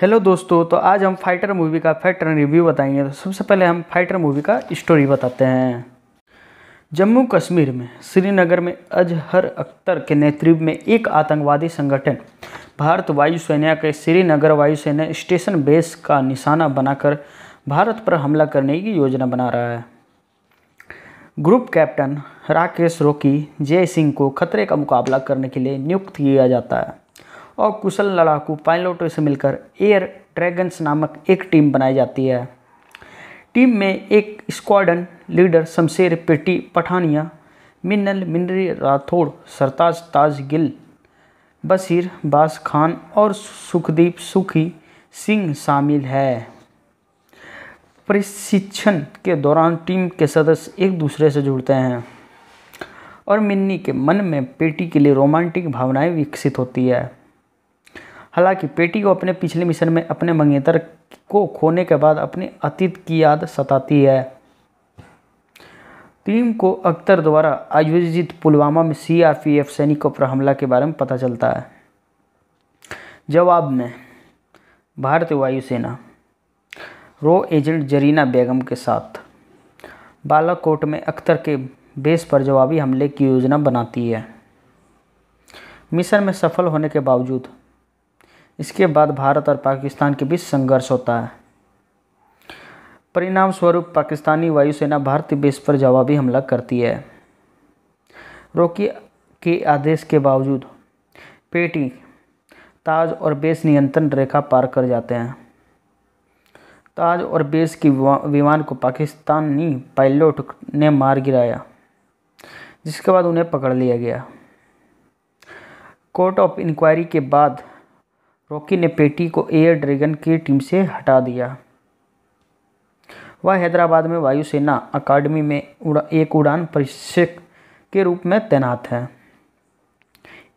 hello दोस्तों तो आज हम फाइटर मूवी का फैक्ट रिव्यू बताएंगे तो सबसे पहले हम फाइटर मूवी का स्टोरी बताते हैं जम्मू कश्मीर में श्रीनगर में अजहर अख्तर के नेतृत्व में एक आतंकवादी संगठन भारत वायुसेना के श्रीनगर वायुसेना स्टेशन बेस का निशाना बनाकर भारत पर हमला करने की योजना बना रहा है ग्रुप कैप्टन राकेश रोकी जय सिंह को खतरे का मुकाबला करने के लिए नियुक्त किया जाता है और कुशल लड़ाकू पायलटों से मिलकर एयर ड्रैगन्स नामक एक टीम बनाई जाती है टीम में एक स्क्वाडन लीडर शमशेर पेटी पठानिया मिन्नल मिनरी राठौड़ सरताज ताज गिल बशीर बास खान और सुखदीप सुखी सिंह शामिल है प्रशिक्षण के दौरान टीम के सदस्य एक दूसरे से जुड़ते हैं और मिन्नी के मन में पेटी के लिए रोमांटिक भावनाएं विकसित होती है हालांकि पेटी को अपने पिछले मिशन में अपने मंगेतर को खोने के बाद अपने अतीत की याद सताती है टीम को अख्तर द्वारा आयोजित पुलवामा में सीआरपीएफ सैनिकों पर हमला के बारे में पता चलता है जवाब में भारतीय वायुसेना रो एजेंट जरीना बेगम के साथ बालाकोट में अख्तर के बेस पर जवाबी हमले की योजना बनाती है मिशन में सफल होने के बावजूद इसके बाद भारत और पाकिस्तान के बीच संघर्ष होता है परिणाम स्वरूप पाकिस्तानी वायुसेना भारतीय बेस पर जवाबी हमला करती है रोकी के आदेश के बावजूद पेटी ताज और बेस नियंत्रण रेखा पार कर जाते हैं ताज और बेस की विमान को पाकिस्तानी पायलट ने मार गिराया जिसके बाद उन्हें पकड़ लिया गया कोर्ट ऑफ इंक्वायरी के बाद रॉकी ने पेटी को एयर ड्रैगन की टीम से हटा दिया वह हैदराबाद में वायुसेना अकादमी में उड़ा, एक उड़ान प्रशिक्षक के रूप में तैनात है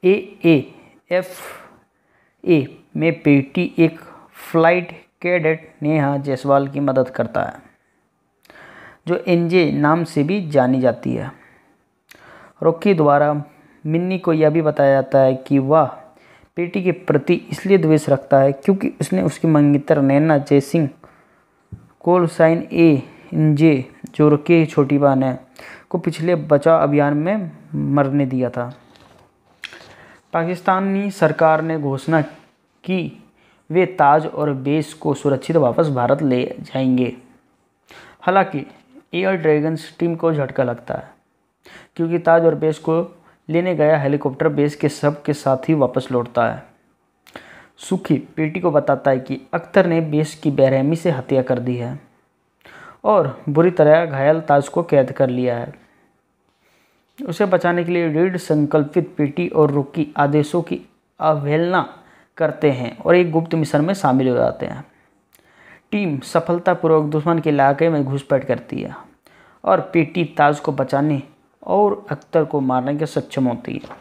ए ए एफ ए में पेटी एक फ्लाइट कैडेट नेहा जायसवाल की मदद करता है जो एनजे नाम से भी जानी जाती है रॉकी द्वारा मिन्नी को यह भी बताया जाता है कि वह बेटी के प्रति इसलिए द्वेष रखता है क्योंकि उसने उसकी मंगेतर नैना जय सिंह कोल साइन ए जे जोरके छोटी बहन है को पिछले बचाव अभियान में मरने दिया था पाकिस्तानी सरकार ने घोषणा की वे ताज और बेस को सुरक्षित वापस भारत ले जाएंगे हालांकि एयर ड्रैगन्स टीम को झटका लगता है क्योंकि ताज और बेस को लेने गया हेलीकॉप्टर बेस के सब के साथ ही वापस लौटता है सुखी पेटी को बताता है कि अख्तर ने बेस की बेरहमी से हत्या कर दी है और बुरी तरह घायल ताज को कैद कर लिया है उसे बचाने के लिए रेड संकल्पित पेटी और रुकी आदेशों की अवहेलना करते हैं और एक गुप्त मिशन में शामिल हो जाते हैं टीम सफलतापूर्वक दुश्मन के इलाके में घुसपैठ करती है और पेटी ताज को बचाने और अख्तर को मारने के सक्षम होती है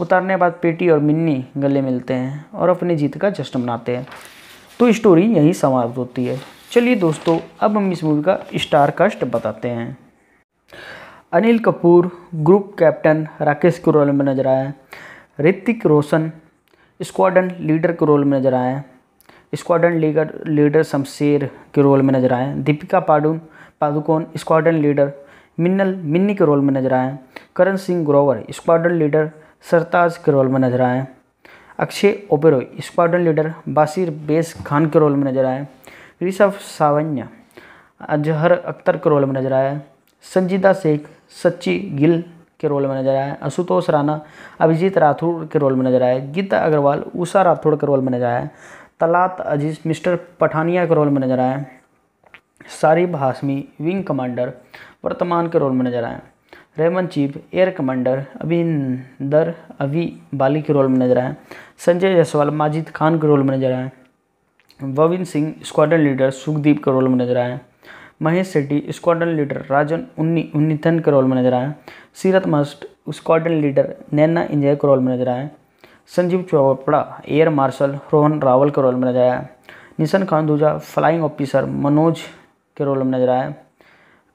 उतारने के बाद पेटी और मिन्नी गले मिलते हैं और अपनी जीत का जश्न मनाते हैं तो स्टोरी यहीं समाप्त होती है चलिए दोस्तों अब हम इस मूवी का स्टार कास्ट बताते हैं अनिल कपूर ग्रुप कैप्टन राकेश के रोल में नजर आए ऋतिक रोशन स्क्वाडन लीडर के रोल में नजर आए स्क्वाडन लीडर लीडर शमशेर के रोल में नजर आए दीपिका पाडुन पादुकोण स्क्वाडन लीडर मिन्नल मिन्नी के रोल में नजर आए करण सिंह ग्रोवर स्क्वाड्रन लीडर सरताज के रोल में नजर आए Akshay Oberoi squadron leader बासिर base Khan के रोल में नजर आए ऋषभ सावन्य अजहर अख्तर के रोल में नजर आए संजीदा शेख सच्ची गिल के रोल में नजर आए आशुतोष राणा अभिजीत राठौर के रोल में नजर आए गीता अग्रवाल उषा राठौड़ के रोल में नजर आए तलात अजीज मिस्टर पठानिया के रोल में नजर आए सारिब हाशमी विंग कमांडर वर्तमान के रोल में नजर आए Ramon chief air commander Abhinder अभी बाली के रोल में नजर आए संजय जायसवाल माजिद खान के रोल में नजर आए वविन सिंह स्क्वाडन लीडर सुखदीप के रोल में नजर आए महेश सेट्टी स्क्वाडन लीडर राजन उन्नी उन्नीथन के रोल में नजर आए Seerat must squadron leader Naina इंजय के रोल में नजर आए संजीव चोपड़ा एयर मार्शल रोहन रावल के रोल में नजर आया निशन खान दूजा फ्लाइंग ऑफिसर मनोज के रोल में नजर आया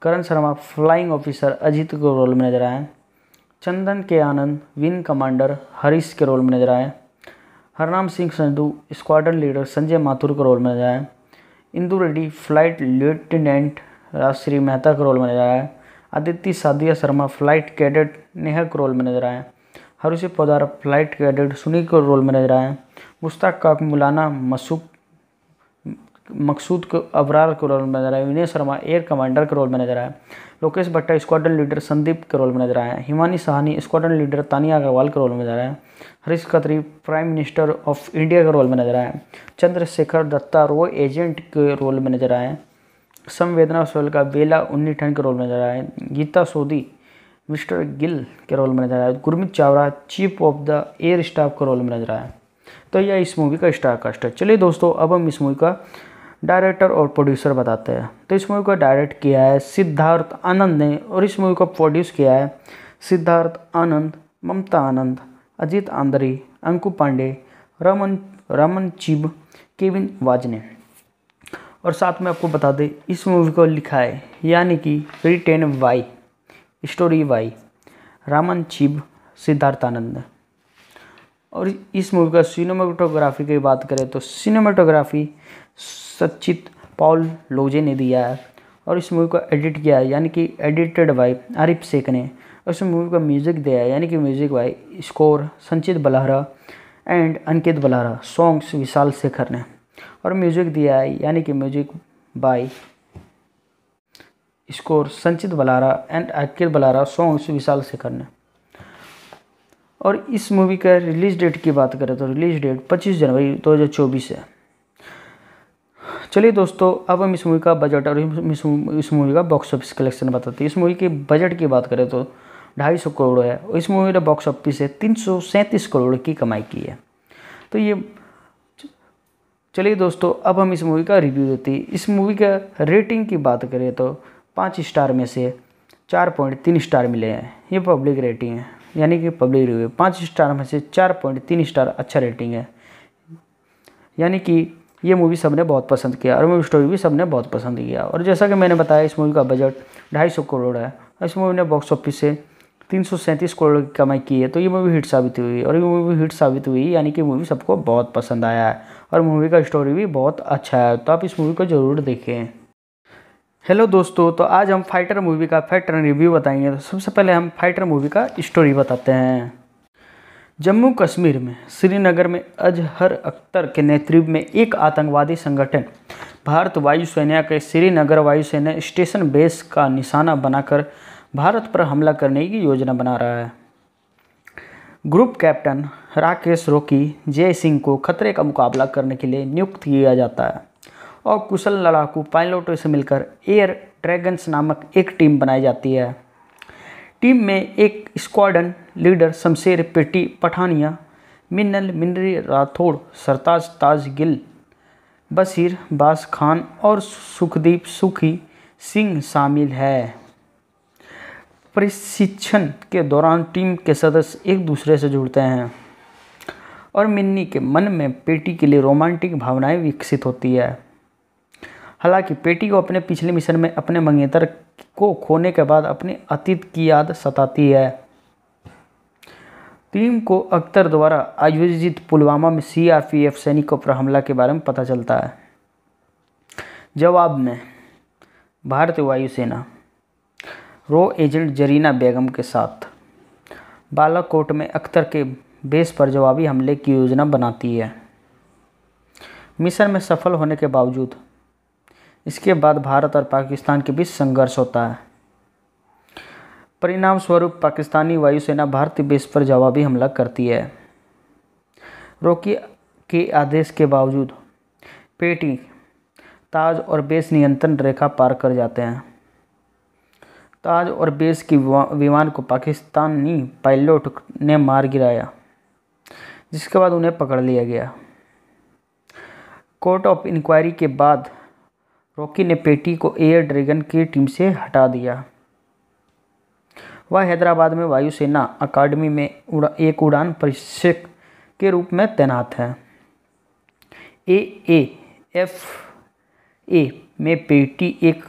करण शर्मा फ्लाइंग ऑफिसर अजीत के रोल में नजर आए चंदन के आनंद विंग कमांडर हरीश के रोल में नजर आए हरनाम सिंह संधु स्क्वाड्रन लीडर संजय माथुर के रोल में नजर आए इंदू रेड्डी फ्लाइट लेफ्टिनेंट राजश्री मेहता के रोल में नजर आए आदित्य साधिया शर्मा फ्लाइट कैडेट नेहा के रोल में नजर आए हरुष पौदार फ्लाइट कैडेट सुनील के रोल में नजर आए मुश्ताक मौलाना मसूक मकसूद अबरार के रोल में नजर आया विनय शर्मा एयर कमांडर के रोल में नजर आया लोकेश भट्टा स्क्वाडन लीडर संदीप के रोल में नजर आया हिमानी सहानी स्क्वाडन लीडर तानिया अग्रवाल के रोल में नजर आया Harish Khatri prime minister of India के रोल में नजर आया चंद्रशेखर दत्ता रो एजेंट के रोल में नजर आए संवेदना सोल का बेला उन्नीठन के रोल में नजर आए गीता सोदी मिस्टर गिल के रोल में नजर आए Gurmit Chawra chief of the air staff के रोल में नजर आया तो यह इस मूवी का स्टार कास्ट है चलिए दोस्तों अब हम इस मूवी का डायरेक्टर और प्रोड्यूसर बताते हैं तो इस मूवी को डायरेक्ट किया है सिद्धार्थ आनंद ने और इस मूवी को प्रोड्यूस किया है सिद्धार्थ आनंद ममता आनंद अजीत आंद्री अंकु पांडे रमन रमन चिब केविन वाज ने और साथ में आपको बता दें इस मूवी को लिखा है यानी कि written by story by Raman चिब Siddharth Anand और इस मूवी का सिनेमाटोग्राफी की बात करें तो सिनेमाटोग्राफी सचित पॉल लोजे ने दिया है और इस मूवी को एडिट किया है यानी कि एडिटेड बाय आरिफ शेख ने और इस मूवी का म्यूज़िक दिया है यानी कि music by score Sanchit Balhara and Ankit Balhara songs Vishal Shekhar ने और म्यूज़िक दिया है यानी कि music by score Sanchit Balhara and Ankit Balhara songs Vishal Shekhar ने और इस मूवी का रिलीज डेट की बात करें तो रिलीज डेट 25 जनवरी 2024 है चलिए दोस्तों अब हम इस मूवी का बजट और इस मूवी का बॉक्स ऑफिस कलेक्शन बताते हैं इस मूवी के बजट की बात करें तो ढाई सौ करोड़ है और इस मूवी ने बॉक्स ऑफिस से तीन सौ सैंतीस करोड़ की कमाई की है तो ये चलिए दोस्तों अब हम इस मूवी का रिव्यू देते हैं इस मूवी का रेटिंग की बात करें तो पाँच स्टार में से चार पॉइंट तीन स्टार मिले हैं ये पब्लिक रेटिंग है यानी कि पब्लिक रिव्यू पाँच स्टार में से चार पॉइंट तीन स्टार अच्छा रेटिंग है यानी कि ये मूवी सबने बहुत पसंद किया और मूवी स्टोरी भी सबने बहुत पसंद किया और जैसा कि मैंने बताया इस मूवी का बजट ढाई सौ करोड़ है और इस मूवी ने बॉक्स ऑफिस से तीन सौ सैंतीस करोड़ की कमाई की है तो ये मूवी हिट साबित हुई और ये मूवी हिट साबित हुई यानी कि मूवी सबको बहुत पसंद आया है और मूवी का स्टोरी भी बहुत अच्छा है तो आप इस मूवी को ज़रूर देखें हेलो दोस्तों तो आज हम फाइटर मूवी का फैक्टर रिव्यू बताएंगे तो सबसे पहले हम फाइटर मूवी का स्टोरी बताते हैं जम्मू कश्मीर में श्रीनगर में अजहर अख्तर के नेतृत्व में एक आतंकवादी संगठन भारत वायुसेना के श्रीनगर वायुसेना स्टेशन बेस का निशाना बनाकर भारत पर हमला करने की योजना बना रहा है ग्रुप कैप्टन राकेश रोकी जय सिंह को खतरे का मुकाबला करने के लिए नियुक्त किया जाता है और कुशल लड़ाकू पायलटों से मिलकर एयर ड्रैगन्स नामक एक टीम बनाई जाती है टीम में एक स्क्वाडन लीडर शमशेर पेटी पठानिया मिन्नल मिनरी राठौड़ सरताज ताज गिल बशीर बास खान और सुखदीप सुखी सिंह शामिल है प्रशिक्षण के दौरान टीम के सदस्य एक दूसरे से जुड़ते हैं और मिन्नी के मन में पेटी के लिए रोमांटिक भावनाएं विकसित होती है हालांकि पेटी को अपने पिछले मिशन में अपने मंगेतर को खोने के बाद अपने अतीत की याद सताती है टीम को अख्तर द्वारा आयोजित पुलवामा में सीआरपीएफ सैनिकों पर हमला के बारे में पता चलता है जवाब में भारतीय वायुसेना रो एजेंट जरीना बेगम के साथ बालाकोट में अख्तर के बेस पर जवाबी हमले की योजना बनाती है मिशन में सफल होने के बावजूद इसके बाद भारत और पाकिस्तान के बीच संघर्ष होता है परिणाम स्वरूप पाकिस्तानी वायुसेना भारतीय बेस पर जवाबी हमला करती है रोकी के आदेश के बावजूद पेटी ताज और बेस नियंत्रण रेखा पार कर जाते हैं ताज और बेस की विमान को पाकिस्तानी पायलट ने मार गिराया जिसके बाद उन्हें पकड़ लिया गया कोर्ट ऑफ इंक्वायरी के बाद रॉकी ने पेटी को एयर ड्रैगन की टीम से हटा दिया वह हैदराबाद में वायुसेना अकादमी में उड़ा एक उड़ान प्रशिक्षक के रूप में तैनात है ए ए एफ ए में पेटी एक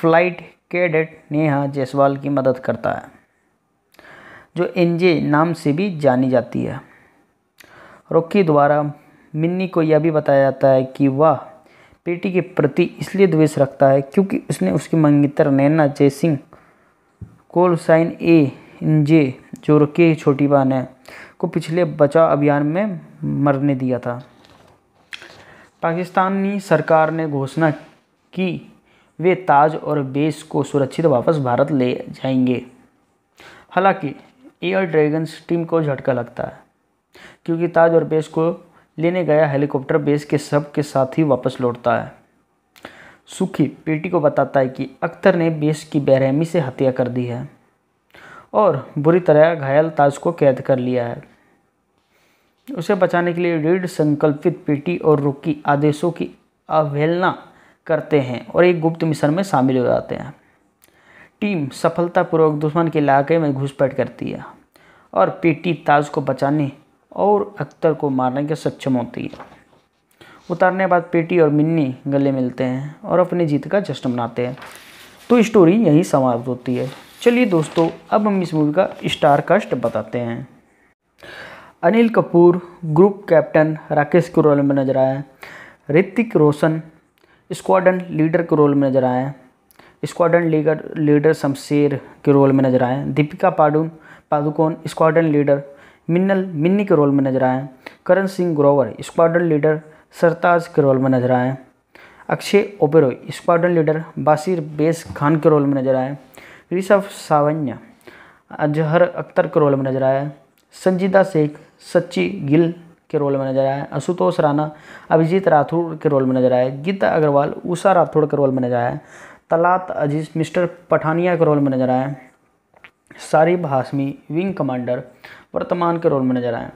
फ्लाइट कैडेट नेहा जायसवाल की मदद करता है जो एनजे नाम से भी जानी जाती है रॉकी द्वारा मिन्नी को यह भी बताया जाता है कि वह पेटी के प्रति इसलिए द्वेष रखता है क्योंकि उसने उसकी मंगेतर नैना जयसिंह कोल साइन ए इन जे जो के छोटी बहन है को पिछले बचाव अभियान में मरने दिया था पाकिस्तानी सरकार ने घोषणा की वे ताज और बेस को सुरक्षित वापस भारत ले जाएंगे हालांकि एयर ड्रैगन्स टीम को झटका लगता है क्योंकि ताज और बेस को लेने गया हेलीकॉप्टर बेस के सब के साथ ही वापस लौटता है सुखी पेटी को बताता है कि अख्तर ने बेस की बेरहमी से हत्या कर दी है और बुरी तरह घायल ताज को कैद कर लिया है उसे बचाने के लिए रीढ़ संकल्पित पेटी और रुकी आदेशों की अवहेलना करते हैं और एक गुप्त मिशन में शामिल हो जाते हैं टीम सफलतापूर्वक दुश्मन के इलाके में घुसपैठ करती है और पेटी ताज को बचाने और अख्तर को मारने के सक्षम होती है उतारने के बाद पेटी और मिन्नी गले मिलते हैं और अपनी जीत का जश्न मनाते हैं तो स्टोरी यहीं समाप्त होती है चलिए दोस्तों अब हम इस मूवी का स्टार कास्ट बताते हैं अनिल कपूर ग्रुप कैप्टन राकेश के रोल में नजर आए ऋतिक रोशन स्क्वाडन लीडर के रोल में नजर आए स्क्वाडन लीडर लीडर शमशेर के रोल में नजर आए दीपिका पाडुन पादुकोण स्क्वाडन लीडर मिन्नल मिन्नी के रोल में नजर आए करण सिंह ग्रोवर स्क्वाडन लीडर सरताज के रोल में नजर आए Akshay Oberoi squadron leader बासिर base Khan के रोल में नजर आए ऋषभ सावन्य अजहर अख्तर के रोल में नजर आए संजीदा शेख सच्ची गिल के रोल में नजर आए आशुतोष राणा अभिजीत राठौड़ के रोल में नजर आए गीता अग्रवाल उषा राठौड़ के रोल में नजर आए तलात अजीज मिस्टर पठानिया के रोल में नजर आए सारिब हाशमी विंग कमांडर वर्तमान के रोल में नजर आए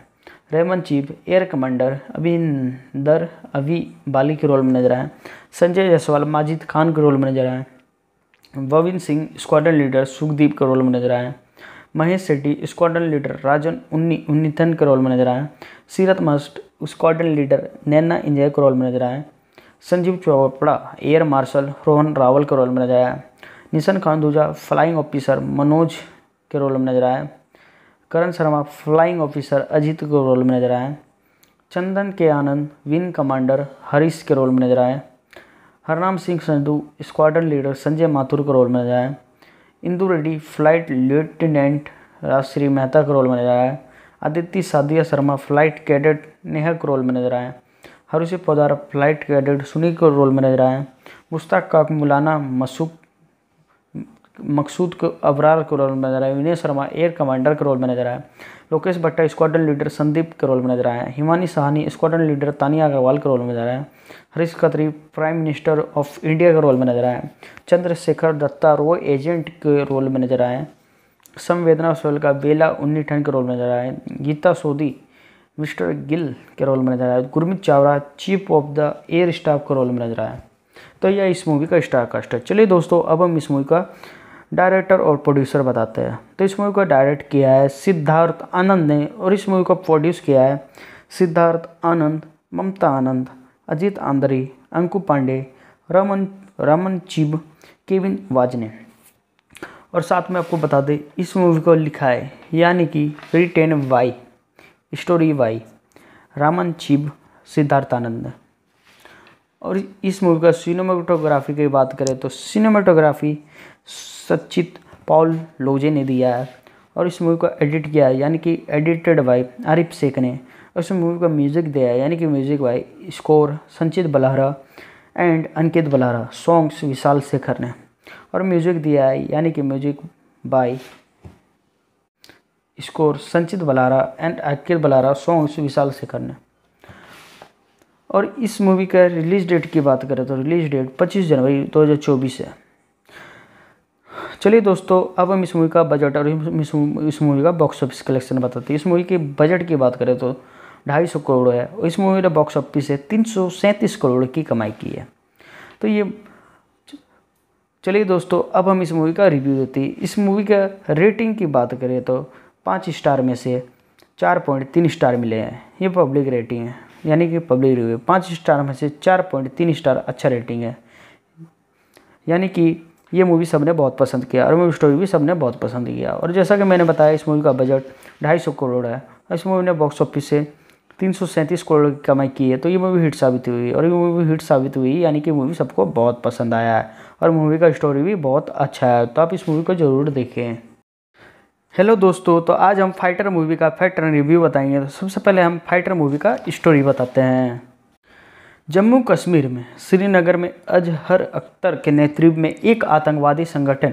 रेमन चीप एयर कमांडर अभिंदर अभी बाली के रोल में नजर आए संजय जायसवाल माजिद खान के रोल में नजर आए वविन सिंह स्क्वाड्रन लीडर सुखदीप के रोल में नजर आए महेश सेट्टी स्क्वाड्रन लीडर राजन उन्नी उन्नीथन के रोल में नजर आए Seerat must squadron leader Naina इंजय के रोल में नजर आए संजीव चोपड़ा एयर मार्शल रोहन रावल के रोल में नजर आया निशन खान दूजा फ्लाइंग ऑफिसर मनोज के रोल में नजर आया करण शर्मा फ्लाइंग ऑफिसर अजीत के रोल में नजर आए चंदन के आनंद विंग कमांडर हरीश के रोल में नजर आए हरनाम सिंह संधु स्क्वाड्रन लीडर संजय माथुर के रोल में नजर आए इंदू रेड्डी फ्लाइट लेफ्टिनेंट राजश्री मेहता के रोल में नजर आए आदित्य सादिया शर्मा फ्लाइट कैडेट नेहा के रोल में नजर आए हरुष पौदार फ्लाइट कैडेट सुनील के रोल में नजर आए मुश्ताक मौलाना मसूक मकसूद अबरार के रोल में नजर आया विनय शर्मा एयर कमांडर के रोल में नजर आया लोकेश भट्टा स्क्वाड्रन लीडर संदीप के रोल में नजर आया हिमानी सहानी स्क्वाड्रन लीडर तानिया अग्रवाल के रोल में नजर आया Harish Khatri prime minister of India के रोल में नजर आया चंद्रशेखर दत्ता रो एजेंट के रोल में नजर आए संवेदना का बेला उन्नीठन के रोल में नजर आए गीता सोदी मिस्टर गिल के रोल में नजर आए Gurmit Chawra chief of the air staff के रोल में नजर आया तो यह इस मूवी का स्टार कास्ट है चलिए दोस्तों अब हम इस मूवी का डायरेक्टर और प्रोड्यूसर बताते हैं तो इस मूवी को डायरेक्ट किया है सिद्धार्थ आनंद ने और इस मूवी को प्रोड्यूस किया है सिद्धार्थ आनंद ममता आनंद अजीत आंद्री अंकु पांडे रमन रमन चिब केविन वाज ने और साथ में आपको बता दें इस मूवी को लिखा है यानी कि written by story by Raman चिब Siddharth Anand ने और इस मूवी का सिनेमाटोग्राफी की बात करें तो सिनेमाटोग्राफी सचित पॉल लोजे ने दिया है और इस मूवी को एडिट किया है यानी कि एडिटेड बाय आरिफ शेख ने और इस मूवी का म्यूज़िक दिया है यानी कि music by score Sanchit Balhara and Ankit Balhara songs Vishal Shekhar ने और म्यूज़िक दिया है यानी कि music by score Sanchit Balhara and Ankit Balhara songs Vishal Shekhar ने और इस मूवी का रिलीज डेट की बात करें तो रिलीज डेट 25 जनवरी 2024 है चलिए दोस्तों अब हम इस मूवी का बजट और इस मूवी का बॉक्स ऑफिस कलेक्शन बताते हैं इस मूवी के बजट की बात करें तो ढाई सौ करोड़ है और इस मूवी ने बॉक्स ऑफिस से तीन सौ सैंतीस करोड़ की कमाई की है तो ये चलिए दोस्तों अब हम इस मूवी का रिव्यू देते हैं इस मूवी का रेटिंग की बात करें तो पाँच स्टार में से चार पॉइंट तीन स्टार मिले हैं ये पब्लिक रेटिंग है यानी कि पब्लिक रिव्यू पाँच स्टार में से चार पॉइंट तीन स्टार अच्छा रेटिंग है यानी कि ये मूवी सबने बहुत पसंद किया और मूवी स्टोरी भी सबने बहुत पसंद किया और जैसा कि मैंने बताया इस मूवी का बजट ढाई सौ करोड़ है और इस मूवी ने बॉक्स ऑफिस से तीन सौ सैंतीस करोड़ की कमाई की है तो ये मूवी हिट साबित हुई और ये मूवी हिट साबित हुई यानी कि मूवी सबको बहुत पसंद आया है और मूवी का स्टोरी भी बहुत अच्छा है तो आप इस मूवी को ज़रूर देखें हेलो दोस्तों तो आज हम फाइटर मूवी का फैक्टर रिव्यू बताएंगे तो सबसे पहले हम फाइटर मूवी का स्टोरी बताते हैं जम्मू कश्मीर में श्रीनगर में अजहर अख्तर के नेतृत्व में एक आतंकवादी संगठन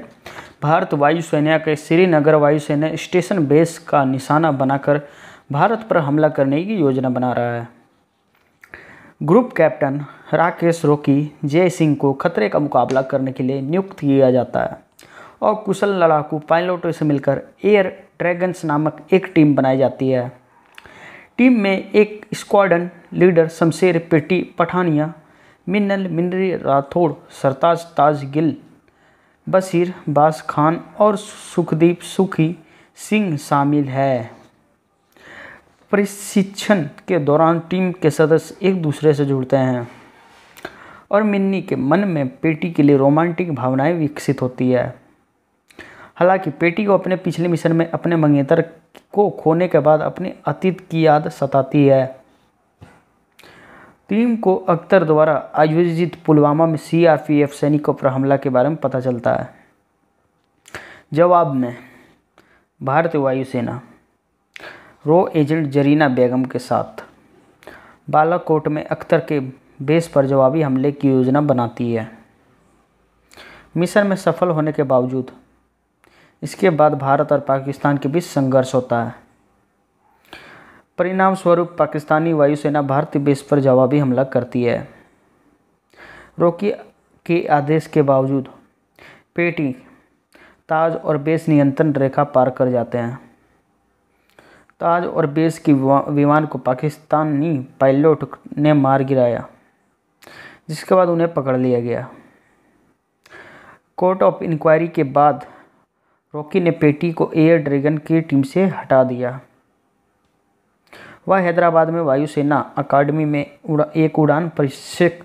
भारत वायुसेना के श्रीनगर वायुसेना स्टेशन बेस का निशाना बनाकर भारत पर हमला करने की योजना बना रहा है ग्रुप कैप्टन राकेश रोकी जय सिंह को खतरे का मुकाबला करने के लिए नियुक्त किया जाता है और कुशल लड़ाकू पायलटों से मिलकर एयर ड्रैगन्स नामक एक टीम बनाई जाती है टीम में एक स्क्वाडन लीडर शमशेर पेटी पठानिया मिन्नल मिनरी राठौड़ सरताज ताज गिल बशीर बास खान और सुखदीप सुखी सिंह शामिल है प्रशिक्षण के दौरान टीम के सदस्य एक दूसरे से जुड़ते हैं और मिन्नी के मन में पेटी के लिए रोमांटिक भावनाएं विकसित होती है हालांकि पेटी को अपने पिछले मिशन में अपने मंगेतर को खोने के बाद अपने अतीत की याद सताती है टीम को अख्तर द्वारा आयोजित पुलवामा में सीआरपीएफ सैनिकों पर हमला के बारे में पता चलता है जवाब में भारतीय वायुसेना रो एजेंट जरीना बेगम के साथ बालाकोट में अख्तर के बेस पर जवाबी हमले की योजना बनाती है मिशन में सफल होने के बावजूद इसके बाद भारत और पाकिस्तान के बीच संघर्ष होता है परिणाम स्वरूप पाकिस्तानी वायुसेना भारतीय बेस पर जवाबी हमला करती है रोकी के आदेश के बावजूद पेटी ताज और बेस नियंत्रण रेखा पार कर जाते हैं ताज और बेस की विमान को पाकिस्तानी पायलट ने मार गिराया जिसके बाद उन्हें पकड़ लिया गया कोर्ट ऑफ इंक्वायरी के बाद रॉकी ने पेटी को एयर ड्रैगन की टीम से हटा दिया वह हैदराबाद में वायुसेना अकादमी में उड़ा, एक उड़ान प्रशिक्षक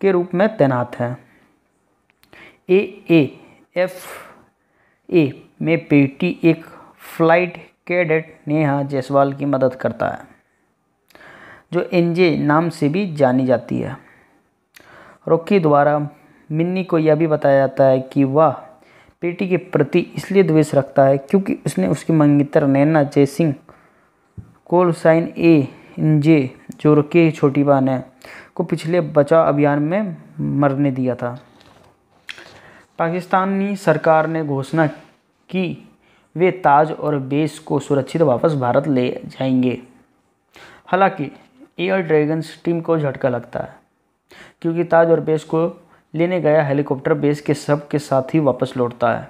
के रूप में तैनात है ए ए एफ ए में पेटी एक फ्लाइट कैडेट नेहा जायसवाल की मदद करता है जो एनजे नाम से भी जानी जाती है रॉकी द्वारा मिन्नी को यह भी बताया जाता है कि वह बेटी के प्रति इसलिए द्वेष रखता है क्योंकि उसने उसकी मंगेतर नैना सिंह कोल साइन ए जे जो रुके छोटी बहन है को पिछले बचाव अभियान में मरने दिया था पाकिस्तानी सरकार ने घोषणा की वे ताज और बेस को सुरक्षित वापस भारत ले जाएंगे हालांकि एयर ड्रैगन्स टीम को झटका लगता है क्योंकि ताज और बेस को लेने गया हेलीकॉप्टर बेस के सब के साथ ही वापस लौटता है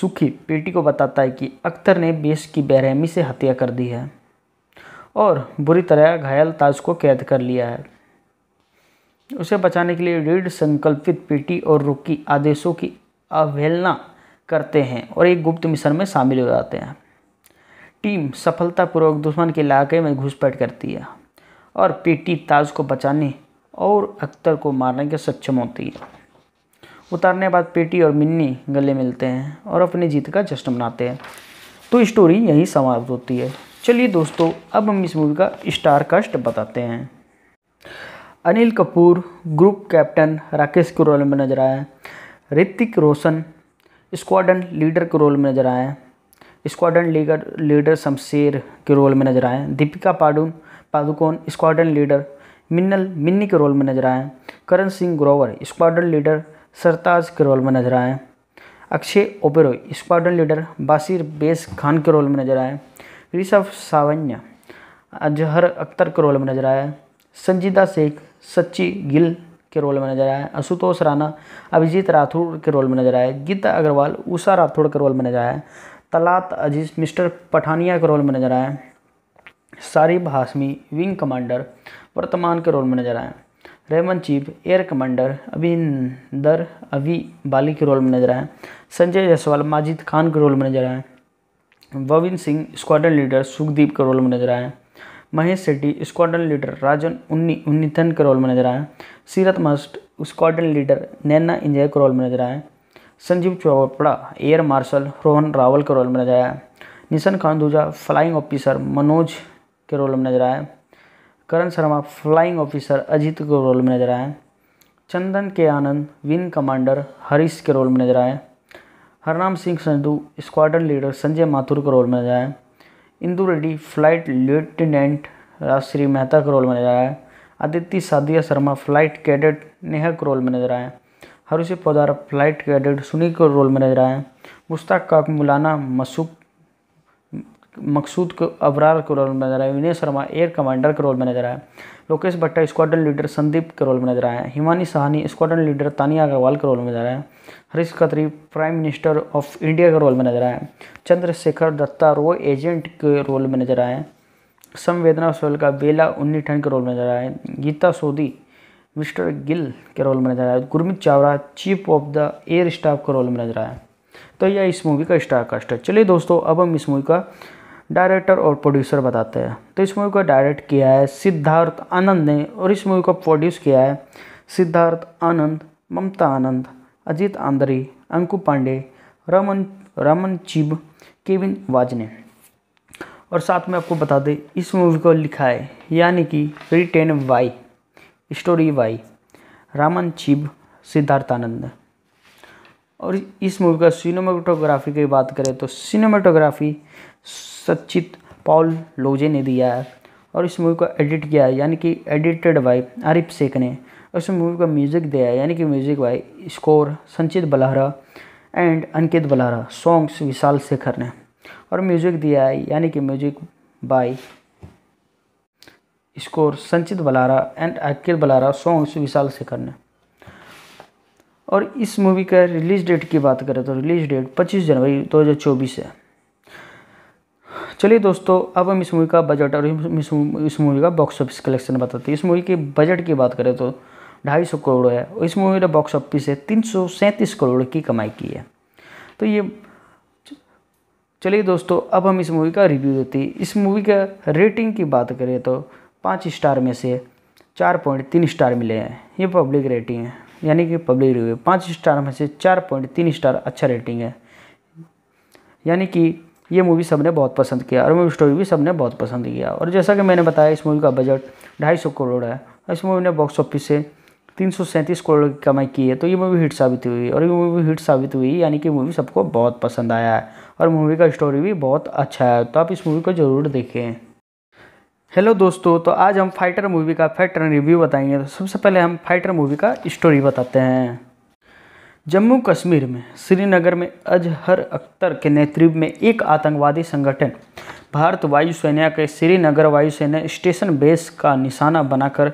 सुखी पेटी को बताता है कि अख्तर ने बेस की बेरहमी से हत्या कर दी है और बुरी तरह घायल ताज को कैद कर लिया है उसे बचाने के लिए रेड संकल्पित पेटी और रुकी आदेशों की अवहेलना करते हैं और एक गुप्त मिशन में शामिल हो जाते हैं टीम सफलतापूर्वक दुश्मन के इलाके में घुसपैठ करती है और पेटी ताज को बचाने और अख्तर को मारने के सक्षम होती है उतारने के बाद पेटी और मिन्नी गले मिलते हैं और अपनी जीत का जश्न मनाते हैं तो स्टोरी यहीं समाप्त होती है चलिए दोस्तों अब हम इस मूवी का स्टार कास्ट बताते हैं अनिल कपूर ग्रुप कैप्टन राकेश के रोल में नजर आए ऋतिक रोशन स्क्वाडन लीडर के रोल में नजर आए स्क्वाडन लीडर लीडर शमशेर के रोल में नजर आए दीपिका पाडुन पादुकोण स्क्वाडन लीडर मिन्नल मिन्नी के रोल में नजर आए करण सिंह ग्रोवर स्क्वाड्रन लीडर सरताज के रोल में नजर आए Akshay Oberoi squadron leader बासिर base Khan के रोल में नजर आए ऋषभ सावन्य अजहर अख्तर के रोल में नजर आए संजीदा शेख सच्ची गिल के रोल में नजर आए आशुतोष राणा अभिजीत राठौड़ के रोल में नजर आए गीता अग्रवाल उषा राठौड़ के रोल में नजर आए तलात अजीज मिस्टर पठानिया के रोल में नजर आए सारिब हाशमी विंग कमांडर वर्तमान के रोल में नजर आए रेमन चीप एयर कमांडर अभिंदर अभी बाली के रोल में नजर आए संजय जायसवाल माजिद खान के रोल में नजर आए वविन सिंह स्क्वाड्रन लीडर सुखदीप के रोल में नजर आए महेश सेट्टी स्क्वाड्रन लीडर राजन उन्नी उन्नीथन के रोल में नजर आए Seerat must squadron leader Naina इंजय के रोल में नजर आए संजीव चोपड़ा एयर मार्शल रोहन रावल के रोल में नजर आया निशन खान दूजा फ्लाइंग ऑफिसर मनोज के रोल में नजर आए करण शर्मा फ्लाइंग ऑफिसर अजीत के रोल में नजर आए चंदन के आनंद विंग कमांडर हरीश के रोल में नजर आए हरनाम सिंह संधु स्क्वाड्रन लीडर संजय माथुर के रोल में नजर आए इंदू रेड्डी फ्लाइट लेफ्टिनेंट राजश्री मेहता के रोल में नजर आए आदित्य सादिया शर्मा फ्लाइट कैडेट नेहा के रोल में नजर आए हरुषि पौदार फ्लाइट कैडेट सुनील के रोल में नजर आए मुश्ताक काक मौलाना मसूक मकसूद अबरार के रोल में नजर आया विनय शर्मा एयर कमांडर के रोल में नजर आया लोकेश भट्टा स्क्वाडन लीडर संदीप के रोल में नजर आया हिमानी सहानी स्क्वाडन लीडर तानिया अग्रवाल के रोल में नजर आया Harish Khatri prime minister of India के रोल में नजर आया चंद्रशेखर दत्ता रो एजेंट के रोल में नजर आए संवेदना सोल का बेला उन्नीठन के रोल में नजर आए गीता सोदी मिस्टर गिल के रोल में नजर आए Gurmeet Chavda chief of the air staff के रोल में नजर आया तो यह इस मूवी का स्टार कास्ट है चलिए दोस्तों अब हम इस मूवी का डायरेक्टर और प्रोड्यूसर बताते हैं तो इस मूवी को डायरेक्ट किया है सिद्धार्थ आनंद ने और इस मूवी को प्रोड्यूस किया है सिद्धार्थ आनंद ममता आनंद अजीत आंद्री अंकु पांडे रमन रमन चिब केविन वाज ने और साथ में आपको बता दें इस मूवी को लिखा है यानी कि written by story by Raman चिब Siddharth Anand और इस मूवी का सिनेमाटोग्राफी की बात करें तो सिनेमाटोग्राफी सचित पॉल लोजे ने दिया है और इस मूवी को एडिट किया है यानी कि एडिटेड बाय आरिफ शेख ने और इस मूवी का म्यूज़िक दिया है यानी कि music by score Sanchit Balhara and Ankit Balhara songs Vishal Shekhar ने और म्यूज़िक दिया है यानी कि music by score Sanchit Balhara and Ankit Balhara songs Vishal Shekhar ने और इस मूवी का रिलीज डेट की बात करें तो रिलीज डेट 25 जनवरी 2024 है चलिए दोस्तों अब हम इस मूवी का बजट और इस मूवी का बॉक्स ऑफिस कलेक्शन बताते हैं इस मूवी के बजट की बात करें तो ढाई सौ करोड़ है और इस मूवी ने बॉक्स ऑफिस से तीन सौ सैंतीस करोड़ की कमाई की है तो ये चलिए दोस्तों अब हम इस मूवी का रिव्यू देते हैं इस मूवी का रेटिंग की बात करें तो पाँच स्टार में से चार पॉइंट तीन स्टार मिले हैं ये पब्लिक रेटिंग है यानी कि पब्लिक रिव्यू पाँच स्टार में से चार पॉइंट तीन स्टार अच्छा रेटिंग है यानी कि ये मूवी सबने बहुत पसंद किया और मूवी स्टोरी भी सबने बहुत पसंद किया और जैसा कि मैंने बताया इस मूवी का बजट ढाई सौ करोड़ है और इस मूवी ने बॉक्स ऑफिस से तीन सौ सैंतीस करोड़ की कमाई की है तो ये मूवी हिट साबित हुई और ये मूवी हिट साबित हुई यानी कि मूवी सबको बहुत पसंद आया है और मूवी का स्टोरी भी बहुत अच्छा है तो आप इस मूवी को ज़रूर देखें हेलो दोस्तों तो आज हम फाइटर मूवी का फैक्टर रिव्यू बताएंगे तो सबसे पहले हम फाइटर मूवी का स्टोरी बताते हैं जम्मू कश्मीर में श्रीनगर में अजहर अख्तर के नेतृत्व में एक आतंकवादी संगठन भारत वायुसेना के श्रीनगर वायुसेना स्टेशन बेस का निशाना बनाकर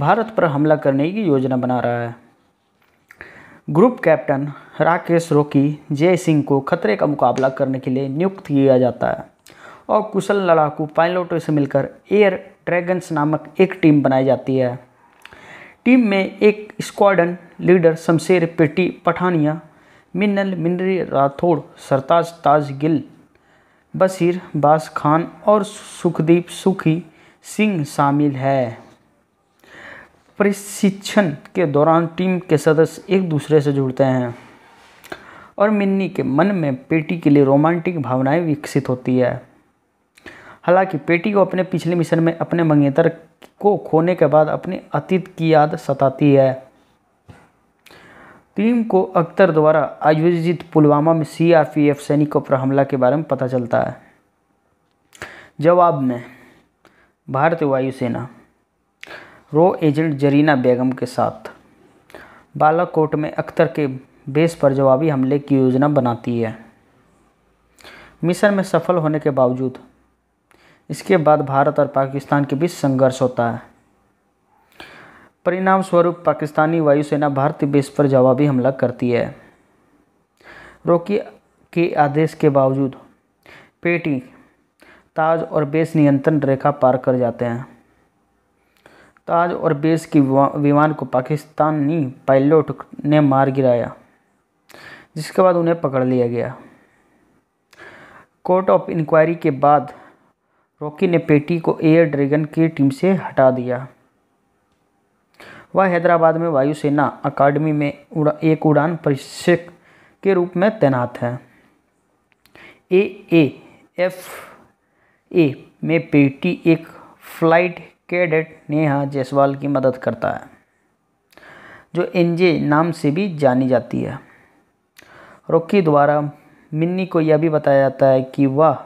भारत पर हमला करने की योजना बना रहा है ग्रुप कैप्टन राकेश रोकी जय सिंह को खतरे का मुकाबला करने के लिए नियुक्त किया जाता है और कुशल लड़ाकू पायलटों से मिलकर एयर ड्रैगन्स नामक एक टीम बनाई जाती है टीम में एक स्क्वाडन लीडर शमशेर पेटी पठानिया मिन्नल मिनरी राठौड़ सरताज ताज गिल बशीर बास खान और सुखदीप सुखी सिंह शामिल है प्रशिक्षण के दौरान टीम के सदस्य एक दूसरे से जुड़ते हैं और मिन्नी के मन में पेटी के लिए रोमांटिक भावनाएं विकसित होती है हालांकि पेटी को अपने पिछले मिशन में अपने मंगेतर को खोने के बाद अपने अतीत की याद सताती है टीम को अख्तर द्वारा आयोजित पुलवामा में सीआरपीएफ सैनिकों पर हमला के बारे में पता चलता है जवाब में भारतीय वायुसेना रो एजेंट जरीना बेगम के साथ बालाकोट में अख्तर के बेस पर जवाबी हमले की योजना बनाती है मिशन में सफल होने के बावजूद इसके बाद भारत और पाकिस्तान के बीच संघर्ष होता है परिणाम स्वरूप पाकिस्तानी वायुसेना भारतीय बेस पर जवाबी हमला करती है रोकी के आदेश के बावजूद पेटी ताज और बेस नियंत्रण रेखा पार कर जाते हैं ताज और बेस की विमान को पाकिस्तानी पायलट ने मार गिराया जिसके बाद उन्हें पकड़ लिया गया कोर्ट ऑफ इंक्वायरी के बाद रॉकी ने पेटी को एयर ड्रैगन की टीम से हटा दिया वह हैदराबाद में वायुसेना अकादमी में उड़ा, एक उड़ान प्रशिक्षक के रूप में तैनात है ए ए एफ ए में पेटी एक फ्लाइट कैडेट नेहा जायसवाल की मदद करता है जो एनजे नाम से भी जानी जाती है रॉकी द्वारा मिन्नी को यह भी बताया जाता है कि वह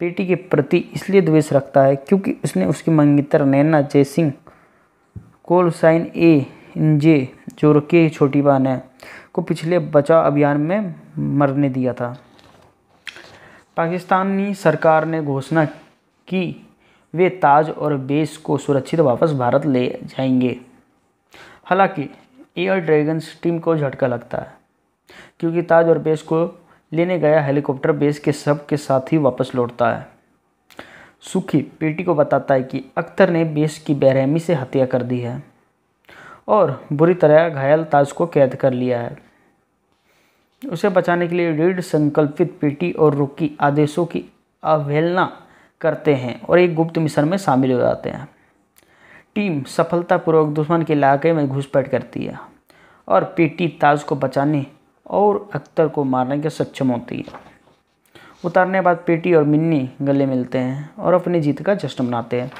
बेटी के प्रति इसलिए द्वेष रखता है क्योंकि उसने उसकी मंगेतर नैना सिंह कोल साइन ए जे जो रुके छोटी बहन है को पिछले बचाव अभियान में मरने दिया था पाकिस्तानी सरकार ने घोषणा की वे ताज और बेस को सुरक्षित वापस भारत ले जाएंगे हालांकि एयर ड्रैगन्स टीम को झटका लगता है क्योंकि ताज और बेस को लेने गया हेलीकॉप्टर बेस के सब के साथ ही वापस लौटता है सुखी पेटी को बताता है कि अख्तर ने बेस की बेरहमी से हत्या कर दी है और बुरी तरह घायल ताज को कैद कर लिया है उसे बचाने के लिए रेड संकल्पित पेटी और रुकी आदेशों की अवहेलना करते हैं और एक गुप्त मिशन में शामिल हो जाते हैं टीम सफलतापूर्वक दुश्मन के इलाके में घुसपैठ करती है और पेटी ताज को बचाने और अख्तर को मारने के सक्षम होती है उतारने के बाद पेटी और मिन्नी गले मिलते हैं और अपनी जीत का जश्न मनाते हैं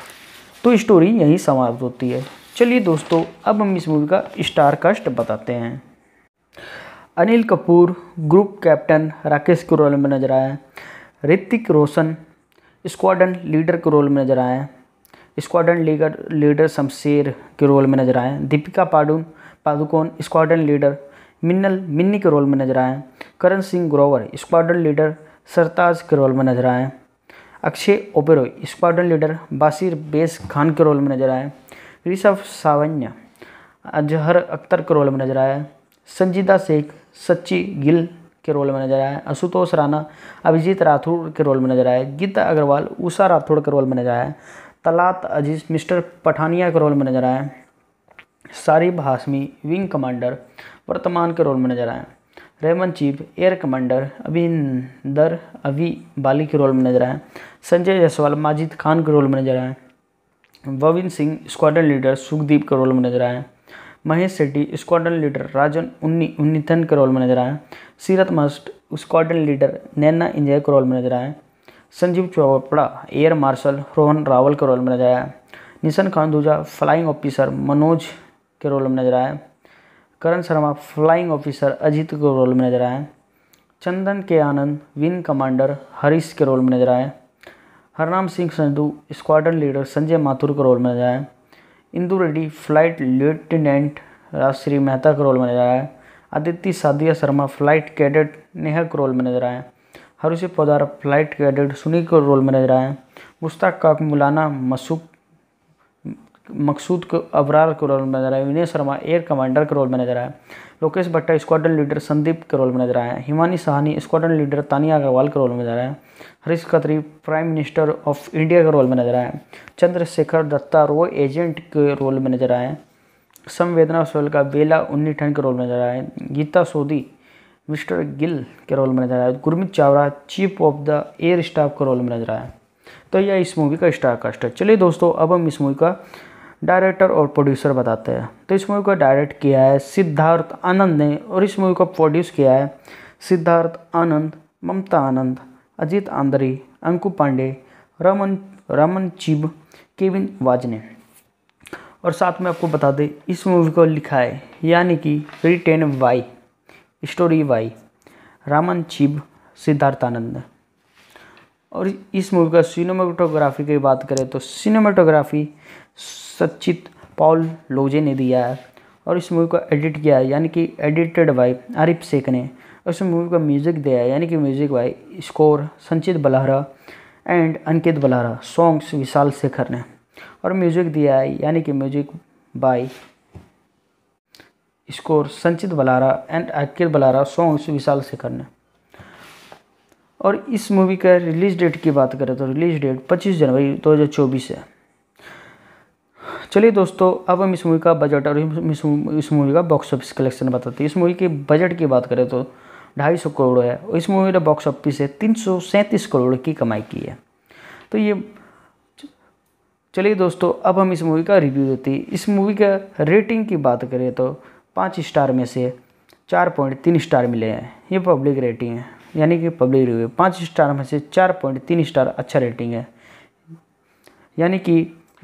तो स्टोरी यहीं समाप्त होती है चलिए दोस्तों अब हम इस मूवी का स्टार कास्ट बताते हैं अनिल कपूर ग्रुप कैप्टन राकेश के रोल में नजर आए ऋतिक रोशन स्क्वाडन लीडर के रोल में नजर आए स्क्वाडन लीडर लीडर शमशेर के रोल में नजर आए दीपिका पाडुन पादुकोण स्क्वाडन लीडर मिन्नल मिन्नी के रोल में नजर आए करण सिंह ग्रोवर स्क्वाड्रन लीडर सरताज के रोल में नजर आए Akshay Oberoi squadron leader बासिर base Khan के रोल में नजर आए ऋषभ सावन्य अजहर अख्तर के रोल में नजर आए संजीदा शेख सच्ची गिल के रोल में नजर आए आशुतोष राणा अभिजीत राठौड़ के रोल में नजर आए गीता अग्रवाल उषा राठौड़ के रोल में नजर आए तलात अजीज मिस्टर पठानिया के रोल में नजर आए सारिब हाशमी विंग कमांडर वर्तमान के रोल में नजर आए Ramon chief air commander Abhinder अभी बाली के रोल में नजर आए संजय जायसवाल माजिद खान के रोल में नजर आए वविंद सिंह स्क्वाड्रन लीडर सुखदीप के रोल में नजर आए महेश सेट्टी स्क्वाड्रन लीडर राजन उन्नी उन्नीथन के रोल में नजर आए Seerat must squadron leader Naina इंजय के रोल में नजर आए संजीव चोपड़ा एयर मार्शल रोहन रावल के रोल में नजर आए निशन खान दूजा फ्लाइंग ऑफिसर मनोज के रोल में नजर आए करण शर्मा फ्लाइंग ऑफिसर अजीत के रोल में नजर आए चंदन के आनंद विंग कमांडर हरीश के रोल में नजर आए हरनाम सिंह संधु स्क्वाड्रन लीडर संजय माथुर के रोल में नजर आए इंदू रेड्डी फ्लाइट लेफ्टिनेंट राजश्री मेहता के रोल में नजर आए आदित्य सादिया शर्मा फ्लाइट कैडेट नेहा के रोल में नजर आए हरुष पौदार फ्लाइट कैडेट सुनील के रोल में नजर आए मुश्ताक काक मौलाना मसूक मकसूद अबरार के रोल में नजर आए विनय शर्मा एयर कमांडर के रोल में नजर आए लोकेश भट्टा स्क्वाड्रन लीडर संदीप के रोल में नजर आए हिमानी सहानी स्क्वाड्रन लीडर तानिया अग्रवाल के रोल में नजर आए Harish Khatri prime minister of India के रोल में नजर आए चंद्रशेखर दत्ता रो एजेंट के रोल में नजर आए संवेदना सोल का बेला उन्नीठन के रोल में नजर आए गीता सोदी मिस्टर गिल के रोल में नजर आए Gurmit Chawda chief of the air staff के रोल में नजर आए तो यह इस मूवी का स्टार कास्ट है चलिए दोस्तों अब हम इस मूवी का डायरेक्टर और प्रोड्यूसर बताते हैं तो इस मूवी को डायरेक्ट किया है सिद्धार्थ आनंद ने और इस मूवी को प्रोड्यूस किया है सिद्धार्थ आनंद ममता आनंद अजीत आंद्री अंकु पांडे रमन रमन चिब केविन वाज ने और साथ में आपको बता दें इस मूवी को लिखा है यानी कि written by story by Raman चिब Siddharth Anand ने और इस मूवी का सिनेमाटोग्राफी की बात करें तो सिनेमाटोग्राफी सचित पॉल लोजे ने दिया है और इस मूवी को एडिट किया है यानी कि एडिटेड बाय आरिफ शेख ने और इस मूवी का म्यूज़िक दिया है यानी कि music by score Sanchit Balhara and Ankit Balhara songs Vishal Shekhar ने और म्यूज़िक दिया है यानी कि music by score Sanchit Balhara and Ankit Balhara songs Vishal Shekhar ने और इस मूवी का रिलीज डेट की बात करें तो रिलीज डेट 25 जनवरी 2024 है चलिए दोस्तों अब हम इस मूवी का बजट और इस मूवी का बॉक्स ऑफिस कलेक्शन बताते हैं इस मूवी के बजट की बात करें तो ढाई सौ करोड़ है और इस मूवी ने बॉक्स ऑफिस से तीन सौ सैंतीस करोड़ की कमाई की है तो ये चलिए दोस्तों अब हम इस मूवी का रिव्यू देते हैं इस मूवी का रेटिंग की बात करें तो पाँच स्टार में से चार पॉइंट तीन स्टार मिले हैं ये पब्लिक रेटिंग है यानी कि पब्लिक रिव्यू पाँच स्टार में से चार पॉइंट तीन स्टार अच्छा रेटिंग है यानी कि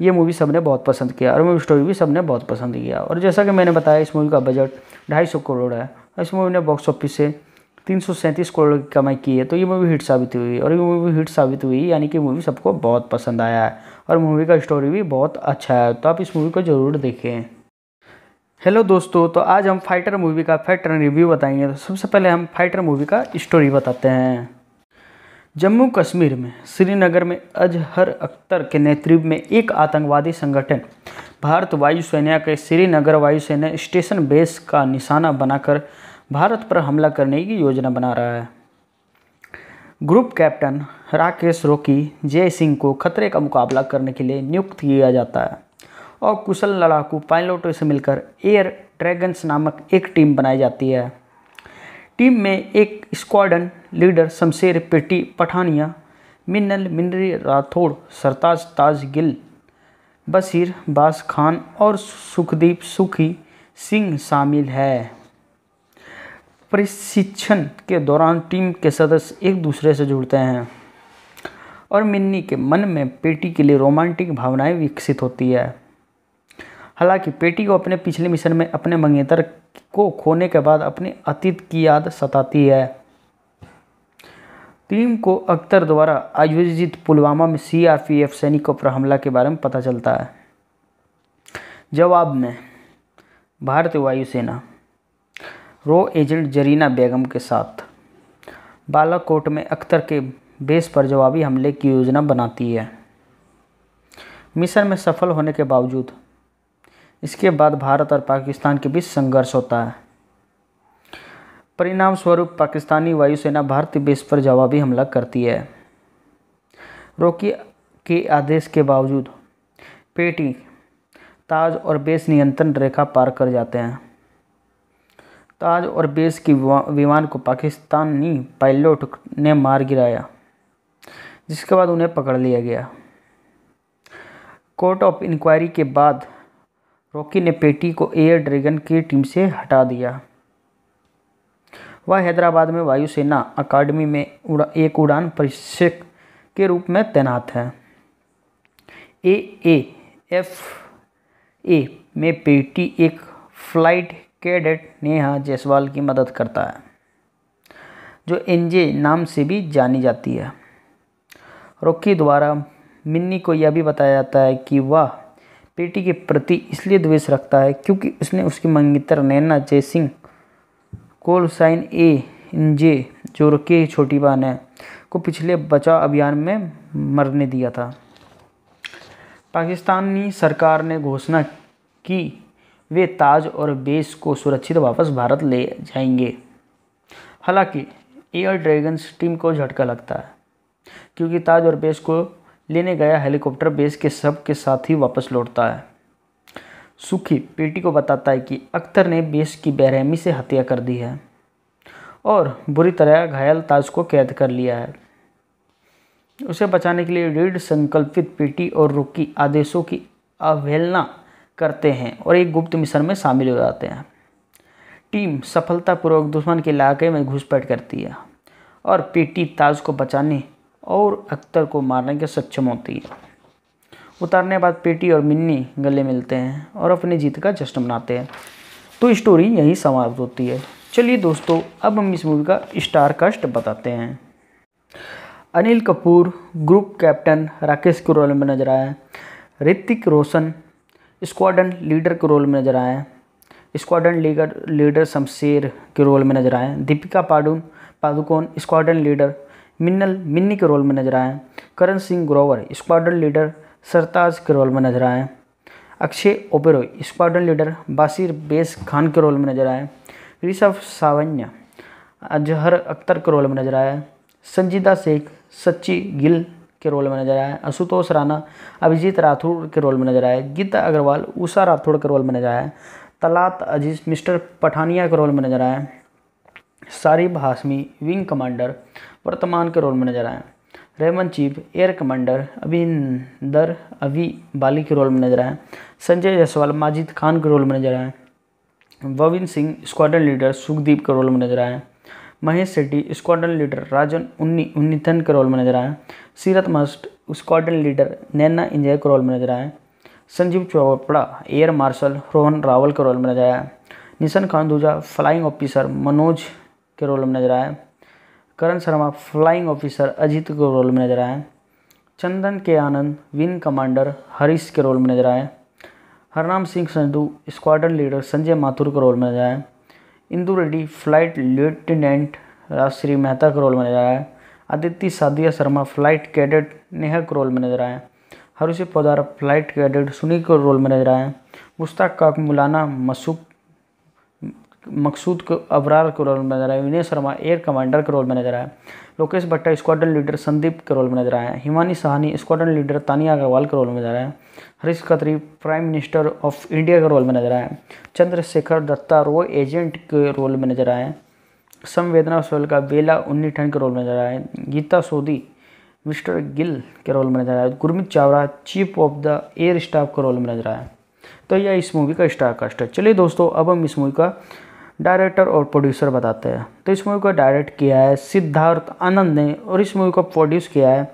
ये मूवी सबने बहुत पसंद किया और मूवी स्टोरी भी सबने बहुत पसंद किया और जैसा कि मैंने बताया इस मूवी का बजट ढाई सौ करोड़ है और इस मूवी ने बॉक्स ऑफिस से तीन सौ सैंतीस करोड़ की कमाई की है तो ये मूवी हिट साबित हुई और ये मूवी हिट साबित हुई यानी कि मूवी सबको बहुत पसंद आया है और मूवी का स्टोरी भी बहुत अच्छा है तो आप इस मूवी को ज़रूर देखें हेलो दोस्तों तो आज हम फाइटर मूवी का फैक्टर रिव्यू बताएंगे तो सबसे पहले हम फाइटर मूवी का स्टोरी बताते हैं जम्मू कश्मीर में श्रीनगर में अजहर अख्तर के नेतृत्व में एक आतंकवादी संगठन भारत वायुसेना के श्रीनगर वायुसेना स्टेशन बेस का निशाना बनाकर भारत पर हमला करने की योजना बना रहा है ग्रुप कैप्टन राकेश रोकी जय सिंह को खतरे का मुकाबला करने के लिए नियुक्त किया जाता है और कुशल लड़ाकू पायलटों से मिलकर एयर ड्रैगन्स नामक एक टीम बनाई जाती है टीम में एक स्क्वाडन लीडर शमशेर पेटी पठानिया मिन्नल मिनरी राठौड़ सरताज ताज गिल बशीर बास खान और सुखदीप सुखी सिंह शामिल है प्रशिक्षण के दौरान टीम के सदस्य एक दूसरे से जुड़ते हैं और मिन्नी के मन में पेटी के लिए रोमांटिक भावनाएं विकसित होती है हालांकि पेटी को अपने पिछले मिशन में अपने मंगेतर को खोने के बाद अपने अतीत की याद सताती है टीम को अख्तर द्वारा आयोजित पुलवामा में सीआरपीएफ सैनिकों पर हमला के बारे में पता चलता है जवाब में भारतीय वायुसेना रो एजेंट जरीना बेगम के साथ बालाकोट में अख्तर के बेस पर जवाबी हमले की योजना बनाती है मिशन में सफल होने के बावजूद इसके बाद भारत और पाकिस्तान के बीच संघर्ष होता है परिणाम स्वरूप पाकिस्तानी वायुसेना भारतीय बेस पर जवाबी हमला करती है रोकी के आदेश के बावजूद पेटी ताज और बेस नियंत्रण रेखा पार कर जाते हैं ताज और बेस की विमान को पाकिस्तानी पायलट ने मार गिराया जिसके बाद उन्हें पकड़ लिया गया कोर्ट ऑफ इंक्वायरी के बाद रॉकी ने पेटी को एयर ड्रैगन की टीम से हटा दिया वह हैदराबाद में वायुसेना अकादमी में उड़ा एक उड़ान प्रशिक्षक के रूप में तैनात है ए ए एफ ए में पेटी एक फ्लाइट कैडेट नेहा जायसवाल की मदद करता है जो एनजे नाम से भी जानी जाती है रॉकी द्वारा मिन्नी को यह भी बताया जाता है कि वह बेटी के प्रति इसलिए द्वेष रखता है क्योंकि उसने उसकी मंगेतर नैना सिंह कोल साइन ए जे जो रुके छोटी बहन है को पिछले बचाव अभियान में मरने दिया था पाकिस्तानी सरकार ने घोषणा की वे ताज और बेस को सुरक्षित वापस भारत ले जाएंगे हालांकि एयर ड्रैगन्स टीम को झटका लगता है क्योंकि ताज और बेस को लेने गया हेलीकॉप्टर बेस के सब के साथ ही वापस लौटता है सुखी पेटी को बताता है कि अख्तर ने बेस की बेरहमी से हत्या कर दी है और बुरी तरह घायल ताज को कैद कर लिया है उसे बचाने के लिए रेड संकल्पित पेटी और रुकी आदेशों की अवहेलना करते हैं और एक गुप्त मिशन में शामिल हो जाते हैं टीम सफलतापूर्वक दुश्मन के इलाके में घुसपैठ करती है और पेटी ताज को बचाने और अख्तर को मारने के सक्षम होती है उतारने के बाद पेटी और मिन्नी गले मिलते हैं और अपनी जीत का जश्न मनाते हैं तो स्टोरी यहीं समाप्त होती है चलिए दोस्तों अब हम इस मूवी का स्टार कास्ट बताते हैं अनिल कपूर ग्रुप कैप्टन राकेश के रोल में नजर आए ऋतिक रोशन स्क्वाडन लीडर के रोल में नजर आए स्क्वाडन लीडर लीडर शमशेर के रोल में नजर आए दीपिका पाडुन पादुकोण स्क्वाडन लीडर मिन्नल मिन्नी के रोल में नजर आए करण सिंह ग्रोवर स्क्वाड्रन लीडर सरताज के रोल में नजर आए Akshay Oberoi squadron leader बासिर base Khan के रोल में नजर आए ऋषभ सावन्य अजहर अख्तर के रोल में नजर आए संजीदा शेख सच्ची गिल के रोल में नजर आए आशुतोष राणा अभिजीत राठौड़ के रोल में नजर आए गीता अग्रवाल उषा राठौड़ के रोल में नजर आए तलात अजीज मिस्टर पठानिया के रोल में नजर आए सारिब हाशमी विंग कमांडर वर्तमान के रोल में नजर आए Ramon chief air commander Abhinder अभी बाली के रोल में नजर आए संजय जायसवाल माजिद खान के रोल में नजर आए वविंद सिंह स्क्वाड्रन लीडर सुखदीप के रोल में नजर आए महेश सेट्टी स्क्वाड्रन लीडर राजन उन्नी उन्नीथन के रोल में नजर आए Seerat must squadron leader Naina इंजय के रोल में नजर आए संजीव चोपड़ा एयर मार्शल रोहन रावल के रोल में नजर आया निशन खान दूजा फ्लाइंग ऑफिसर मनोज के रोल में नजर आए करण शर्मा फ्लाइंग ऑफिसर अजीत के रोल में नजर आए चंदन के आनंद विंग कमांडर हरीश के रोल में नजर आए हरनाम सिंह संधु स्क्वाड्रन लीडर संजय माथुर के रोल में नजर आए इंदू रेड्डी फ्लाइट लेफ्टिनेंट राजश्री मेहता के रोल में नजर आए आदित्य सादिया शर्मा फ्लाइट कैडेट नेहा के रोल में नजर आए हरुषि पौदार फ्लाइट कैडेट सुनील के रोल में नजर आए मुश्ताक काक मौलाना मसूक मकसूद अबरार के रोल में नजर आए विनय शर्मा एयर कमांडर के रोल में नजर आए लोकेश भट्टा स्क्वाड्रन लीडर संदीप के रोल में नजर आए हिमानी सहानी स्क्वाड्रन लीडर तानिया अग्रवाल के रोल में नजर आए Harish Khatri prime minister of India के रोल में नजर आए चंद्रशेखर दत्ता रो एजेंट के रोल में नजर आए संवेदना सोल का बेला उन्नीठन के रोल में नजर आए गीता सोदी मिस्टर गिल के रोल में नजर आए Gurmit Chawda chief of the air staff के रोल में नजर आए तो यह इस मूवी का स्टार कास्ट है चलिए दोस्तों अब हम इस मूवी का डायरेक्टर और प्रोड्यूसर बताते हैं तो इस मूवी को डायरेक्ट किया है सिद्धार्थ आनंद ने और इस मूवी को प्रोड्यूस किया है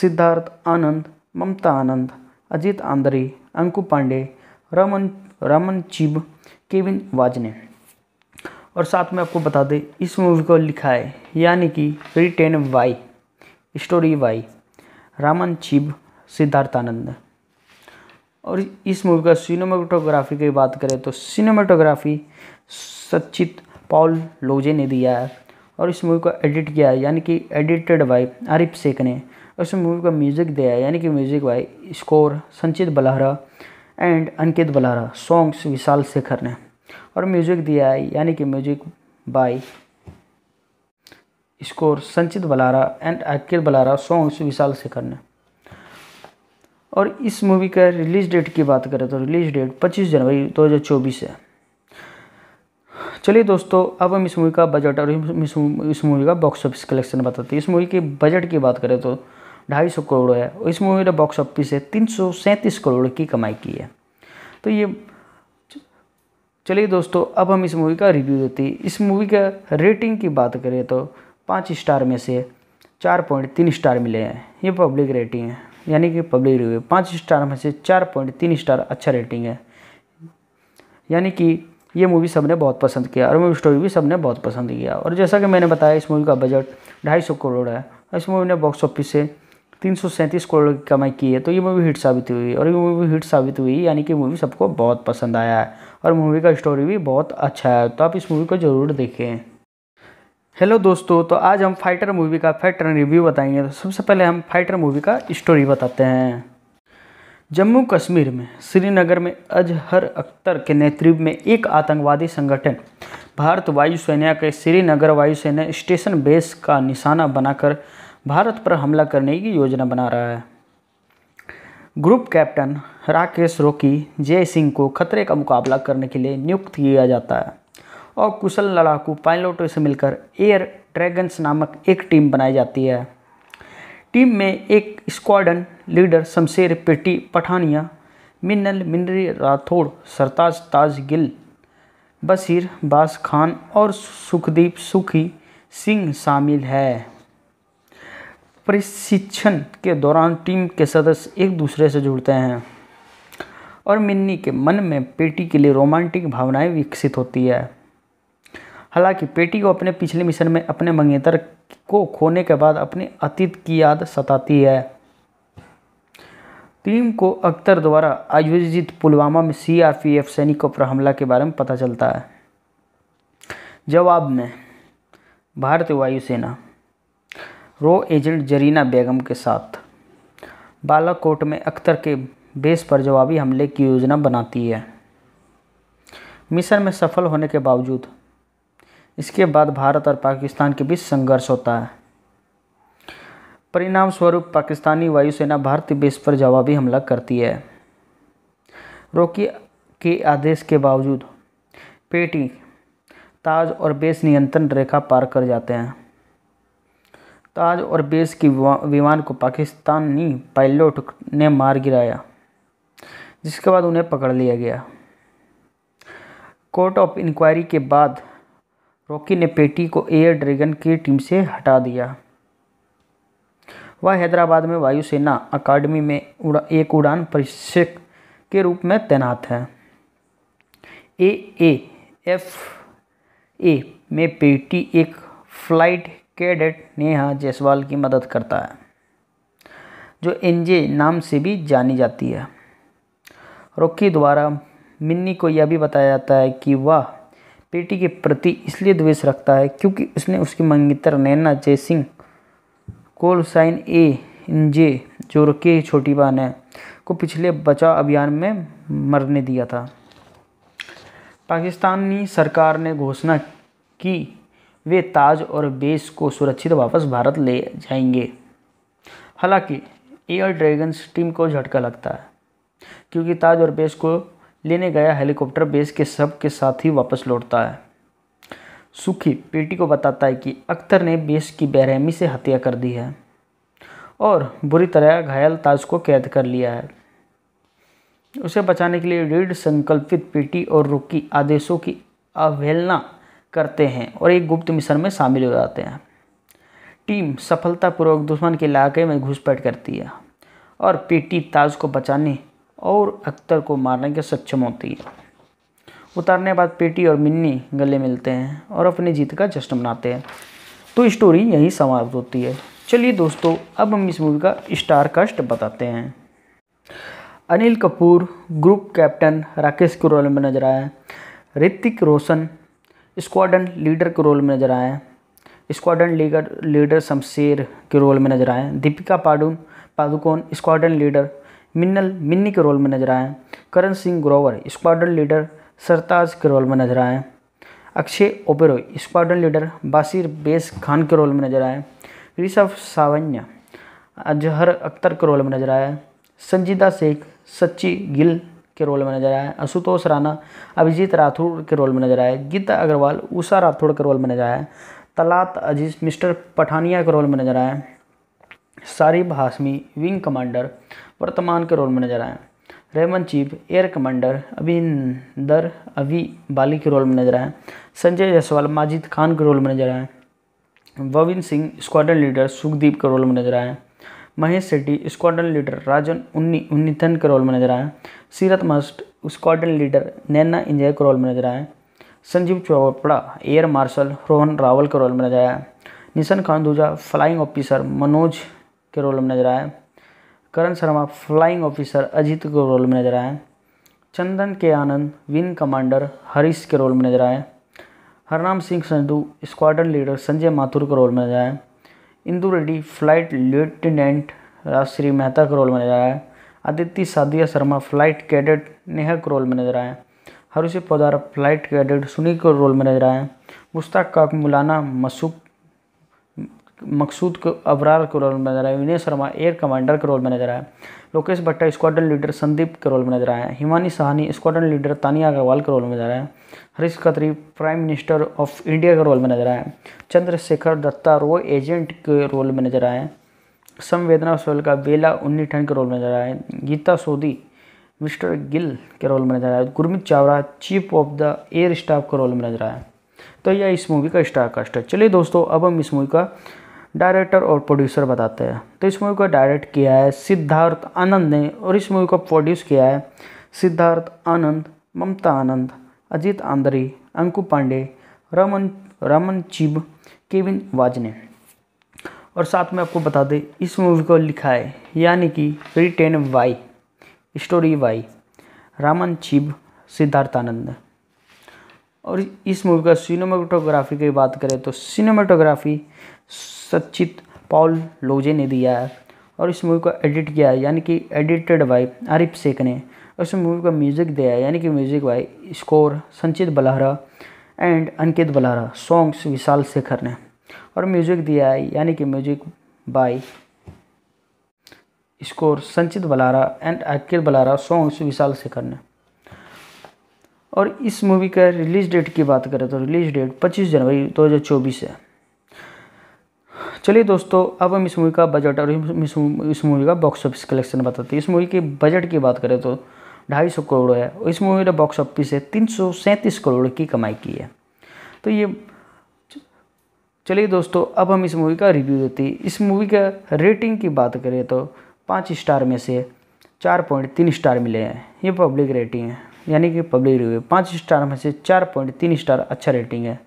सिद्धार्थ आनंद ममता आनंद अजीत आंद्री अंकु पांडे रमन रमन चिब केविन वाज ने और साथ में आपको बता दें इस मूवी को लिखा है यानी कि written by story by Raman चिब Siddharth Anand और इस मूवी का सिनेमाटोग्राफी की बात करें तो सिनेमाटोग्राफी सचित पॉल लोजे ने दिया है और इस मूवी को एडिट किया है यानी कि एडिटेड बाई आरिफ शेख ने और इस मूवी का म्यूज़िक दिया है यानी कि music by score Sanchit Balhara and Ankit Balhara songs Vishal Shekhar ने और म्यूज़िक दिया है यानी कि music by score Sanchit Balhara and Ankit Balhara songs Vishal Shekhar ने और इस मूवी का रिलीज डेट की बात करें तो रिलीज डेट 25 जनवरी 2024 है चलिए दोस्तों अब हम इस मूवी का बजट और इस मूवी का बॉक्स ऑफिस कलेक्शन बताते हैं इस मूवी के बजट की बात करें तो ढाई सौ करोड़ है और इस मूवी ने बॉक्स ऑफिस से तीन सौ सैंतीस करोड़ की कमाई की है तो ये चलिए दोस्तों अब हम इस मूवी का रिव्यू देते हैं इस मूवी का रेटिंग की बात करें तो पाँच स्टार में से चार पॉइंट तीन स्टार मिले हैं ये पब्लिक रेटिंग है यानी कि पब्लिक रिव्यू पाँच स्टार में से चार पॉइंट तीन स्टार अच्छा रेटिंग है यानी कि ये मूवी सबने बहुत पसंद किया और मूवी स्टोरी भी सबने बहुत पसंद किया और जैसा कि मैंने बताया इस मूवी का बजट ढाई सौ करोड़ है इस मूवी ने बॉक्स ऑफिस से तीन सौ सैंतीस करोड़ की कमाई की है तो ये मूवी हिट साबित हुई और ये मूवी हिट साबित हुई यानी कि मूवी सबको बहुत पसंद आया है और मूवी का स्टोरी भी बहुत अच्छा है तो आप इस मूवी को ज़रूर देखें हेलो दोस्तों तो आज हम फाइटर मूवी का फैक्टर रिव्यू बताएंगे तो सबसे पहले हम फाइटर मूवी का स्टोरी बताते हैं जम्मू कश्मीर में श्रीनगर में अजहर अख्तर के नेतृत्व में एक आतंकवादी संगठन भारत वायुसेना के श्रीनगर वायुसेना स्टेशन बेस का निशाना बनाकर भारत पर हमला करने की योजना बना रहा है ग्रुप कैप्टन राकेश रोकी जय सिंह को खतरे का मुकाबला करने के लिए नियुक्त किया जाता है और कुशल लड़ाकू पायलटों से मिलकर एयर ड्रैगन्स नामक एक टीम बनाई जाती है टीम में एक स्क्वाडन लीडर शमशेर पेटी पठानिया मिन्नल मिनरी राठौड़ सरताज ताज गिल बशीर बास खान और सुखदीप सुखी सिंह शामिल है प्रशिक्षण के दौरान टीम के सदस्य एक दूसरे से जुड़ते हैं और मिन्नी के मन में पेटी के लिए रोमांटिक भावनाएं विकसित होती है हालांकि पेटी को अपने पिछले मिशन में अपने मंगेतर को खोने के बाद अपने अतीत की याद सताती है टीम को अख्तर द्वारा आयोजित पुलवामा में सीआरपीएफ सैनिकों पर हमला के बारे में पता चलता है जवाब में भारतीय वायुसेना रो एजेंट जरीना बेगम के साथ बालाकोट में अख्तर के बेस पर जवाबी हमले की योजना बनाती है मिशन में सफल होने के बावजूद इसके बाद भारत और पाकिस्तान के बीच संघर्ष होता है परिणाम स्वरूप पाकिस्तानी वायुसेना भारतीय बेस पर जवाबी हमला करती है रोकी के आदेश के बावजूद पेटी ताज और बेस नियंत्रण रेखा पार कर जाते हैं ताज और बेस की विमान को पाकिस्तानी पायलट ने मार गिराया जिसके बाद उन्हें पकड़ लिया गया कोर्ट ऑफ इंक्वायरी के बाद रॉकी ने पेटी को एयर ड्रैगन की टीम से हटा दिया वह हैदराबाद में वायुसेना अकादमी में उड़ा एक उड़ान प्रशिक्षक के रूप में तैनात है ए ए एफ ए में पेटी एक फ्लाइट कैडेट नेहा जायसवाल की मदद करता है जो एनजे नाम से भी जानी जाती है रॉकी द्वारा मिन्नी को यह भी बताया जाता है कि वह बेटी के प्रति इसलिए द्वेष रखता है क्योंकि उसने उसकी मंगेतर नैना सिंह कोल साइन ए जे जो के छोटी बहन है को पिछले बचाव अभियान में मरने दिया था पाकिस्तानी सरकार ने घोषणा की वे ताज और बेस को सुरक्षित वापस भारत ले जाएंगे हालांकि एयर ड्रैगन्स टीम को झटका लगता है क्योंकि ताज और बेस को लेने गया हेलीकॉप्टर बेस के सब के साथ ही वापस लौटता है सुखी पेटी को बताता है कि अख्तर ने बेस की बेरहमी से हत्या कर दी है और बुरी तरह घायल ताज को कैद कर लिया है उसे बचाने के लिए रीढ़ संकल्पित पेटी और रुकी आदेशों की अवहेलना करते हैं और एक गुप्त मिशन में शामिल हो जाते हैं टीम सफलतापूर्वक दुश्मन के इलाके में घुसपैठ करती है और पेटी ताज को बचाने और अख्तर को मारने के सक्षम होती है उतारने के बाद पेटी और मिन्नी गले मिलते हैं और अपनी जीत का जश्न मनाते हैं तो स्टोरी यहीं समाप्त होती है चलिए दोस्तों अब हम इस मूवी का स्टार कास्ट बताते हैं अनिल कपूर ग्रुप कैप्टन राकेश के रोल में नजर आए ऋतिक रोशन स्क्वाडन लीडर के रोल में नजर आए स्क्वाडन लीडर लीडर शमशेर के रोल में नजर आए दीपिका पाडुन पादुकोण स्क्वाडन लीडर मिन्नल मिन्नी के रोल में नजर आए करण सिंह ग्रोवर स्क्वाड्रन लीडर सरताज के रोल में नजर आए Akshay Oberoi squadron leader बासिर base Khan के रोल में नजर आए ऋषभ सावन्य अजहर अख्तर के रोल में नजर आए संजीदा शेख सच्ची गिल के रोल में नजर आए आशुतोष राणा अभिजीत राठौर के रोल में नजर आए गीता अग्रवाल उषा राठौड़ के रोल में नजर आए तलात अजीज मिस्टर पठानिया के रोल में नजर आए सारिब हाशमी विंग कमांडर वर्तमान के रोल में नजर आए Ramon chief air commander Abhinder अभी बाली के रोल में नजर आए संजय जायसवाल माजिद खान के रोल में नजर आए वविंद सिंह स्क्वाड्रन लीडर सुखदीप के रोल में नजर आए महेश सेट्टी स्क्वाड्रन लीडर राजन उन्नी उन्नीथन के रोल में नजर आए Seerat must squadron leader Naina इंजय के रोल में नजर आए संजीव चोपड़ा एयर मार्शल रोहन रावल के रोल में नजर आया निशन खान दूजा फ्लाइंग ऑफिसर मनोज के रोल में नजर आए करण शर्मा फ्लाइंग ऑफिसर अजीत के रोल में नजर आए चंदन के आनंद विंग कमांडर हरीश के रोल में नजर आए हरनाम सिंह संधु स्क्वाड्रन लीडर संजय माथुर के रोल में नजर आए इंदू रेड्डी फ्लाइट लेफ्टिनेंट राजश्री मेहता के रोल में नजर आए आदित्य सादिया शर्मा फ्लाइट कैडेट नेहा के रोल में नजर आए हरुषि पौधार फ्लाइट कैडेट सुनील के रोल में नजर आए मुश्ताक मौलाना मसूक मकसूद अबरार के रोल में नजर आया विनय शर्मा एयर कमांडर के रोल में नजर आया लोकेश भट्टा स्क्वाडन लीडर संदीप के रोल में नजर आया हिमानी सहानी स्क्वाडन लीडर तानिया अग्रवाल के रोल में नजर आया Harish Khatri prime minister of India के रोल में नजर आए चंद्रशेखर दत्ता रो एजेंट के रोल में नजर आए संवेदना सोल का बेला उन्नीठन के रोल में नजर आए गीता सोदी मिस्टर गिल के रोल में नजर आए Gurmit Chawda chief of the air staff के रोल में नजर आया तो यह इस मूवी का स्टार कास्ट है चलिए दोस्तों अब हम इस मूवी का डायरेक्टर और प्रोड्यूसर बताते हैं तो इस मूवी को डायरेक्ट किया है सिद्धार्थ आनंद ने और इस मूवी को प्रोड्यूस किया है सिद्धार्थ आनंद ममता आनंद अजीत आंद्री अंकु पांडे रमन रमन चिब केविन वाज ने और साथ में आपको बता दें इस मूवी को लिखा है यानी कि written by story by Raman चिब Siddharth Anand और इस मूवी का सिनेमाटोग्राफी की बात करें तो सिनेमाटोग्राफी सचित पॉल लोजे ने दिया है और इस मूवी को एडिट किया है यानी कि एडिटेड बाई आरिफ शेख ने और इस मूवी का म्यूज़िक दिया है यानी कि music by score Sanchit Balhara and Ankit Balhara songs Vishal Shekhar ने और म्यूज़िक दिया है यानी कि music by score Sanchit Balhara and Ankit Balhara songs Vishal Shekhar ने और इस मूवी का रिलीज डेट की बात करें तो रिलीज डेट 25 जनवरी 2024 है चलिए दोस्तों अब हम इस मूवी का बजट और इस मूवी का बॉक्स ऑफिस कलेक्शन बताते हैं इस मूवी के बजट की बात करें तो ढाई सौ करोड़ है इस मूवी ने बॉक्स ऑफिस से तीन सौ सैंतीस करोड़ की कमाई की है तो ये चलिए दोस्तों अब हम इस मूवी का रिव्यू देते हैं इस मूवी का रेटिंग की बात करें तो पाँच स्टार में से चार पॉइंट तीन स्टार मिले हैं ये पब्लिक रेटिंग है यानी कि पब्लिक रिव्यू पाँच स्टार में से चार पॉइंट तीन स्टार अच्छा रेटिंग है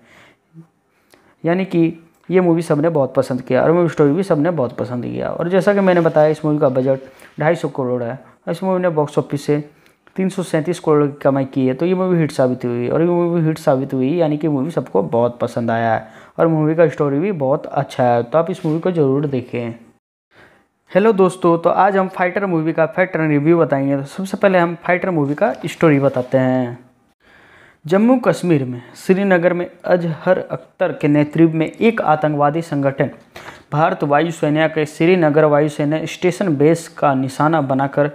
यानी कि ये मूवी सबने बहुत पसंद किया और मूवी स्टोरी भी सबने बहुत पसंद किया और जैसा कि मैंने बताया इस मूवी का बजट ढाई सौ करोड़ है इस मूवी ने बॉक्स ऑफिस से तीन सौ सैंतीस करोड़ की कमाई की है तो ये मूवी हिट साबित हुई और ये मूवी हिट साबित हुई यानी कि मूवी सबको बहुत पसंद आया है और मूवी का स्टोरी भी बहुत अच्छा है तो आप इस मूवी को ज़रूर देखें हेलो दोस्तों तो आज हम फाइटर मूवी का फैक्टर रिव्यू बताएंगे तो सबसे पहले हम फाइटर मूवी का स्टोरी बताते हैं जम्मू कश्मीर में श्रीनगर में अजहर अख्तर के नेतृत्व में एक आतंकवादी संगठन भारत वायुसेना के श्रीनगर वायुसेना स्टेशन बेस का निशाना बनाकर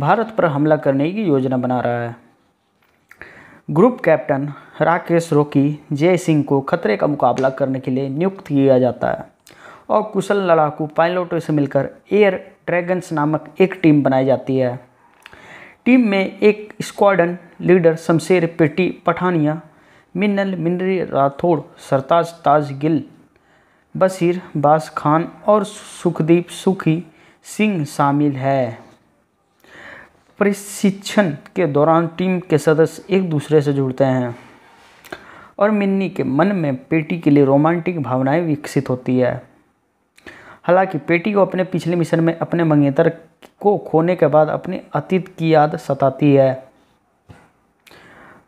भारत पर हमला करने की योजना बना रहा है ग्रुप कैप्टन राकेश रोकी जय सिंह को खतरे का मुकाबला करने के लिए नियुक्त किया जाता है और कुशल लड़ाकू पायलटों से मिलकर एयर ड्रैगन्स नामक एक टीम बनाई जाती है टीम में एक स्क्वाडन लीडर शमशेर पेटी पठानिया मिन्नल मिनरी राठौड़ सरताज ताज गिल बशीर बास खान और सुखदीप सुखी सिंह शामिल है प्रशिक्षण के दौरान टीम के सदस्य एक दूसरे से जुड़ते हैं और मिन्नी के मन में पेटी के लिए रोमांटिक भावनाएं विकसित होती है हालांकि पेटी को अपने पिछले मिशन में अपने मंगेतर को खोने के बाद अपने अतीत की याद सताती है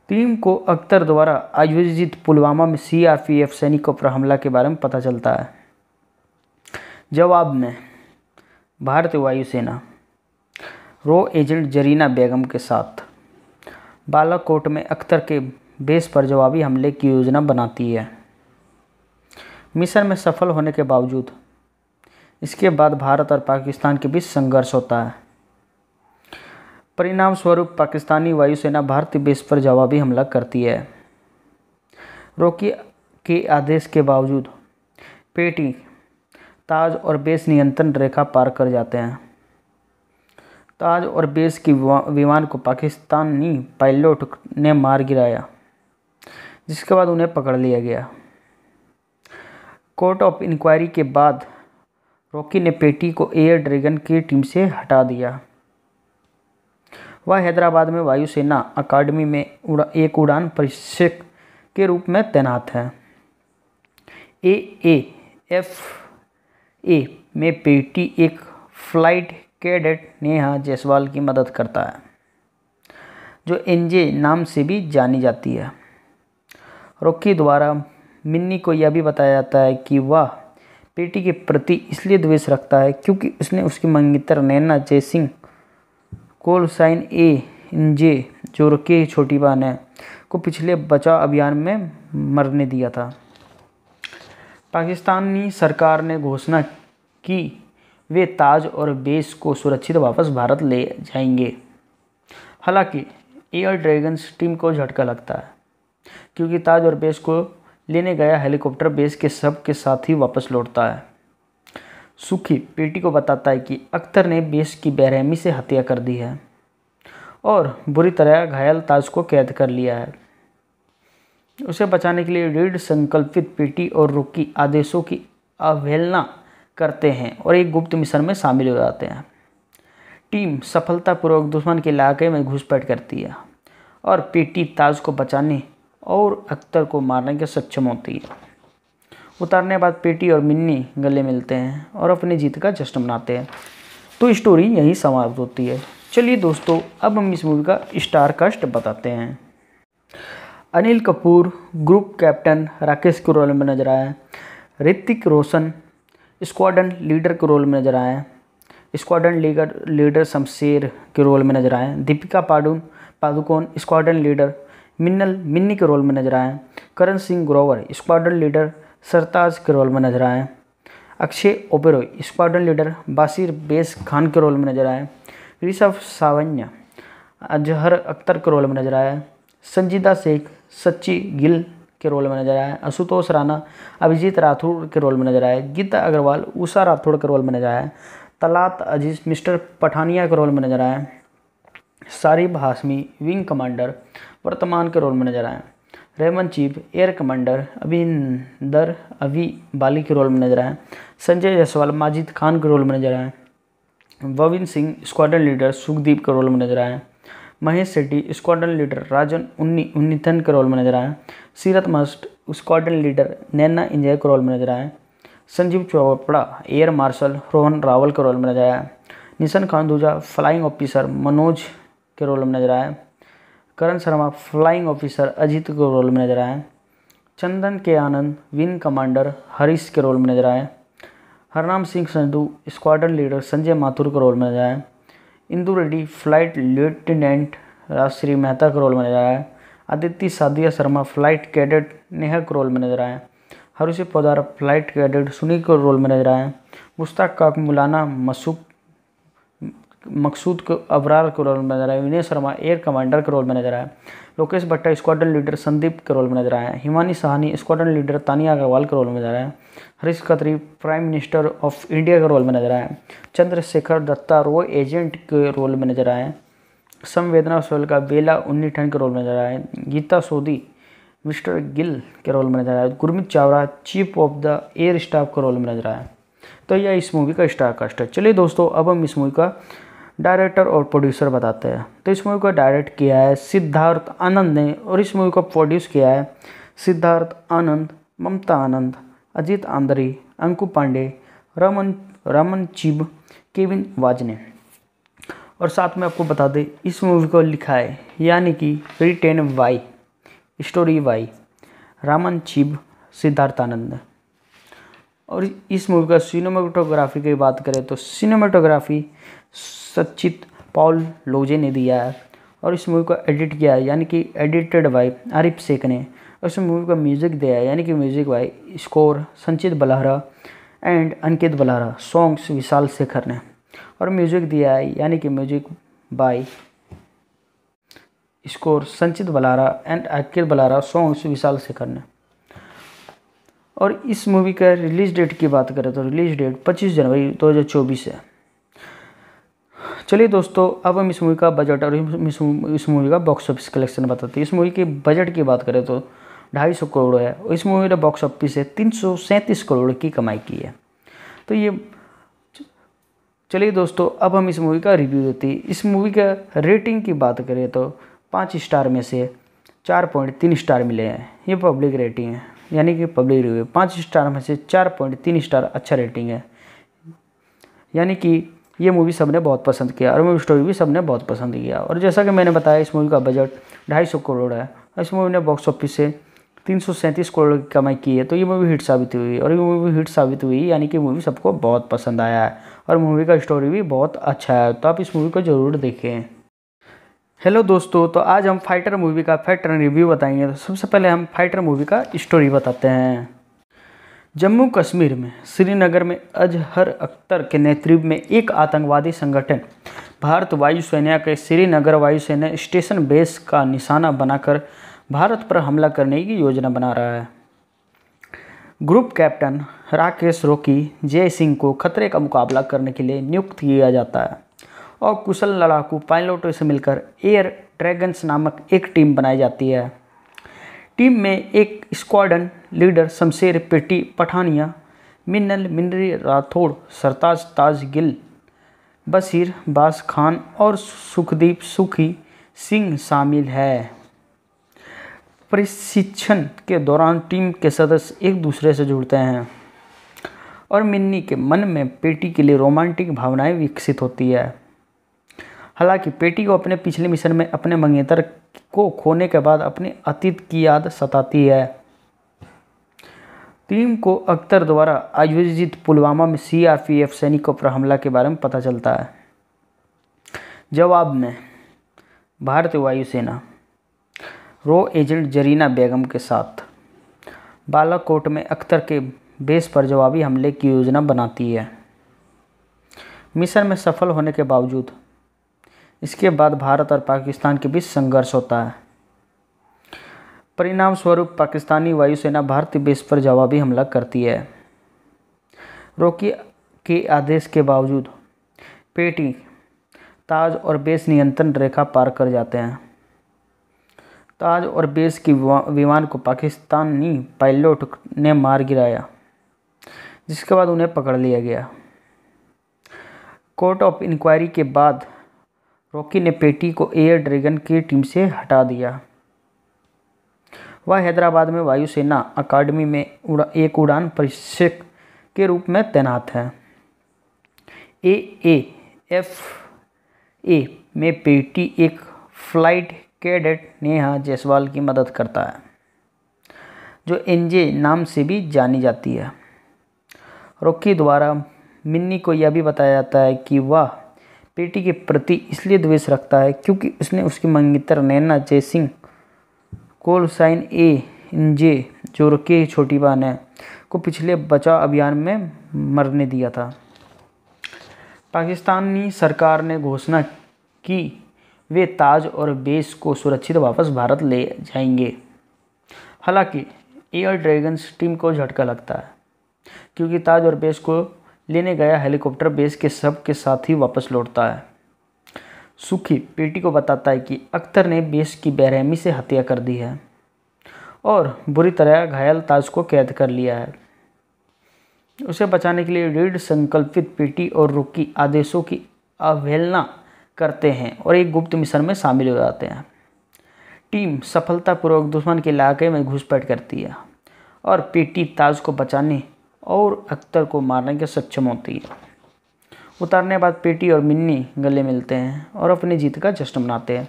टीम को अख्तर द्वारा आयोजित पुलवामा में सीआरपीएफ सैनिकों पर हमला के बारे में पता चलता है जवाब में भारतीय वायुसेना रो एजेंट जरीना बेगम के साथ बालाकोट में अख्तर के बेस पर जवाबी हमले की योजना बनाती है मिशन में सफल होने के बावजूद इसके बाद भारत और पाकिस्तान के बीच संघर्ष होता है परिणाम स्वरूप पाकिस्तानी वायुसेना भारतीय बेस पर जवाबी हमला करती है रोकी के आदेश के बावजूद पेटी ताज और बेस नियंत्रण रेखा पार कर जाते हैं ताज और बेस की विमान को पाकिस्तानी पायलट ने मार गिराया जिसके बाद उन्हें पकड़ लिया गया कोर्ट ऑफ इंक्वायरी के बाद रॉकी ने पेटी को एयर ड्रैगन की टीम से हटा दिया वह हैदराबाद में वायुसेना अकादमी में उड़ा एक उड़ान प्रशिक्षक के रूप में तैनात है ए ए एफ ए में पेटी एक फ्लाइट कैडेट नेहा जायसवाल की मदद करता है जो एनजे नाम से भी जानी जाती है रॉकी द्वारा मिन्नी को यह भी बताया जाता है कि वह बेटी के प्रति इसलिए द्वेष रखता है क्योंकि उसने उसकी मंगेतर नैना सिंह कोल साइन ए जे जो के छोटी बहन है को पिछले बचाव अभियान में मरने दिया था पाकिस्तानी सरकार ने घोषणा की वे ताज और बेस को सुरक्षित वापस भारत ले जाएंगे हालांकि एयर ड्रैगन्स टीम को झटका लगता है क्योंकि ताज और बेस को लेने गया हेलीकॉप्टर बेस के सब के साथ ही वापस लौटता है सुखी पेटी को बताता है कि अख्तर ने बेस की बेरहमी से हत्या कर दी है और बुरी तरह घायल ताज को कैद कर लिया है उसे बचाने के लिए रीढ़ संकल्पित पेटी और रुकी आदेशों की अवहेलना करते हैं और एक गुप्त मिशन में शामिल हो जाते हैं टीम सफलतापूर्वक दुश्मन के इलाके में घुसपैठ करती है और पेटी ताज को बचाने और अख्तर को मारने के सक्षम होती है उतारने के बाद पेटी और मिन्नी गले मिलते हैं और अपनी जीत का जश्न मनाते हैं तो स्टोरी यहीं समाप्त होती है चलिए दोस्तों अब हम इस मूवी का स्टार कास्ट बताते हैं अनिल कपूर ग्रुप कैप्टन राकेश के रोल में नजर आए ऋतिक रोशन स्क्वाडन लीडर के रोल में नजर आए स्क्वाडन लीडर लीडर शमशेर के रोल में नजर आए दीपिका पाडुन पादुकोण स्क्वाडन लीडर मिन्नल मिन्नी के रोल में नजर आए करण सिंह ग्रोवर स्क्वाड्रन लीडर सरताज के रोल में नजर आए Akshay Oberoi squadron leader बासिर base Khan के रोल में नजर आए ऋषभ सावन्य अजहर अख्तर के रोल में नजर आए संजीदा शेख सच्ची गिल के रोल में नजर आए आशुतोष राणा अभिजीत राठौर के रोल में नजर आए गीता अग्रवाल उषा राठौड़ के रोल में नजर आए तलात अजीज मिस्टर पठानिया के रोल में नजर आए सारिब हाशमी विंग कमांडर वर्तमान के रोल में नजर आए Ramon chief air commander Abhinder अभी बाली के रोल में नजर आए संजय जायसवाल माजिद खान के रोल में नजर आए वविंद सिंह स्क्वाडन लीडर सुखदीप के रोल में नजर आए महेश सेट्टी स्क्वाडन लीडर राजन उन्नी उन्नीथन के रोल में नजर आए Seerat must squadron leader Naina इंजय के रोल में नजर आए संजीव चोपड़ा एयर मार्शल रोहन रावल के रोल में नजर आया निशन खान दूजा फ्लाइंग ऑफिसर मनोज के रोल में नजर आए करण शर्मा फ्लाइंग ऑफिसर अजीत के रोल में नजर आए चंदन के आनंद विंग कमांडर हरीश के रोल में नजर आए हरनाम सिंह संधू स्क्वाड्रन लीडर संजय माथुर के रोल में नजर आए इंदू रेड्डी फ्लाइट लेफ्टिनेंट राजश्री मेहता के रोल में नजर आए आदित्य सादिया शर्मा फ्लाइट कैडेट नेहा के रोल में नजर आए हरुषि पौधार फ्लाइट कैडेट सुनील के रोल में नजर आए मुश्ताक मौलाना मसूक मकसूद अबरार के रोल में नजर आया विनय शर्मा एयर कमांडर के रोल में नजर आया लोकेश भट्टा स्क्वाडन लीडर संदीप के रोल में नजर आया हिमानी सहानी स्क्वाडन लीडर तानिया अग्रवाल के रोल में नजर आया Harish Khatri prime minister of India के रोल में नजर आए चंद्रशेखर दत्ता रो एजेंट के रोल में नजर आए संवेदना सोलका बेला उन्नीठन के रोल में नजर आए गीता सोदी मिस्टर गिल के रोल में नजर आए Gurmit Chawra chief of the air staff के रोल में नजर आया तो यह इस मूवी का स्टार कास्ट है चलिए दोस्तों अब हम इस मूवी का डायरेक्टर और प्रोड्यूसर बताते हैं तो इस मूवी को डायरेक्ट किया है सिद्धार्थ आनंद ने और इस मूवी को प्रोड्यूस किया है सिद्धार्थ आनंद ममता आनंद अजीत आंद्री अंकु पांडे रमन रमन चिब केविन वाज ने और साथ में आपको बता दें इस मूवी को लिखा है यानी कि written by story by Raman चिब Siddharth Anand ने और इस मूवी का सिनेमाटोग्राफी की बात करें तो सिनेमाटोग्राफी सचित पॉल लोजे ने दिया है और इस मूवी को एडिट किया है यानी कि एडिटेड बाय आरिफ शेख ने और इस मूवी का म्यूजिक दिया है यानी कि music by score Sanchit Balhara and Ankit Balhara songs Vishal Shekhar ने और म्यूजिक दिया है यानी कि music by score Sanchit Balhara and Ankit Balhara songs Vishal Shekhar ने और इस मूवी का रिलीज डेट की बात करें तो रिलीज डेट 25 जनवरी 2024 है चलिए दोस्तों अब हम इस मूवी का बजट और इस मूवी का बॉक्स ऑफिस कलेक्शन बताते हैं इस मूवी के बजट की बात करें तो ढाई सौ करोड़ है और इस मूवी ने बॉक्स ऑफिस से तीन सौ सैंतीस करोड़ की कमाई की है तो ये चलिए दोस्तों अब हम इस मूवी का रिव्यू देते हैं इस मूवी का रेटिंग की बात करें तो पाँच स्टार में से चार पॉइंट तीन स्टार मिले हैं ये पब्लिक रेटिंग है यानी कि पब्लिक रिव्यू पाँच स्टार में से चार पॉइंट तीन स्टार अच्छा रेटिंग है यानी कि ये मूवी सबने बहुत पसंद किया और मूवी स्टोरी भी सबने बहुत पसंद किया और जैसा कि मैंने बताया इस मूवी का बजट ढाई सौ करोड़ है इस मूवी ने बॉक्स ऑफिस से तीन सौ सैंतीस करोड़ की कमाई की है तो ये मूवी हिट साबित हुई और ये मूवी हिट साबित हुई यानी कि मूवी सबको बहुत पसंद आया है और मूवी का स्टोरी भी बहुत अच्छा है तो आप इस मूवी को ज़रूर देखें हेलो दोस्तों तो आज हम फाइटर मूवी का फैक्टर रिव्यू बताएंगे तो सबसे पहले हम फाइटर मूवी का स्टोरी बताते हैं जम्मू कश्मीर में श्रीनगर में अजहर अख्तर के नेतृत्व में एक आतंकवादी संगठन भारत वायुसेना के श्रीनगर वायुसेना स्टेशन बेस का निशाना बनाकर भारत पर हमला करने की योजना बना रहा है ग्रुप कैप्टन राकेश रोकी जय सिंह को खतरे का मुकाबला करने के लिए नियुक्त किया जाता है और कुशल लड़ाकू पायलटों से मिलकर एयर ड्रैगन्स नामक एक टीम बनाई जाती है टीम में एक स्क्वाडन लीडर शमशेर पेटी पठानिया मिन्नल मिनरी राठौड़ सरताज ताज गिल बशीर बास खान और सुखदीप सुखी सिंह शामिल है प्रशिक्षण के दौरान टीम के सदस्य एक दूसरे से जुड़ते हैं और मिन्नी के मन में पेटी के लिए रोमांटिक भावनाएं विकसित होती है हालांकि पेटी को अपने पिछले मिशन में अपने मंगेतर को खोने के बाद अपने अतीत की याद सताती है टीम को अख्तर द्वारा आयोजित पुलवामा में सीआरपीएफ सैनिकों पर हमला के बारे में पता चलता है जवाब में भारतीय वायुसेना रो एजेंट जरीना बेगम के साथ बालाकोट में अख्तर के बेस पर जवाबी हमले की योजना बनाती है मिशन में सफल होने के बावजूद इसके बाद भारत और पाकिस्तान के बीच संघर्ष होता है परिणाम स्वरूप पाकिस्तानी वायुसेना भारतीय बेस पर जवाबी हमला करती है रोकी के आदेश के बावजूद पेटी ताज और बेस नियंत्रण रेखा पार कर जाते हैं ताज और बेस की विमान को पाकिस्तानी पायलट ने मार गिराया जिसके बाद उन्हें पकड़ लिया गया कोर्ट ऑफ इंक्वायरी के बाद रॉकी ने पेटी को एयर ड्रैगन की टीम से हटा दिया वह हैदराबाद में वायुसेना अकादमी में उड़ा एक उड़ान प्रशिक्षक के रूप में तैनात है ए ए एफ ए में पेटी एक फ्लाइट कैडेट नेहा जायसवाल की मदद करता है जो एनजे नाम से भी जानी जाती है रॉकी द्वारा मिन्नी को यह भी बताया जाता है कि वह बेटी के प्रति इसलिए द्वेष रखता है क्योंकि उसने उसकी मंगेतर नैना सिंह कोल साइन ए जे जो रुके छोटी बहन है को पिछले बचाव अभियान में मरने दिया था पाकिस्तानी सरकार ने घोषणा की वे ताज और बेस को सुरक्षित वापस भारत ले जाएंगे हालांकि एयर ड्रैगन्स टीम को झटका लगता है क्योंकि ताज और बेस को लेने गया हेलीकॉप्टर बेस के सब के साथ ही वापस लौटता है सुखी पेटी को बताता है कि अख्तर ने बेस की बेरहमी से हत्या कर दी है और बुरी तरह घायल ताज को कैद कर लिया है उसे बचाने के लिए रीड संकल्पित पेटी और रुकी आदेशों की अवहेलना करते हैं और एक गुप्त मिशन में शामिल हो जाते हैं टीम सफलतापूर्वक दुश्मन के इलाके में घुसपैठ करती है और पेटी ताज को बचाने और अख्तर को मारने के सक्षम होती है उतारने के बाद पेटी और मिन्नी गले मिलते हैं और अपनी जीत का जश्न मनाते हैं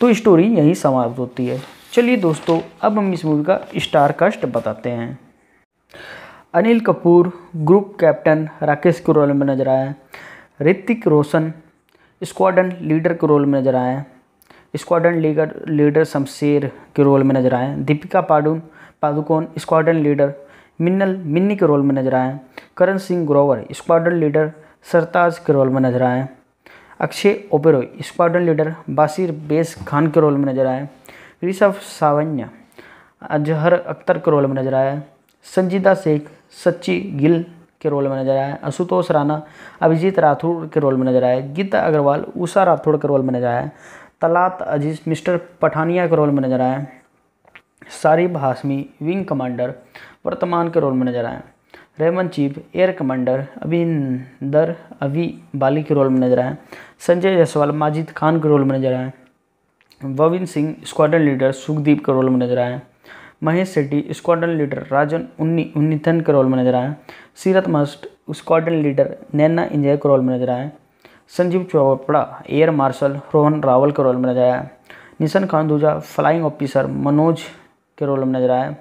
तो स्टोरी यहीं समाप्त होती है चलिए दोस्तों अब हम इस मूवी का स्टार कास्ट बताते हैं अनिल कपूर ग्रुप कैप्टन राकेश के रोल में नजर आए ऋतिक रोशन स्क्वाडन लीडर के रोल में नजर आए स्क्वाडन लीडर लीडर शमशेर के रोल में नजर आए दीपिका पाडुन पादुकोण स्क्वाडन लीडर मिन्नल मिन्नी के रोल में नजर आए करण सिंह ग्रोवर स्क्वाड्रन लीडर सरताज के रोल में नजर आए Akshay Oberoi squadron leader बासिर base Khan के रोल में नजर आए ऋषभ सावन्य अजहर अख्तर के रोल में नजर आए संजीदा शेख सच्ची गिल के रोल में नजर आए आशुतोष राणा अभिजीत राठौर के रोल में नजर आए गीता अग्रवाल उषा राठौड़ के रोल में नजर आए तलात अजीज मिस्टर पठानिया के रोल में नजर आए सारिब हाशमी विंग कमांडर वर्तमान के रोल में नजर आए Ramon chief air commander Abhinder अभी बाली के रोल में नजर आए संजय जायसवाल माजिद खान के रोल में नजर आए वविन सिंह स्क्वाडन लीडर सुखदीप के रोल में नजर आए महेश सेट्टी स्क्वाडन लीडर राजन उन्नी उन्नीथन के रोल में नजर आए Seerat must squadron leader Naina इंजय के रोल में नजर आए संजीव चोपड़ा एयर मार्शल रोहन रावल के रोल में नजर आया निशन खान दूजा फ्लाइंग ऑफिसर मनोज के रोल में नजर आया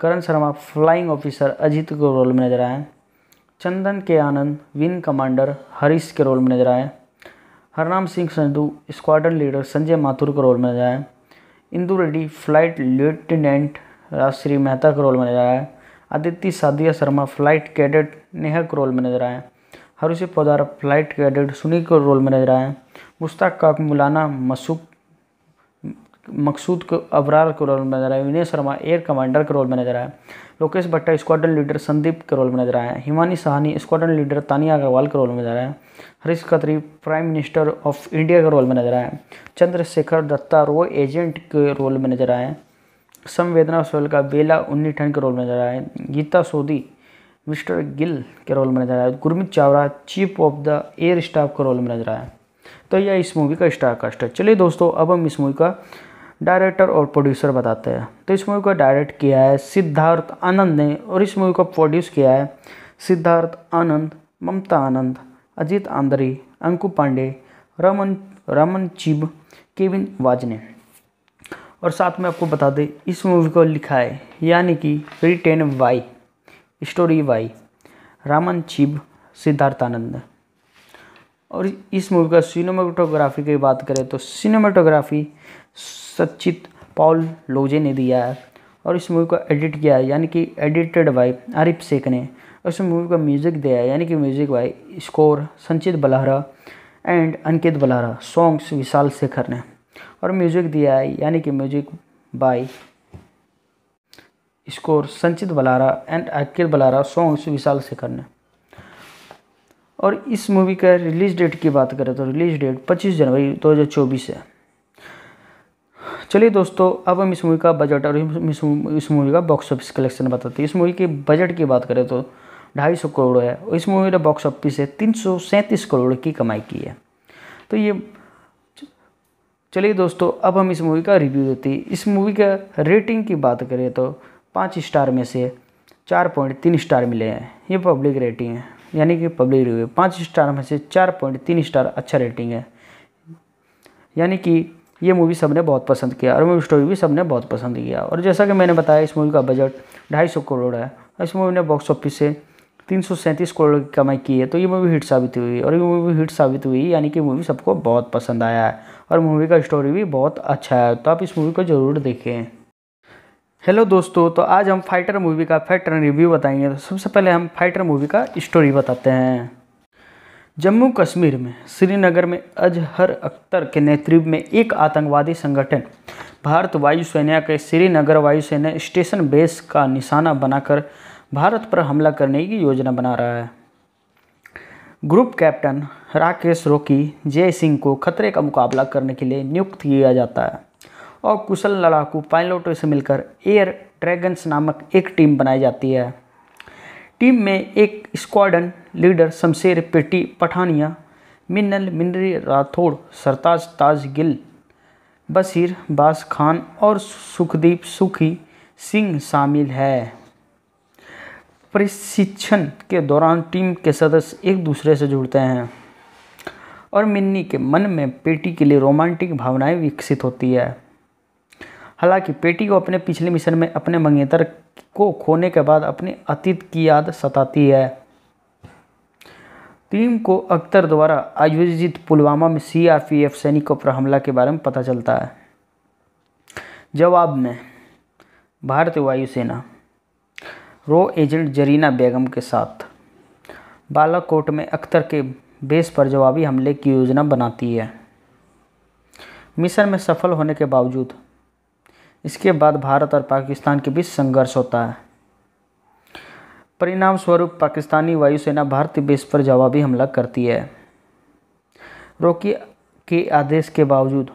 करण शर्मा फ्लाइंग ऑफिसर अजीत के रोल में नजर आए चंदन के आनंद विंग कमांडर हरीश के रोल में नजर आए हरनाम सिंह संधू स्क्वाड्रन लीडर संजय माथुर के रोल में नजर आए इंदू रेड्डी फ्लाइट लेफ्टिनेंट राजश्री मेहता के रोल में नजर आए आदित्य सादिया शर्मा फ्लाइट कैडेट नेहा के रोल में नजर आए हरुषि पौदार फ्लाइट कैडेट सुनील के रोल में नजर आए मुश्ताक मौलाना मसूक मकसूद अबरार के रोल में नजर आया विनय शर्मा एयर कमांडर के रोल में नजर आया लोकेश भट्टा स्क्वाडन लीडर संदीप के रोल में नजर आया हिमानी सहानी स्क्वाडन लीडर तानिया अग्रवाल के रोल में नजर आया Harish Khatri prime minister of India के रोल में नजर आए चंद्रशेखर दत्ता रो एजेंट के रोल में नजर आए संवेदना सोलका बेला उन्नीठन के रोल में नजर आए गीता सोदी मिस्टर गिल के रोल में नजर आए Gurmit Chawra chief of the air staff के रोल में नजर आया तो यह इस मूवी का स्टार कास्ट है चलिए दोस्तों अब हम इस मूवी का डायरेक्टर और प्रोड्यूसर बताते हैं तो इस मूवी को डायरेक्ट किया है सिद्धार्थ आनंद ने और इस मूवी को प्रोड्यूस किया है सिद्धार्थ आनंद ममता आनंद अजीत आंद्रे अंकु पांडे रमन रमन चिब केविन वाज ने और साथ में आपको बता दें इस मूवी को लिखा है यानी कि written by story by Raman चिब Siddharth Anand ने और इस मूवी का सिनेमाटोग्राफी की बात करें तो सिनेमाटोग्राफी सचित पॉल लोजे ने दिया है और इस मूवी को एडिट किया है यानी कि एडिटेड बाय आरिफ शेख ने और इस मूवी का म्यूजिक दिया है यानी कि music by score Sanchit Balhara and Ankit Balhara songs Vishal Shekhar ने और म्यूजिक दिया है यानी कि music by score Sanchit Balhara and Ankit Balhara songs Vishal Shekhar ने और इस मूवी का रिलीज डेट की बात करें तो रिलीज डेट 25 जनवरी 2024 है चलिए दोस्तों अब हम इस मूवी का बजट और इस मूवी का बॉक्स ऑफिस कलेक्शन बताते हैं इस मूवी के बजट की बात करें तो ढाई सौ करोड़ है और इस मूवी ने बॉक्स ऑफिस से तीन सौ सैंतीस करोड़ की कमाई की है तो ये चलिए दोस्तों अब हम इस मूवी का रिव्यू देते हैं इस मूवी का रेटिंग की बात करें तो पाँच स्टार में से चार पॉइंट तीन स्टार मिले हैं ये पब्लिक रेटिंग है यानी कि पब्लिक रिव्यू पाँच स्टार में से चार पॉइंट तीन स्टार अच्छा रेटिंग है यानी कि ये मूवी सबने बहुत पसंद किया और मूवी स्टोरी भी सबने बहुत पसंद किया और जैसा कि मैंने बताया इस मूवी का बजट ढाई सौ करोड़ है इस मूवी ने बॉक्स ऑफिस से तीन सौ सैंतीस करोड़ की कमाई की है तो ये मूवी हिट साबित हुई और ये मूवी हिट साबित हुई यानी कि मूवी सबको बहुत पसंद आया है और मूवी का स्टोरी भी बहुत अच्छा है तो आप इस मूवी को ज़रूर देखें हेलो दोस्तों तो आज हम फाइटर मूवी का फैक्टर रिव्यू बताएंगे तो सबसे पहले हम फाइटर मूवी का स्टोरी बताते हैं जम्मू कश्मीर में श्रीनगर में अजहर अख्तर के नेतृत्व में एक आतंकवादी संगठन भारत वायुसेना के श्रीनगर वायुसेना स्टेशन बेस का निशाना बनाकर भारत पर हमला करने की योजना बना रहा है ग्रुप कैप्टन राकेश रोकी जय सिंह को खतरे का मुकाबला करने के लिए नियुक्त किया जाता है और कुशल लड़ाकू पायलटों से मिलकर एयर ड्रैगन्स नामक एक टीम बनाई जाती है टीम में एक स्क्वाडन लीडर शमशेर पेटी पठानिया मिन्नल मिनरी राठौड़ सरताज ताज गिल बशीर बास खान और सुखदीप सुखी सिंह शामिल है प्रशिक्षण के दौरान टीम के सदस्य एक दूसरे से जुड़ते हैं और मिन्नी के मन में पेटी के लिए रोमांटिक भावनाएं विकसित होती है हालांकि पेटी को अपने पिछले मिशन में अपने मंगेतर को खोने के बाद अपने अतीत की याद सताती है टीम को अख्तर द्वारा आयोजित पुलवामा में सीआरपीएफ सैनिकों पर हमला के बारे में पता चलता है जवाब में भारतीय वायुसेना रो एजेंट जरीना बेगम के साथ बालाकोट में अख्तर के बेस पर जवाबी हमले की योजना बनाती है मिशन में सफल होने के बावजूद इसके बाद भारत और पाकिस्तान के बीच संघर्ष होता है परिणाम स्वरूप पाकिस्तानी वायुसेना भारतीय बेस पर जवाबी हमला करती है रोकी के आदेश के बावजूद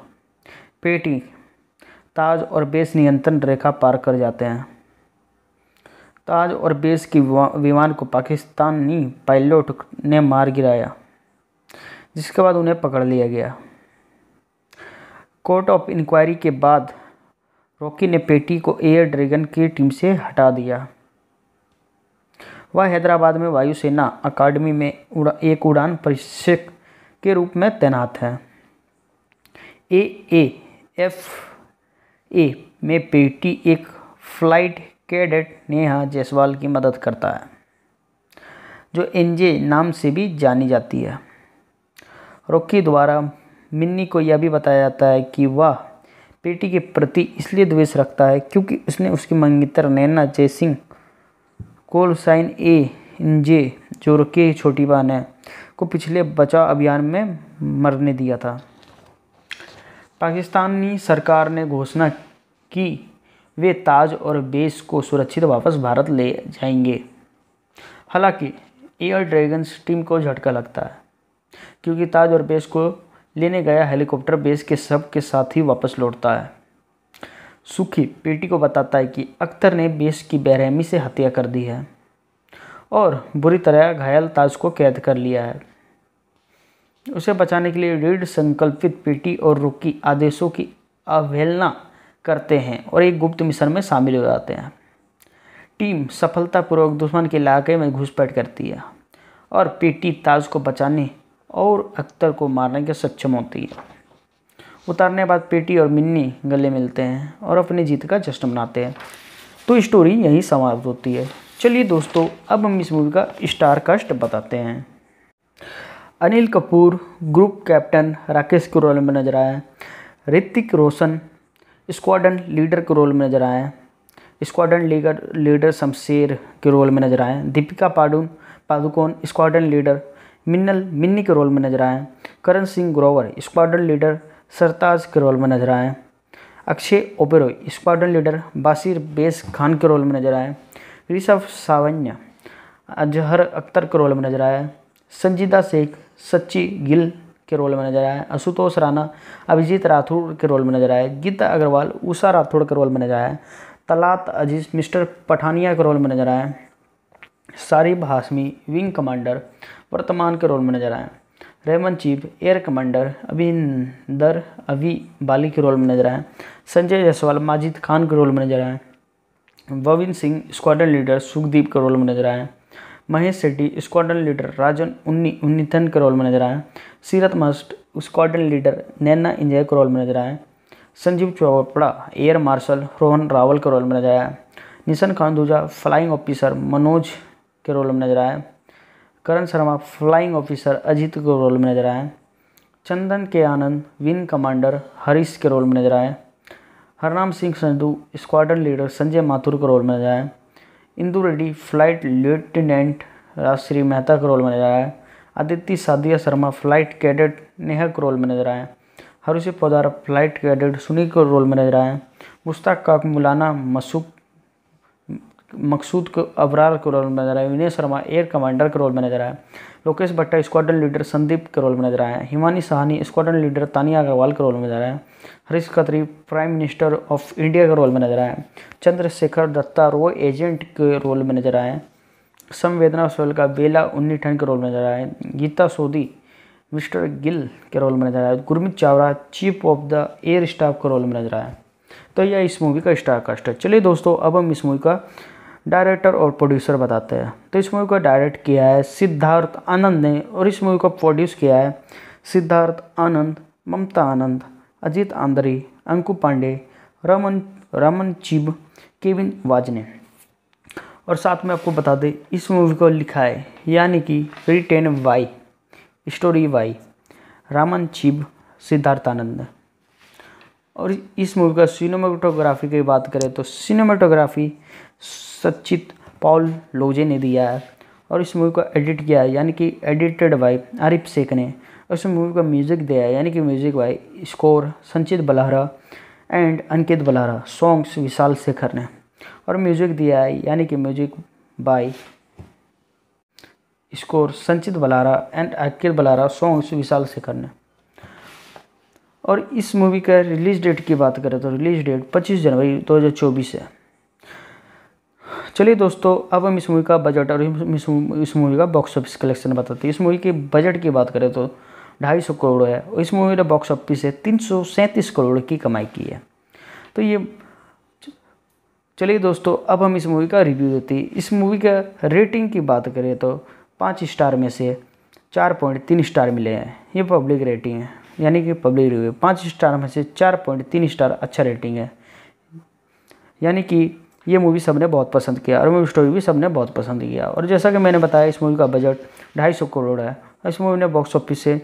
पेटी ताज और बेस नियंत्रण रेखा पार कर जाते हैं ताज और बेस की विमान को पाकिस्तानी पायलट ने मार गिराया जिसके बाद उन्हें पकड़ लिया गया कोर्ट ऑफ इंक्वायरी के बाद रॉकी ने पेटी को एयर ड्रैगन की टीम से हटा दिया वह हैदराबाद में वायुसेना अकादमी में उड़ा एक उड़ान प्रशिक्षक के रूप में तैनात है ए ए एफ ए में पेटी एक फ्लाइट कैडेट नेहा जायसवाल की मदद करता है जो एनजे नाम से भी जानी जाती है रॉकी द्वारा मिन्नी को यह भी बताया जाता है कि वह बेटी के प्रति इसलिए द्वेष रखता है क्योंकि उसने उसकी मंगेतर नैना सिंह कोल साइन ए जे जो के छोटी बहन है को पिछले बचाव अभियान में मरने दिया था पाकिस्तानी सरकार ने घोषणा की वे ताज और बेस को सुरक्षित वापस भारत ले जाएंगे हालांकि एयर ड्रैगन्स टीम को झटका लगता है क्योंकि ताज और बेस को लेने गया हेलीकॉप्टर बेस के सब के साथ ही वापस लौटता है सुखी पेटी को बताता है कि अख्तर ने बेस की बेरहमी से हत्या कर दी है और बुरी तरह घायल ताज को कैद कर लिया है उसे बचाने के लिए रीड संकल्पित पेटी और रुकी आदेशों की अवहेलना करते हैं और एक गुप्त मिशन में शामिल हो जाते हैं टीम सफलतापूर्वक दुश्मन के इलाके में घुसपैठ करती है और पेटी ताज को बचाने और अख्तर को मारने के सक्षम होती है उतारने के बाद पेटी और मिन्नी गले मिलते हैं और अपनी जीत का जश्न मनाते हैं तो स्टोरी यहीं समाप्त होती है चलिए दोस्तों अब हम इस मूवी का स्टार कास्ट बताते हैं अनिल कपूर ग्रुप कैप्टन राकेश के रोल में नजर आए ऋतिक रोशन स्क्वाडन लीडर के रोल में नजर आए स्क्वाडन लीडर लीडर शमशेर के रोल में नजर आए दीपिका पाडुन पादुकोण स्क्वाडन लीडर मिन्नल मिन्नी के रोल में नजर आए करण सिंह ग्रोवर स्क्वाड्रन लीडर सरताज के रोल में नजर आए Akshay Oberoi squadron leader बासिर base Khan के रोल में नजर आए ऋषभ सावन्य अजहर अख्तर के रोल में नजर आए संजीदा शेख सच्ची गिल के रोल में नजर आए आशुतोष राणा अभिजीत राठौड़ के रोल में नजर आए गीता अग्रवाल उषा राठौड़ के रोल में नजर आए तलात अजीज मिस्टर पठानिया के रोल में नजर आए सारिब हाशमी विंग कमांडर वर्तमान के रोल में नजर आए Ramon chief air commander Abhinder अभी बाली के रोल में नजर आए संजय जायसवाल माजिद खान के रोल में नजर आए वविन सिंह स्क्वाडन लीडर सुखदीप के रोल में नजर आए महेश सेट्टी स्क्वाडन लीडर राजन उन्नी उन्नीथन के रोल में नजर आए Seerat must squadron leader Naina इंजय के रोल में नजर आए संजीव चोपड़ा एयर मार्शल रोहन रावल के रोल में नजर आया निशन खान दूजा फ्लाइंग ऑफिसर मनोज के रोल में नजर आया करण शर्मा फ्लाइंग ऑफिसर अजीत के रोल में नजर आए चंदन के आनंद विंग कमांडर हरीश के रोल में नजर आए हरनाम सिंह संधू स्क्वाड्रन लीडर संजय माथुर के रोल में नजर आए इंदू रेड्डी फ्लाइट लेफ्टिनेंट राजश्री मेहता के रोल में नजर आए आदित्य सादिया शर्मा फ्लाइट कैडेट नेहा के रोल में नजर आए हरुषि पौदार फ्लाइट कैडेट सुनील के रोल में नजर आए मुश्ताक काक मौलाना मसूक मकसूद अबरार के रोल में नजर आए विनय शर्मा एयर कमांडर के रोल में नजर आए लोकेश भट्टा स्क्वाडन लीडर संदीप के रोल में नजर आए हिमानी सहानी स्क्वाडन लीडर तानिया अग्रवाल के रोल में नजर आए Harish Khatri prime minister of India के रोल में नजर आए चंद्रशेखर दत्ता रो एजेंट के रोल में नजर आए संवेदना सोलका बेला उन्नी ठंड के रोल में नजर आए गीता सोदी मिस्टर गिल के रोल में नजर आए Gurmit Chawda chief of the air staff के रोल में नजर आए तो यह इस मूवी का स्टार कास्ट है चलिए दोस्तों अब हम इस मूवी का डायरेक्टर और प्रोड्यूसर बताते हैं तो इस मूवी को डायरेक्ट किया है सिद्धार्थ आनंद ने और इस मूवी को प्रोड्यूस किया है सिद्धार्थ आनंद ममता आनंद अजीत आंद्रे अंकु पांडे रमन रमन चिब केविन वाज ने और साथ में आपको बता दें इस मूवी को लिखा है यानी कि written by story by Raman चिब Siddharth Anand ने और इस मूवी का सिनेमाटोग्राफी की बात करें तो सिनेमाटोग्राफी सचित पॉल लोजे ने दिया है और इस मूवी को एडिट किया है यानी कि एडिटेड बाय आरिफ शेख ने और इस मूवी का म्यूज़िक दिया है यानी कि music by score Sanchit Balhara and Ankit Balhara songs Vishal Shekhar ने और म्यूज़िक दिया है यानी कि music by score Sanchit Balhara and Ankit Balhara songs Vishal Shekhar ने और इस मूवी का रिलीज डेट की बात करें तो रिलीज डेट 25 जनवरी 2024 है चलिए दोस्तों अब हम इस मूवी का बजट और इस मूवी का बॉक्स ऑफिस कलेक्शन बताते हैं इस मूवी के बजट की बात करें तो ढाई सौ करोड़ है और इस मूवी ने बॉक्स ऑफिस से तीन सौ सैंतीस करोड़ की कमाई की है तो ये चलिए दोस्तों अब हम इस मूवी का रिव्यू देते हैं इस मूवी का रेटिंग की बात करें तो पाँच स्टार में से चार पॉइंट तीन स्टार मिले हैं ये पब्लिक रेटिंग है यानी कि पब्लिक रिव्यू पाँच स्टार में से चार पॉइंट तीन स्टार अच्छा रेटिंग है यानी कि ये मूवी सबने बहुत पसंद किया और मूवी स्टोरी भी सबने बहुत पसंद किया और जैसा कि मैंने बताया इस मूवी का बजट ढाई सौ करोड़ है इस मूवी ने बॉक्स ऑफिस से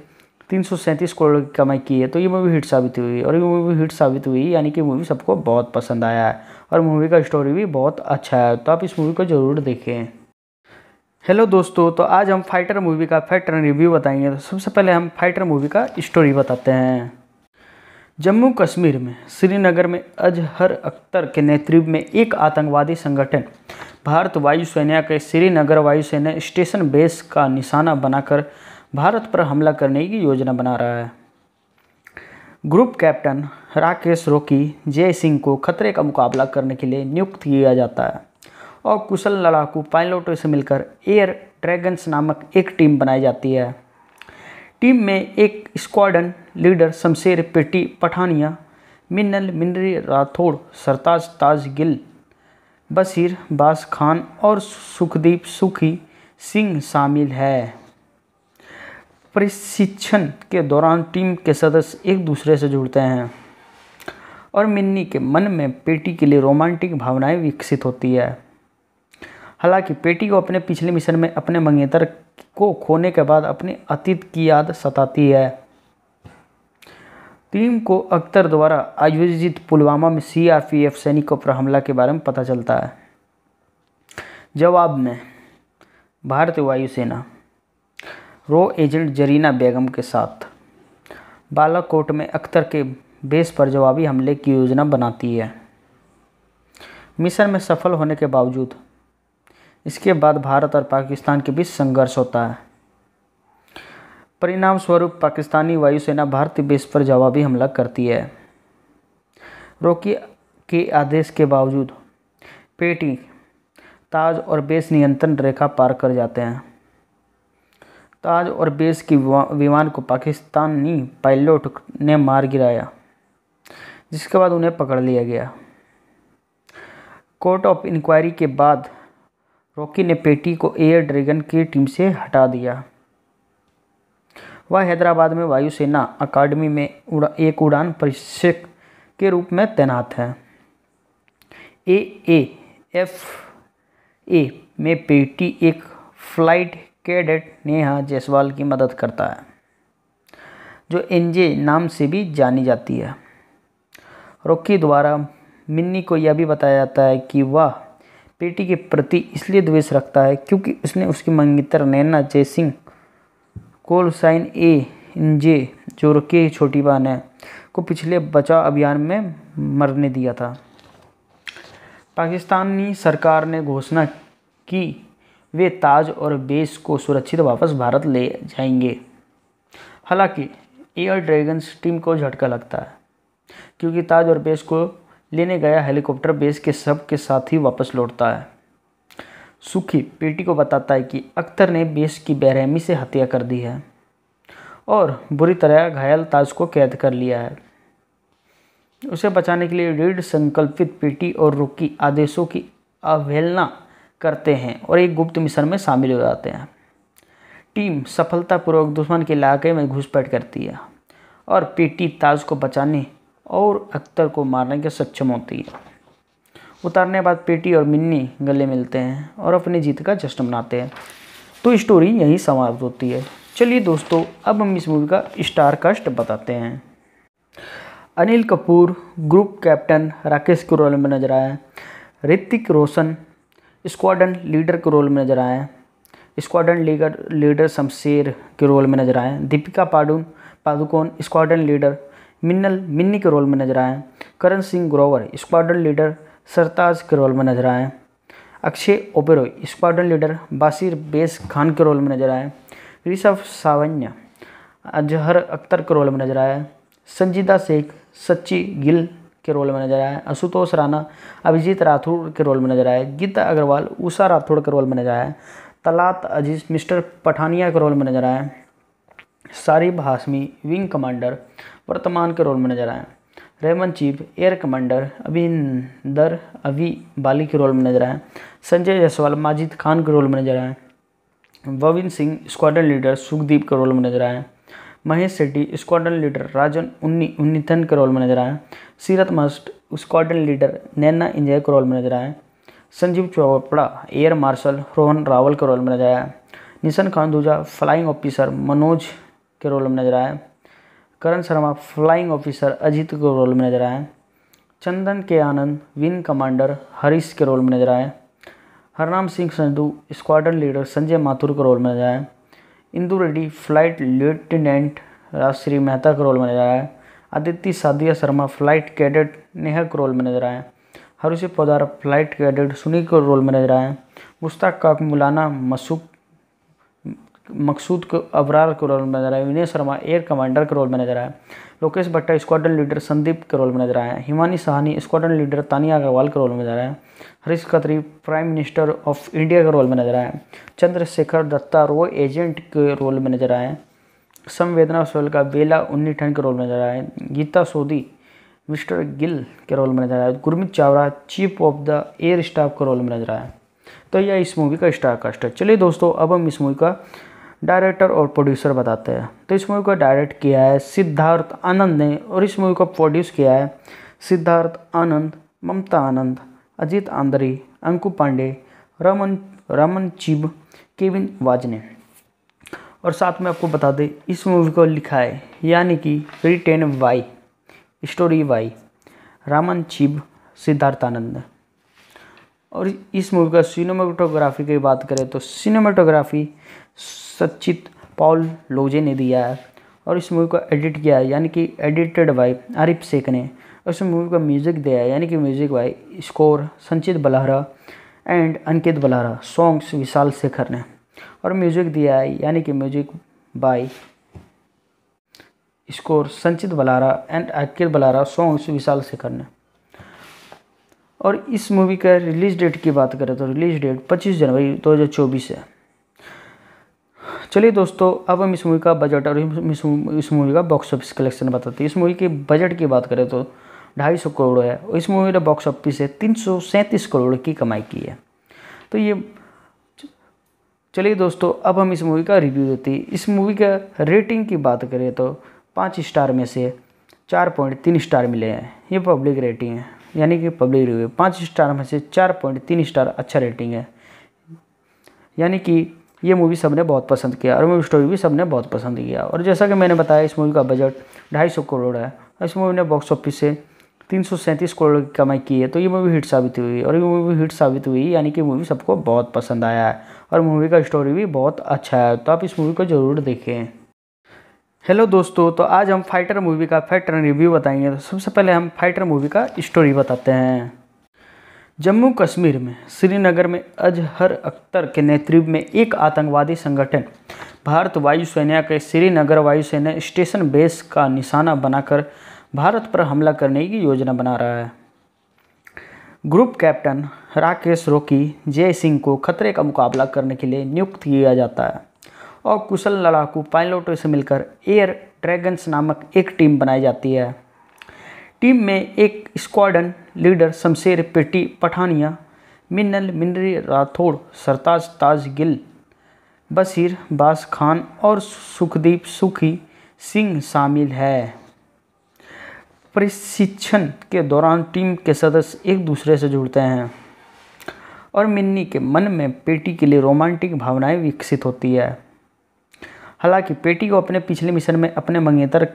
तीन सौ सैंतीस करोड़ की कमाई की है तो ये मूवी हिट साबित हुई और ये मूवी हिट साबित हुई यानी कि मूवी सबको बहुत पसंद आया है और मूवी का स्टोरी भी बहुत अच्छा है तो आप इस मूवी को ज़रूर देखें हेलो दोस्तों तो आज हम फाइटर मूवी का फैक्टर रिव्यू बताएंगे तो सबसे पहले हम फाइटर मूवी का स्टोरी बताते हैं जम्मू कश्मीर में श्रीनगर में अजहर अख्तर के नेतृत्व में एक आतंकवादी संगठन भारत वायुसेना के श्रीनगर वायुसेना स्टेशन बेस का निशाना बनाकर भारत पर हमला करने की योजना बना रहा है ग्रुप कैप्टन राकेश रोकी जय सिंह को खतरे का मुकाबला करने के लिए नियुक्त किया जाता है और कुशल लड़ाकू पायलटों से मिलकर एयर ड्रैगन्स नामक एक टीम बनाई जाती है टीम में एक स्क्वाडन लीडर शमशेर पेटी पठानिया मिन्नल मिनरी राठौड़ सरताज ताज गिल बशीर बास खान और सुखदीप सुखी सिंह शामिल है प्रशिक्षण के दौरान टीम के सदस्य एक दूसरे से जुड़ते हैं और मिन्नी के मन में पेटी के लिए रोमांटिक भावनाएं विकसित होती है हालांकि पेटी को अपने पिछले मिशन में अपने मंगेतर को खोने के बाद अपने अतीत की याद सताती है टीम को अख्तर द्वारा आयोजित पुलवामा में सीआरपीएफ सैनिकों पर हमला के बारे में पता चलता है जवाब में भारतीय वायुसेना रो एजेंट जरीना बेगम के साथ बालाकोट में अख्तर के बेस पर जवाबी हमले की योजना बनाती है मिशन में सफल होने के बावजूद इसके बाद भारत और पाकिस्तान के बीच संघर्ष होता है परिणाम स्वरूप पाकिस्तानी वायुसेना भारतीय बेस पर जवाबी हमला करती है रोकी के आदेश के बावजूद पेटी ताज और बेस नियंत्रण रेखा पार कर जाते हैं ताज और बेस की विमान को पाकिस्तानी पायलट ने मार गिराया जिसके बाद उन्हें पकड़ लिया गया कोर्ट ऑफ इंक्वायरी के बाद रॉकी ने पेटी को एयर ड्रैगन की टीम से हटा दिया वह हैदराबाद में वायुसेना अकादमी में उड़ा एक उड़ान प्रशिक्षक के रूप में तैनात है ए ए एफ ए में पेटी एक फ्लाइट कैडेट नेहा जायसवाल की मदद करता है जो एनजे नाम से भी जानी जाती है रॉकी द्वारा मिन्नी को यह भी बताया जाता है कि वह बेटी के प्रति इसलिए द्वेष रखता है क्योंकि उसने उसकी मंगेतर नैना सिंह कोल साइन ए जे जो के छोटी बहन है को पिछले बचाव अभियान में मरने दिया था पाकिस्तानी सरकार ने घोषणा की वे ताज और बेस को सुरक्षित वापस भारत ले जाएंगे हालांकि एयर ड्रैगन्स टीम को झटका लगता है क्योंकि ताज और बेस को लेने गया हेलीकॉप्टर बेस के सब के साथ ही वापस लौटता है सुखी पेटी को बताता है कि अख्तर ने बेस की बेरहमी से हत्या कर दी है और बुरी तरह घायल ताज को कैद कर लिया है उसे बचाने के लिए रीढ़ संकल्पित पेटी और रुकी आदेशों की अवहेलना करते हैं और एक गुप्त मिशन में शामिल हो जाते हैं टीम सफलतापूर्वक दुश्मन के इलाके में घुसपैठ करती है और पेटी ताज को बचाने और अख्तर को मारने के सक्षम होती है उतारने के बाद पेटी और मिन्नी गले मिलते हैं और अपनी जीत का जश्न मनाते हैं तो स्टोरी यहीं समाप्त होती है चलिए दोस्तों अब हम इस मूवी का स्टार कास्ट बताते हैं अनिल कपूर ग्रुप कैप्टन राकेश के रोल में नजर आए ऋतिक रोशन स्क्वाडन लीडर के रोल में नजर आए स्क्वाडन लीडर लीडर शमशेर के रोल में नजर आए दीपिका पाडुन पादुकोण स्क्वाडन लीडर मिन्नल मिन्नी के रोल में नजर आए करण सिंह ग्रोवर स्क्वाड्रन लीडर सरताज के रोल में नजर आए Akshay Oberoi squadron leader बासिर base Khan के रोल में नजर आए ऋषभ सावन्य अजहर अख्तर के रोल में नजर आए संजीदा शेख सच्ची गिल के रोल में नजर आए आशुतोष राणा अभिजीत राठौड़ के रोल में नजर आए गीता अग्रवाल उषा राठौड़ के रोल में नजर आए तलात अजीज मिस्टर पठानिया के रोल में नजर आए सारिब हाशमी विंग कमांडर वर्तमान के रोल में नजर आए Ramon chief air commander Abhinder अभी बाली के रोल में नजर आए संजय जायसवाल माजिद खान के रोल में नजर आए वविन सिंह स्क्वाडन लीडर सुखदीप के रोल में नजर आए महेश सेट्टी स्क्वाडन लीडर राजन उन्नी उन्नीथन के रोल में नजर आए Seerat must squadron leader Naina इंजय के रोल में नजर आए संजीव चोपड़ा एयर मार्शल रोहन रावल के रोल में नजर आया निशन खान दूजा फ्लाइंग ऑफिसर मनोज के रोल में नजर आया करण शर्मा फ्लाइंग ऑफिसर अजीत के रोल में नजर आए चंदन के आनंद विंग कमांडर हरीश के रोल में नजर आए हरनाम सिंह संधू स्क्वाड्रन लीडर संजय माथुर के रोल में नजर आए इंदू रेड्डी फ्लाइट लेफ्टिनेंट राजश्री मेहता के रोल में नजर आए आदित्य सादिया शर्मा फ्लाइट कैडेट नेहा के रोल में नजर आए हरुषि पौदार फ्लाइट कैडेट सुनील के रोल में नजर आए मुश्ताक काक मौलाना मसूक मकसूद अबरार के रोल में नजर आया विनय शर्मा एयर कमांडर के रोल में नजर आया लोकेश भट्टा स्क्वाडन लीडर संदीप के रोल में नजर आया हिमानी सहानी स्क्वाडन लीडर तानिया अग्रवाल के रोल में नजर आया Harish Khatri prime minister of India के रोल में नजर आए चंद्रशेखर दत्ता रो एजेंट के रोल में नजर आए संवेदना सोल का बेला उन्नी ठंड के रोल में नजर आए गीता सोदी मिस्टर गिल के रोल में नजर आए Gurmit Chawda chief of the air staff के रोल में नजर आया तो यह इस मूवी का स्टार कास्ट है चलिए दोस्तों अब हम इस मूवी का डायरेक्टर और प्रोड्यूसर बताते हैं तो इस मूवी को डायरेक्ट किया है सिद्धार्थ आनंद ने और इस मूवी को प्रोड्यूस किया है सिद्धार्थ आनंद ममता आनंद अजीत आंद्रे अंकु पांडे रमन रमन चिब केविन वाज ने और साथ में आपको बता दें इस मूवी को लिखा है यानी कि written by story by Raman चिब Siddharth Anand और इस मूवी का सिनेमाटोग्राफी की बात करें तो सिनेमाटोग्राफी सचित पॉल लोजे ने दिया है और इस मूवी को एडिट किया है यानी कि एडिटेड बाय आरिफ शेख ने और इस मूवी का म्यूजिक दिया है यानी कि music by score Sanchit Balhara and Ankit Balhara songs Vishal Shekhar ने और म्यूजिक दिया है यानी कि music by score Sanchit Balhara and Ankit Balhara songs Vishal Shekhar ने और इस मूवी का रिलीज डेट की बात करें तो रिलीज डेट 25 जनवरी 2024 है चलिए दोस्तों अब हम इस मूवी का बजट और इस मूवी का बॉक्स ऑफिस कलेक्शन बताते हैं इस मूवी के बजट की बात करें तो ढाई सौ करोड़ है और इस मूवी ने बॉक्स ऑफिस से तीन सौ सैंतीस करोड़ की कमाई की है तो ये चलिए दोस्तों अब हम इस मूवी का रिव्यू देते हैं इस मूवी का रेटिंग की बात करें तो पाँच स्टार में से चार पॉइंट तीन स्टार मिले हैं ये पब्लिक रेटिंग है यानी कि पब्लिक रिव्यू पाँच स्टार में से चार पॉइंट तीन स्टार अच्छा रेटिंग है यानी कि ये मूवी सबने बहुत पसंद किया और मूवी स्टोरी भी सबने बहुत पसंद किया और जैसा कि मैंने बताया इस मूवी का बजट ढाई सौ करोड़ है इस मूवी ने बॉक्स ऑफिस से तीन सौ सैंतीस करोड़ की कमाई की है तो ये मूवी हिट साबित हुई और ये मूवी हिट साबित हुई यानी कि मूवी सबको बहुत पसंद आया है और मूवी का स्टोरी भी बहुत अच्छा है तो आप इस मूवी को ज़रूर देखें हेलो दोस्तों तो आज हम फाइटर मूवी का फैक्टर रिव्यू बताएंगे तो सबसे पहले हम फाइटर मूवी का स्टोरी बताते हैं जम्मू कश्मीर में श्रीनगर में अजहर अख्तर के नेतृत्व में एक आतंकवादी संगठन भारत वायुसेना के श्रीनगर वायुसेना स्टेशन बेस का निशाना बनाकर भारत पर हमला करने की योजना बना रहा है ग्रुप कैप्टन राकेश रोकी जय सिंह को खतरे का मुकाबला करने के लिए नियुक्त किया जाता है और कुशल लड़ाकू पायलटों से मिलकर एयर ड्रैगन्स नामक एक टीम बनाई जाती है टीम में एक स्क्वाडन लीडर शमशेर पेटी पठानिया मिन्नल मिनरी राठौड़ सरताज ताज गिल बशीर बास खान और सुखदीप सुखी सिंह शामिल है प्रशिक्षण के दौरान टीम के सदस्य एक दूसरे से जुड़ते हैं और मिन्नी के मन में पेटी के लिए रोमांटिक भावनाएं विकसित होती है हालांकि पेटी को अपने पिछले मिशन में अपने मंगेतर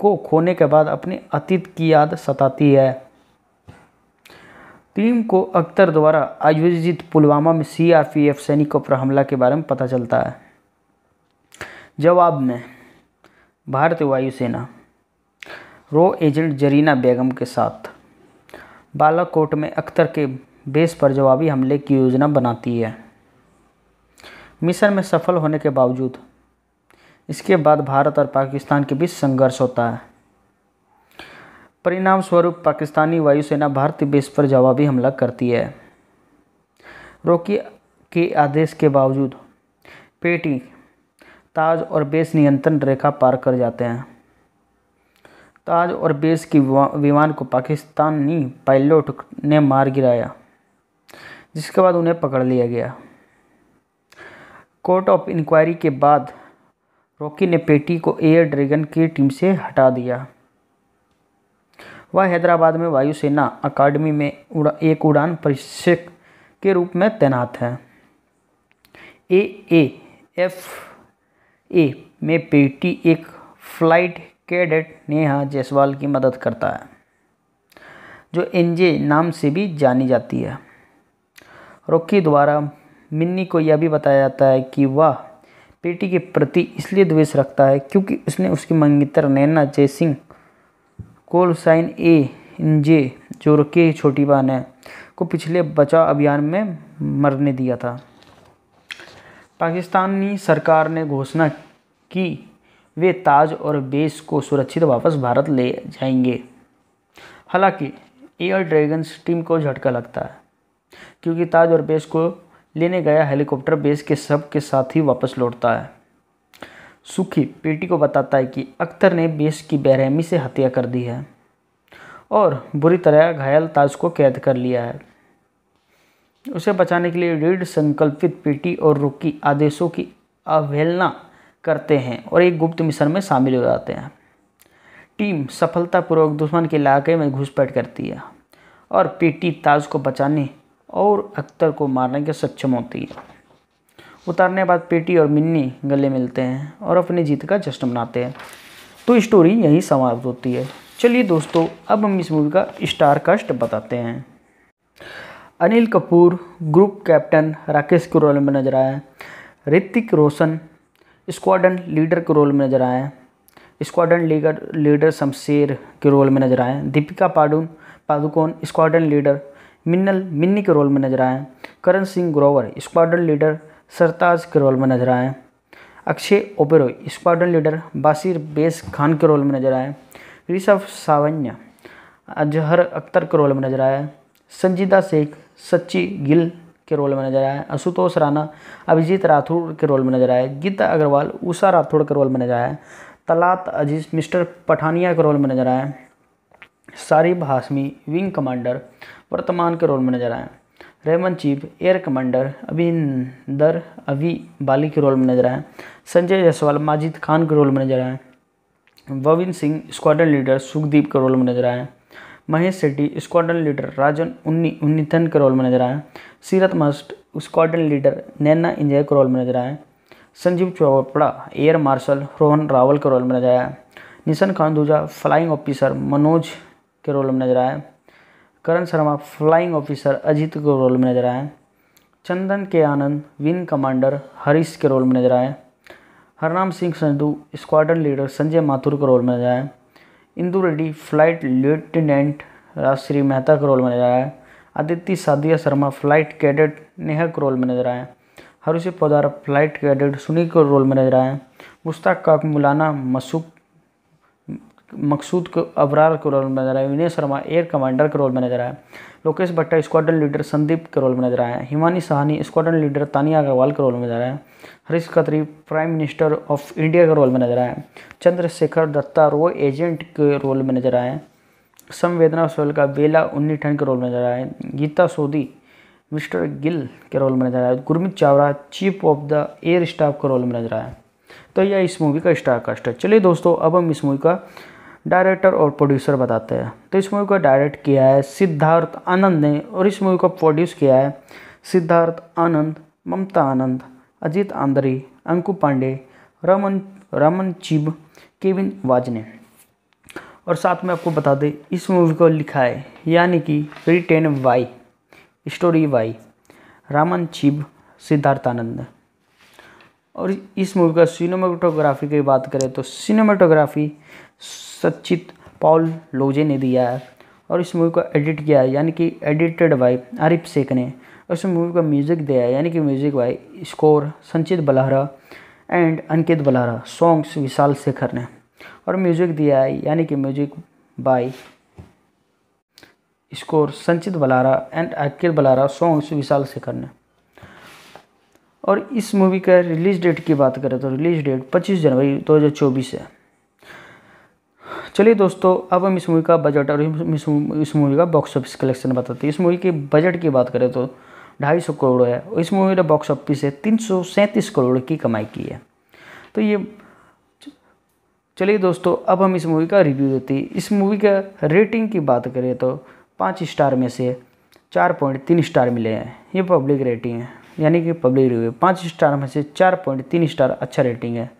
को खोने के बाद अपने अतीत की याद सताती है टीम को अख्तर द्वारा आयोजित पुलवामा में सीआरपीएफ सैनिकों पर हमला के बारे में पता चलता है जवाब में भारतीय वायुसेना रो एजेंट जरीना बेगम के साथ बालाकोट में अख्तर के बेस पर जवाबी हमले की योजना बनाती है मिशन में सफल होने के बावजूद इसके बाद भारत और पाकिस्तान के बीच संघर्ष होता है परिणाम स्वरूप पाकिस्तानी वायुसेना भारतीय बेस पर जवाबी हमला करती है रोकी के आदेश के बावजूद पेटी ताज और बेस नियंत्रण रेखा पार कर जाते हैं ताज और बेस की विमान को पाकिस्तानी पायलट ने मार गिराया जिसके बाद उन्हें पकड़ लिया गया कोर्ट ऑफ इंक्वायरी के बाद रॉकी ने पेटी को एयर ड्रैगन की टीम से हटा दिया वह हैदराबाद में वायुसेना अकादमी में उड़ा एक उड़ान प्रशिक्षक के रूप में तैनात है ए ए एफ ए में पेटी एक फ्लाइट कैडेट नेहा जायसवाल की मदद करता है जो एनजे नाम से भी जानी जाती है रॉकी द्वारा मिन्नी को यह भी बताया जाता है कि वह बेटी के प्रति इसलिए द्वेष रखता है क्योंकि उसने उसकी मंगेतर नैना सिंह कोल साइन ए जे जो के छोटी बहन है को पिछले बचाव अभियान में मरने दिया था पाकिस्तानी सरकार ने घोषणा की वे ताज और बेस को सुरक्षित वापस भारत ले जाएंगे हालांकि एयर ड्रैगन्स टीम को झटका लगता है क्योंकि ताज और बेस को लेने गया हेलीकॉप्टर बेस के सब के साथ ही वापस लौटता है सुखी पेटी को बताता है कि अख्तर ने बेस की बेरहमी से हत्या कर दी है और बुरी तरह घायल ताज को कैद कर लिया है उसे बचाने के लिए रीढ़ संकल्पित पेटी और रुकी आदेशों की अवहेलना करते हैं और एक गुप्त मिशन में शामिल हो जाते हैं टीम सफलतापूर्वक दुश्मन के इलाके में घुसपैठ करती है और पेटी ताज को बचाने और अख्तर को मारने के सक्षम होती है उतारने के बाद पेटी और मिन्नी गले मिलते हैं और अपनी जीत का जश्न मनाते हैं तो स्टोरी यहीं समाप्त होती है चलिए दोस्तों अब हम इस मूवी का स्टार कास्ट बताते हैं अनिल कपूर ग्रुप कैप्टन राकेश के रोल में नजर आए ऋतिक रोशन स्क्वाडन लीडर के रोल में नजर आए स्क्वाडन लीडर लीडर शमशेर के रोल में नजर आए दीपिका पाडुन पादुकोण स्क्वाडन लीडर मिन्नल मिन्नी के रोल में नजर आए करण सिंह ग्रोवर स्क्वाड्रन लीडर सरताज के रोल में नजर आए Akshay Oberoi squadron leader बासिर base Khan के रोल में नजर आए ऋषभ सावन्य अजहर अख्तर के रोल में नजर आए संजीदा शेख सच्ची गिल के रोल में नजर आए आशुतोष राणा अभिजीत राठौड़ के रोल में नजर आए गीता अग्रवाल उषा राठौड़ के रोल में नजर आए तलात अजीज मिस्टर पठानिया के रोल में नजर आए सारिब हाशमी विंग कमांडर वर्तमान के रोल में नजर आए Ramon chief air commander Abhinder अभी बाली के रोल में नजर आए संजय जायसवाल माजिद खान के रोल में नजर आए वविन सिंह स्क्वाडन लीडर सुखदीप के रोल में नजर आए महेश सेट्टी स्क्वाडन लीडर राजन उन्नी उन्नीथन के रोल में नजर आए Seerat must squadron leader Naina इंजय के रोल में नजर आए संजीव चोपड़ा एयर मार्शल रोहन रावल के रोल में नजर आया निशन खान दूजा फ्लाइंग ऑफिसर मनोज के रोल में नजर आए करण शर्मा फ्लाइंग ऑफिसर अजीत के रोल में नजर आए चंदन के आनंद विंग कमांडर हरीश के रोल में नजर आए हरनाम सिंह संधू स्क्वाड्रन लीडर संजय माथुर के रोल में नजर आए इंदू रेड्डी फ्लाइट लेफ्टिनेंट राजश्री मेहता के रोल में नजर आए आदित्य सादिया शर्मा फ्लाइट कैडेट नेहा के रोल में नजर आए हरुषि पौदार फ्लाइट कैडेट सुनील के रोल में नजर आए मुश्ताक काक मौलाना मसूक मकसूद को अबरार के रोल में नजर आया विनय शर्मा एयर कमांडर के रोल में नजर आया लोकेश भट्टा स्क्वाडन लीडर संदीप के रोल में नजर आया हिमानी सहानी स्क्वाडन लीडर तानिया अग्रवाल के रोल में नजर आया Harish Khatri prime minister of India के रोल में नजर आए चंद्रशेखर दत्ता रो एजेंट के रोल में नजर आए संवेदना सोल का बेला उन्नी ठन के रोल में नजर आए गीता सोदी मिस्टर गिल के रोल में नजर आया Gurmit Chawda chief of the air staff के रोल में नजर आया तो यह इस मूवी का स्टार कास्ट है चलिए दोस्तों अब हम इस मूवी का डायरेक्टर और प्रोड्यूसर बताते हैं तो इस मूवी को डायरेक्ट किया है सिद्धार्थ आनंद ने और इस मूवी को प्रोड्यूस किया है सिद्धार्थ आनंद ममता आनंद अजीत आंद्रे अंकु पांडे रमन रमन चिब केविन वाज ने और साथ में आपको बता दें इस मूवी को लिखा है यानी कि written by story by Raman चिब Siddharth Anand और इस मूवी का सिनेमाटोग्राफी की बात करें तो सिनेमाटोग्राफी सचित पॉल लोजे ने दिया है और इस मूवी को एडिट किया है यानी कि एडिटेड बाई आरिफ शेख ने और इस मूवी का म्यूजिक दिया है यानी कि music by score Sanchit Balhara and Ankit Balhara songs Vishal Shekhar ने और म्यूजिक दिया है यानी कि music by score Sanchit Balhara and Ankit Balhara songs Vishal Shekhar ने और इस मूवी का रिलीज डेट की बात करें तो रिलीज डेट 25 जनवरी 2024 है चलिए दोस्तों अब हम इस मूवी का बजट और इस मूवी का बॉक्स ऑफिस कलेक्शन बताते हैं इस मूवी के बजट की बात करें तो ढाई सौ करोड़ है और इस मूवी ने बॉक्स ऑफिस से तीन सौ सैंतीस करोड़ की कमाई की है तो ये चलिए दोस्तों अब हम इस मूवी का रिव्यू देते हैं इस मूवी का रेटिंग की बात करें तो पाँच स्टार में से चार पॉइंट तीन स्टार मिले हैं ये पब्लिक रेटिंग है यानी कि पब्लिक रिव्यू पाँच स्टार में से चार पॉइंट तीन स्टार अच्छा रेटिंग है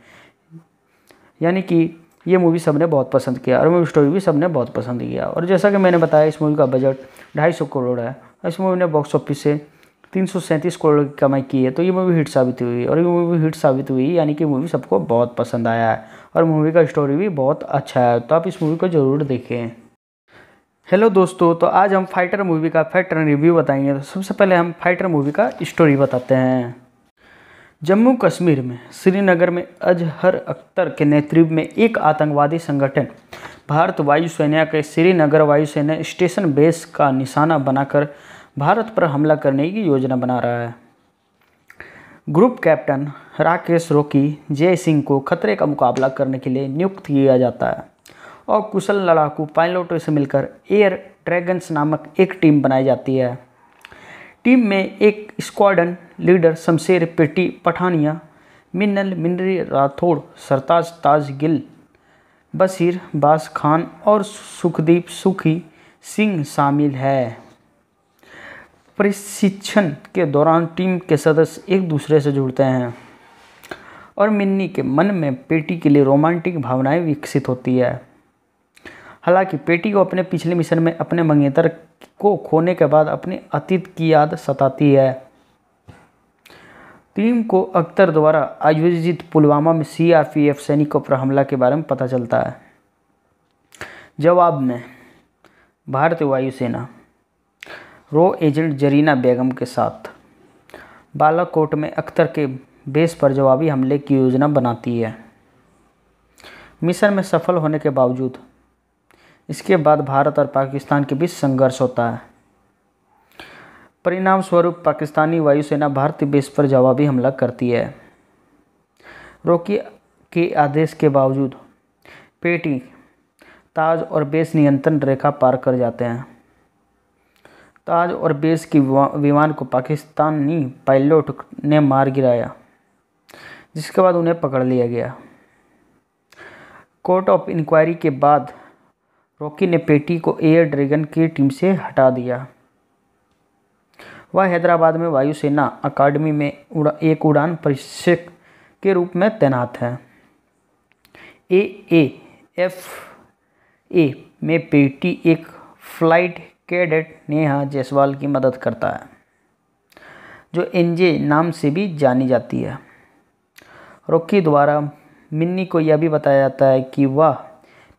यानी कि ये मूवी सबने बहुत पसंद किया और मूवी स्टोरी भी सबने बहुत पसंद किया और जैसा कि मैंने बताया इस मूवी का बजट ढाई सौ करोड़ है इस मूवी ने बॉक्स ऑफिस से तीन सौ सैंतीस करोड़ की कमाई की है तो ये मूवी हिट साबित हुई और ये मूवी हिट साबित हुई यानी कि मूवी सबको बहुत पसंद आया है और मूवी का स्टोरी भी बहुत अच्छा है तो आप इस मूवी को ज़रूर देखें हेलो दोस्तों तो आज हम फाइटर मूवी का फैक्टर रिव्यू बताएंगे तो सबसे पहले हम फाइटर मूवी का स्टोरी बताते हैं जम्मू कश्मीर में श्रीनगर में अजहर अख्तर के नेतृत्व में एक आतंकवादी संगठन भारत वायुसेना के श्रीनगर वायुसेना स्टेशन बेस का निशाना बनाकर भारत पर हमला करने की योजना बना रहा है ग्रुप कैप्टन राकेश रोकी जय सिंह को खतरे का मुकाबला करने के लिए नियुक्त किया जाता है और कुशल लड़ाकू पायलटों से मिलकर एयर ड्रैगन्स नामक एक टीम बनाई जाती है टीम में एक स्क्वाडन लीडर शमशेर पेटी पठानिया मिन्नल मिनरी राठौड़ सरताज ताज गिल बशीर बास खान और सुखदीप सुखी सिंह शामिल है प्रशिक्षण के दौरान टीम के सदस्य एक दूसरे से जुड़ते हैं और मिन्नी के मन में पेटी के लिए रोमांटिक भावनाएं विकसित होती है हालांकि पेटी को अपने पिछले मिशन में अपने मंगेतर को खोने के बाद अपने अतीत की याद सताती है टीम को अख्तर द्वारा आयोजित पुलवामा में सीआरपीएफ सैनिकों पर हमला के बारे में पता चलता है जवाब में भारतीय वायुसेना रो एजेंट जरीना बेगम के साथ बालाकोट में अख्तर के बेस पर जवाबी हमले की योजना बनाती है मिशन में सफल होने के बावजूद इसके बाद भारत और पाकिस्तान के बीच संघर्ष होता है परिणाम स्वरूप पाकिस्तानी वायुसेना भारतीय बेस पर जवाबी हमला करती है रोकी के आदेश के बावजूद पेटी ताज और बेस नियंत्रण रेखा पार कर जाते हैं ताज और बेस की विमान को पाकिस्तानी पायलट ने मार गिराया जिसके बाद उन्हें पकड़ लिया गया कोर्ट ऑफ इंक्वायरी के बाद रॉकी ने पेटी को एयर ड्रैगन की टीम से हटा दिया वह हैदराबाद में वायुसेना अकादमी में उड़ा एक उड़ान प्रशिक्षक के रूप में तैनात है ए ए एफ ए में पेटी एक फ्लाइट कैडेट नेहा जायसवाल की मदद करता है जो एनजे नाम से भी जानी जाती है रॉकी द्वारा मिन्नी को यह भी बताया जाता है कि वह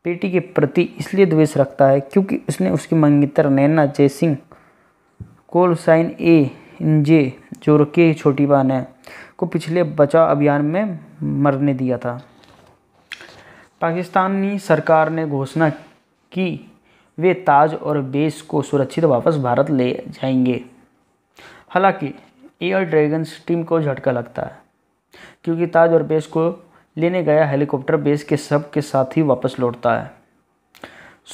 बेटी के प्रति इसलिए द्वेष रखता है क्योंकि उसने उसकी मंगेतर नैना सिंह कोल साइन ए जे जो के छोटी बहन है को पिछले बचाव अभियान में मरने दिया था पाकिस्तानी सरकार ने घोषणा की वे ताज और बेस को सुरक्षित वापस भारत ले जाएंगे हालांकि एयर ड्रैगन्स टीम को झटका लगता है क्योंकि ताज और बेस को लेने गया हेलीकॉप्टर बेस के सब के साथ ही वापस लौटता है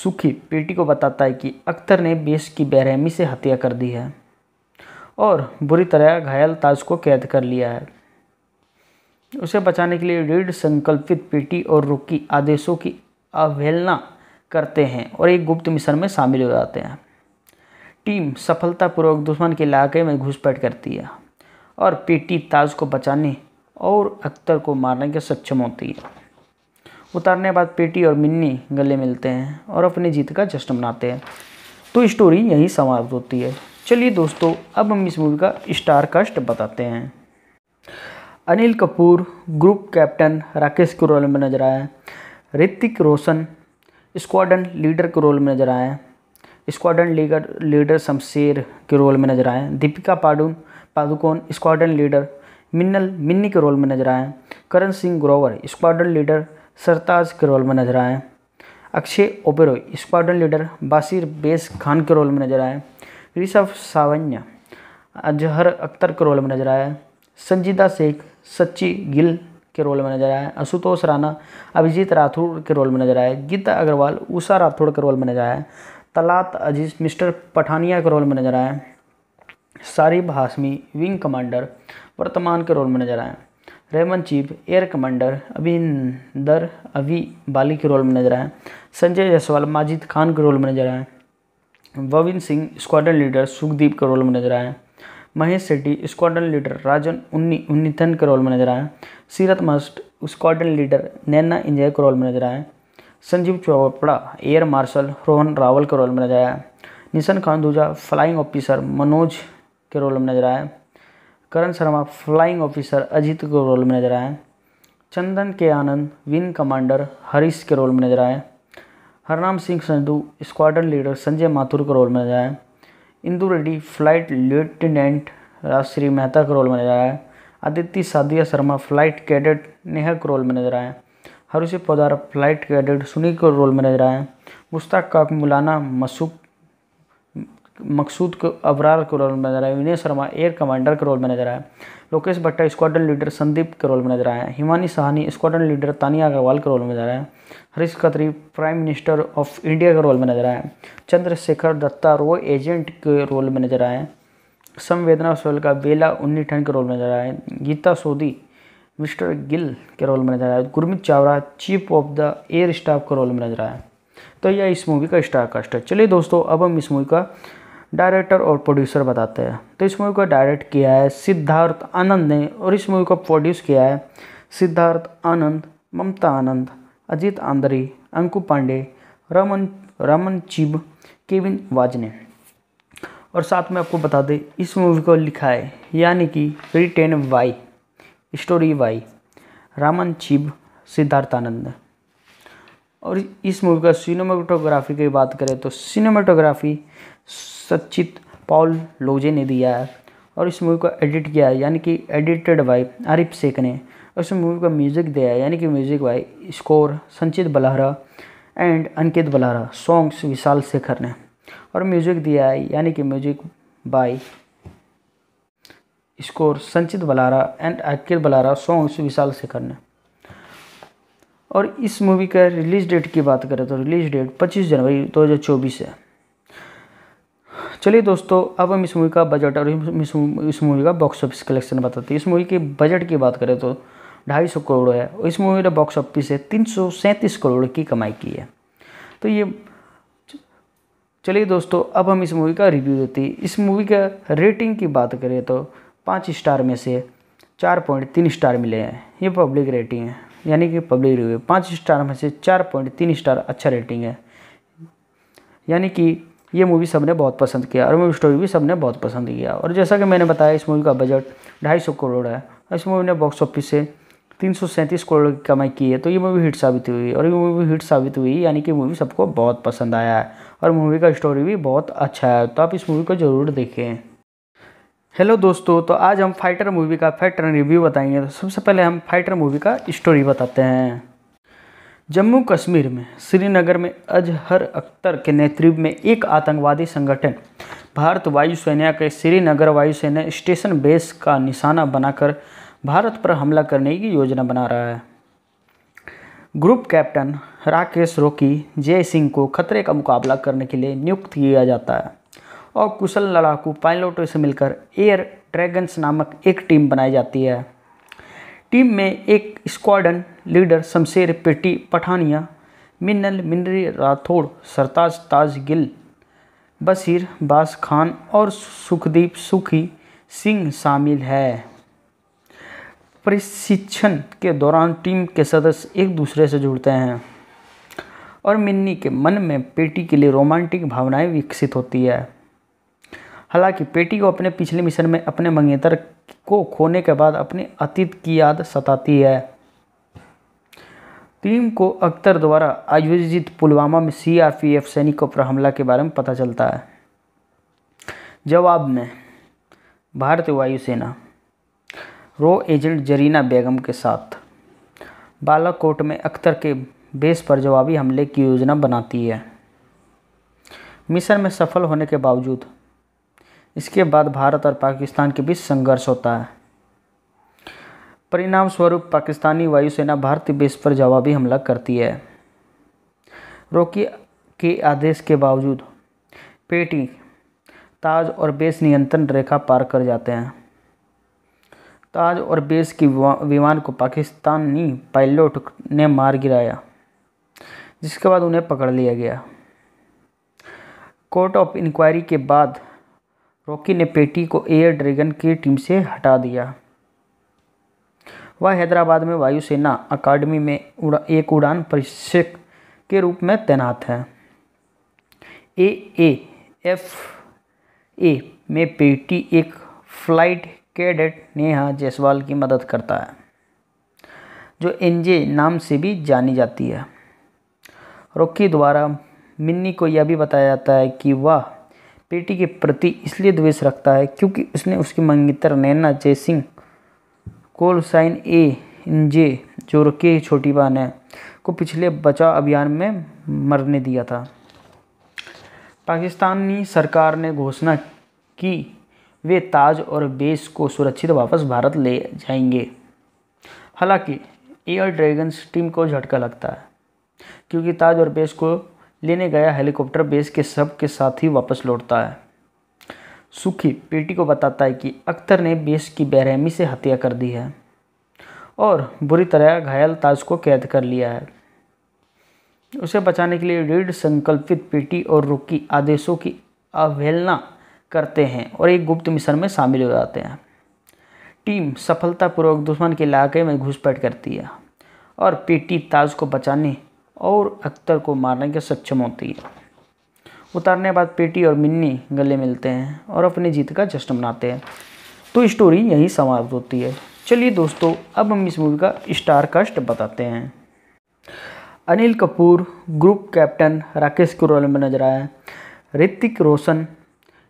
सुखी पेटी को बताता है कि अख्तर ने बेस की बेरहमी से हत्या कर दी है और बुरी तरह घायल ताज को कैद कर लिया है उसे बचाने के लिए रीढ़ संकल्पित पेटी और रुकी आदेशों की अवहेलना करते हैं और एक गुप्त मिशन में शामिल हो जाते हैं टीम सफलतापूर्वक दुश्मन के इलाके में घुसपैठ करती है और पेटी ताज को बचाने और अख्तर को मारने के सक्षम होती है उतारने के बाद पेटी और मिन्नी गले मिलते हैं और अपनी जीत का जश्न मनाते हैं तो स्टोरी यहीं समाप्त होती है चलिए दोस्तों अब हम इस मूवी का स्टार कास्ट बताते हैं अनिल कपूर ग्रुप कैप्टन राकेश के रोल में नजर आए ऋतिक रोशन स्क्वाडन लीडर के रोल में नजर आए स्क्वाडन लीडर लीडर शमशेर के रोल में नजर आए दीपिका पाडुन पादुकोण स्क्वाडन लीडर मिन्नल मिन्नी के रोल में नजर आए करण सिंह ग्रोवर स्क्वाड्रन लीडर सरताज के रोल में नजर आए Akshay Oberoi squadron leader बासिर base Khan के रोल में नजर आए ऋषभ सावन्य अजहर अख्तर के रोल में नजर आए संजीदा शेख सच्ची गिल के रोल में नजर आए आशुतोष राणा अभिजीत राठौर के रोल में नजर आए गीता अग्रवाल उषा राठौड़ के रोल में नजर आए तलात अजीज मिस्टर पठानिया के रोल में नजर आए सारिब हाशमी विंग कमांडर वर्तमान के रोल में नजर आए Ramon chief air commander Abhinder अभी बाली के रोल में नजर आए संजय जायसवाल माजिद खान के रोल में नजर आए वविन सिंह स्क्वाडन लीडर सुखदीप के रोल में नजर आए महेश सेट्टी स्क्वाडन लीडर राजन उन्नी उन्नीथन के रोल में नजर आए Seerat must squadron leader Naina इंजय के रोल में नजर आए संजीव चोपड़ा एयर मार्शल रोहन रावल के रोल में नजर आया निशन खान दूजा फ्लाइंग ऑफिसर मनोज के रोल में नजर आया करण शर्मा फ्लाइंग ऑफिसर अजीत के रोल में नजर आए चंदन के आनंद विंग कमांडर हरीश के रोल में नजर आए हरनाम सिंह संधू स्क्वाड्रन लीडर संजय माथुर के रोल में नजर आए इंदू रेड्डी फ्लाइट लेफ्टिनेंट राजश्री मेहता के रोल में नजर आए आदित्य सादिया शर्मा फ्लाइट कैडेट नेहा के रोल में नजर आए हरुषि पौदार फ्लाइट कैडेट सुनील के रोल में नजर आए मुश्ताक काक मौलाना मसूक मकसूद अबरार के रोल में नजर आया विनय शर्मा एयर कमांडर के रोल में नजर आया लोकेश भट्टा स्क्वाडन लीडर संदीप के रोल में नजर आया हिमानी सहानी स्क्वाडन लीडर तानिया अग्रवाल के रोल में नजर आया Harish Khatri prime minister of India के रोल में नजर आए चंद्रशेखर दत्ता रो एजेंट के रोल में नजर आए संवेदना सोलका बेला उन्नीठन के रोल में नजर आए गीता सोदी मिस्टर गिल के रोल में नजर आया Gurmit Chawda chief of the air staff के रोल में नजर आया तो यह इस मूवी का स्टार कास्ट है चलिए दोस्तों अब हम इस मूवी का डायरेक्टर और प्रोड्यूसर बताते हैं तो इस मूवी को डायरेक्ट किया है सिद्धार्थ आनंद ने और इस मूवी को प्रोड्यूस किया है सिद्धार्थ आनंद ममता आनंद अजीत आंद्रे अंकु पांडे रमन रमन चिब केविन वाज ने और साथ में आपको बता दें इस मूवी को लिखा है यानी कि written by story by Raman चिब Siddharth Anand ने और इस मूवी का सिनेमाटोग्राफी की बात करें तो सिनेमाटोग्राफी सचित पॉल लोजे ने दिया है और इस मूवी को एडिट किया है यानी कि एडिटेड बाई आरिफ शेख ने और इस मूवी का म्यूजिक दिया है यानी कि music by score Sanchit Balhara and Ankit Balhara songs Vishal Shekhar ने और म्यूजिक दिया है यानी कि music by score Sanchit Balhara and Ankit Balhara songs Vishal Shekhar ने और इस मूवी का रिलीज डेट की बात करें तो रिलीज डेट 25 जनवरी 2024 है चलिए दोस्तों अब हम इस मूवी का बजट और इस मूवी का बॉक्स ऑफिस कलेक्शन बताते हैं इस मूवी के बजट की बात करें तो ढाई सौ करोड़ है और इस मूवी ने बॉक्स ऑफिस से तीन सौ सैंतीस करोड़ की कमाई की है तो ये चलिए दोस्तों अब हम इस मूवी का रिव्यू देते हैं इस मूवी का रेटिंग की बात करें तो पाँच स्टार में से चार पॉइंट तीन स्टार मिले हैं ये पब्लिक रेटिंग है यानी कि पब्लिक रिव्यू पाँच स्टार में से चार पॉइंट तीन स्टार अच्छा रेटिंग है यानी कि ये मूवी सबने बहुत पसंद किया और मूवी स्टोरी भी सबने बहुत पसंद किया और जैसा कि मैंने बताया इस मूवी का बजट ढाई सौ करोड़ है इस मूवी ने बॉक्स ऑफिस से तीन सौ सैंतीस करोड़ की कमाई की है तो ये मूवी हिट साबित हुई और ये मूवी हिट साबित हुई यानी कि मूवी सबको बहुत पसंद आया है और मूवी का स्टोरी भी बहुत अच्छा है तो आप इस मूवी को ज़रूर देखें हेलो दोस्तों तो आज हम फाइटर मूवी का फैक्टर रिव्यू बताएंगे तो सबसे पहले हम फाइटर मूवी का स्टोरी बताते हैं जम्मू कश्मीर में श्रीनगर में अजहर अख्तर के नेतृत्व में एक आतंकवादी संगठन भारत वायुसेना के श्रीनगर वायुसेना स्टेशन बेस का निशाना बनाकर भारत पर हमला करने की योजना बना रहा है ग्रुप कैप्टन राकेश रोकी जय सिंह को खतरे का मुकाबला करने के लिए नियुक्त किया जाता है और कुशल लड़ाकू पायलटों से मिलकर एयर ड्रैगन्स नामक एक टीम बनाई जाती है टीम में एक स्क्वाडन लीडर शमशेर पेटी पठानिया मिन्नल मिनरी राठौड़ सरताज ताज गिल बशीर बास खान और सुखदीप सुखी सिंह शामिल है प्रशिक्षण के दौरान टीम के सदस्य एक दूसरे से जुड़ते हैं और मिन्नी के मन में पेटी के लिए रोमांटिक भावनाएं विकसित होती है हालांकि पेटी को अपने पिछले मिशन में अपने मंगेतर को खोने के बाद अपने अतीत की याद सताती है टीम को अख्तर द्वारा आयोजित पुलवामा में सीआरपीएफ सैनिकों पर हमला के बारे में पता चलता है जवाब में भारतीय वायुसेना रो एजेंट जरीना बेगम के साथ बालाकोट में अख्तर के बेस पर जवाबी हमले की योजना बनाती है मिशन में सफल होने के बावजूद इसके बाद भारत और पाकिस्तान के बीच संघर्ष होता है परिणाम स्वरूप पाकिस्तानी वायुसेना भारतीय बेस पर जवाबी हमला करती है रोकी के आदेश के बावजूद पेटी ताज और बेस नियंत्रण रेखा पार कर जाते हैं ताज और बेस की विमान को पाकिस्तानी पायलट ने मार गिराया जिसके बाद उन्हें पकड़ लिया गया कोर्ट ऑफ इंक्वायरी के बाद रॉकी ने पेटी को एयर ड्रैगन की टीम से हटा दिया वह हैदराबाद में वायुसेना अकादमी में उड़ा एक उड़ान प्रशिक्षक के रूप में तैनात है ए ए एफ ए में पेटी एक फ्लाइट कैडेट नेहा जायसवाल की मदद करता है जो एनजे नाम से भी जानी जाती है रॉकी द्वारा मिन्नी को यह भी बताया जाता है कि वह बेटी के प्रति इसलिए द्वेष रखता है क्योंकि उसने उसकी मंगेतर नैना सिंह कोल साइन ए जे जो के छोटी बहन है को पिछले बचाव अभियान में मरने दिया था पाकिस्तानी सरकार ने घोषणा की वे ताज और बेस को सुरक्षित वापस भारत ले जाएंगे हालांकि एयर ड्रैगन्स टीम को झटका लगता है क्योंकि ताज और बेस को लेने गया हेलीकॉप्टर बेस के सब के साथ ही वापस लौटता है सुखी पेटी को बताता है कि अख्तर ने बेस की बेरहमी से हत्या कर दी है और बुरी तरह घायल ताज को कैद कर लिया है उसे बचाने के लिए रीढ़ संकल्पित पेटी और रुकी आदेशों की अवहेलना करते हैं और एक गुप्त मिशन में शामिल हो जाते हैं टीम सफलतापूर्वक दुश्मन के इलाके में घुसपैठ करती है और पेटी ताज को बचाने और अख्तर को मारने के सक्षम होती है उतारने के बाद पेटी और मिन्नी गले मिलते हैं और अपनी जीत का जश्न मनाते हैं तो स्टोरी यहीं समाप्त होती है चलिए दोस्तों अब हम इस मूवी का स्टार कास्ट बताते हैं अनिल कपूर ग्रुप कैप्टन राकेश के रोल में नजर आए ऋतिक रोशन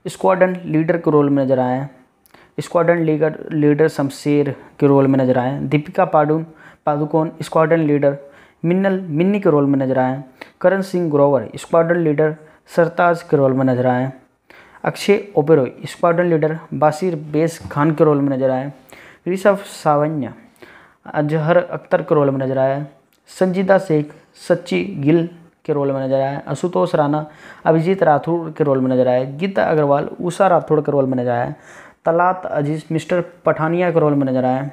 स्क्वाडन लीडर के रोल में नजर आए स्क्वाडन लीडर लीडर शमशेर के रोल में नजर आए दीपिका पाडुन पादुकोण स्क्वाडन लीडर मिन्नल मिन्नी के रोल में नजर आए करण सिंह ग्रोवर स्क्वाड्रन लीडर सरताज के रोल में नजर आए Akshay Oberoi squadron leader बासिर base Khan के रोल में नजर आए ऋषभ सावन्य अजहर अख्तर के रोल में नजर आए संजीदा शेख सच्ची गिल के रोल में नजर आए आशुतोष राणा अभिजीत राठौर के रोल में नजर आए गीता अग्रवाल उषा राठौड़ के रोल में नजर आए तलात अजीज मिस्टर पठानिया के रोल में नजर आए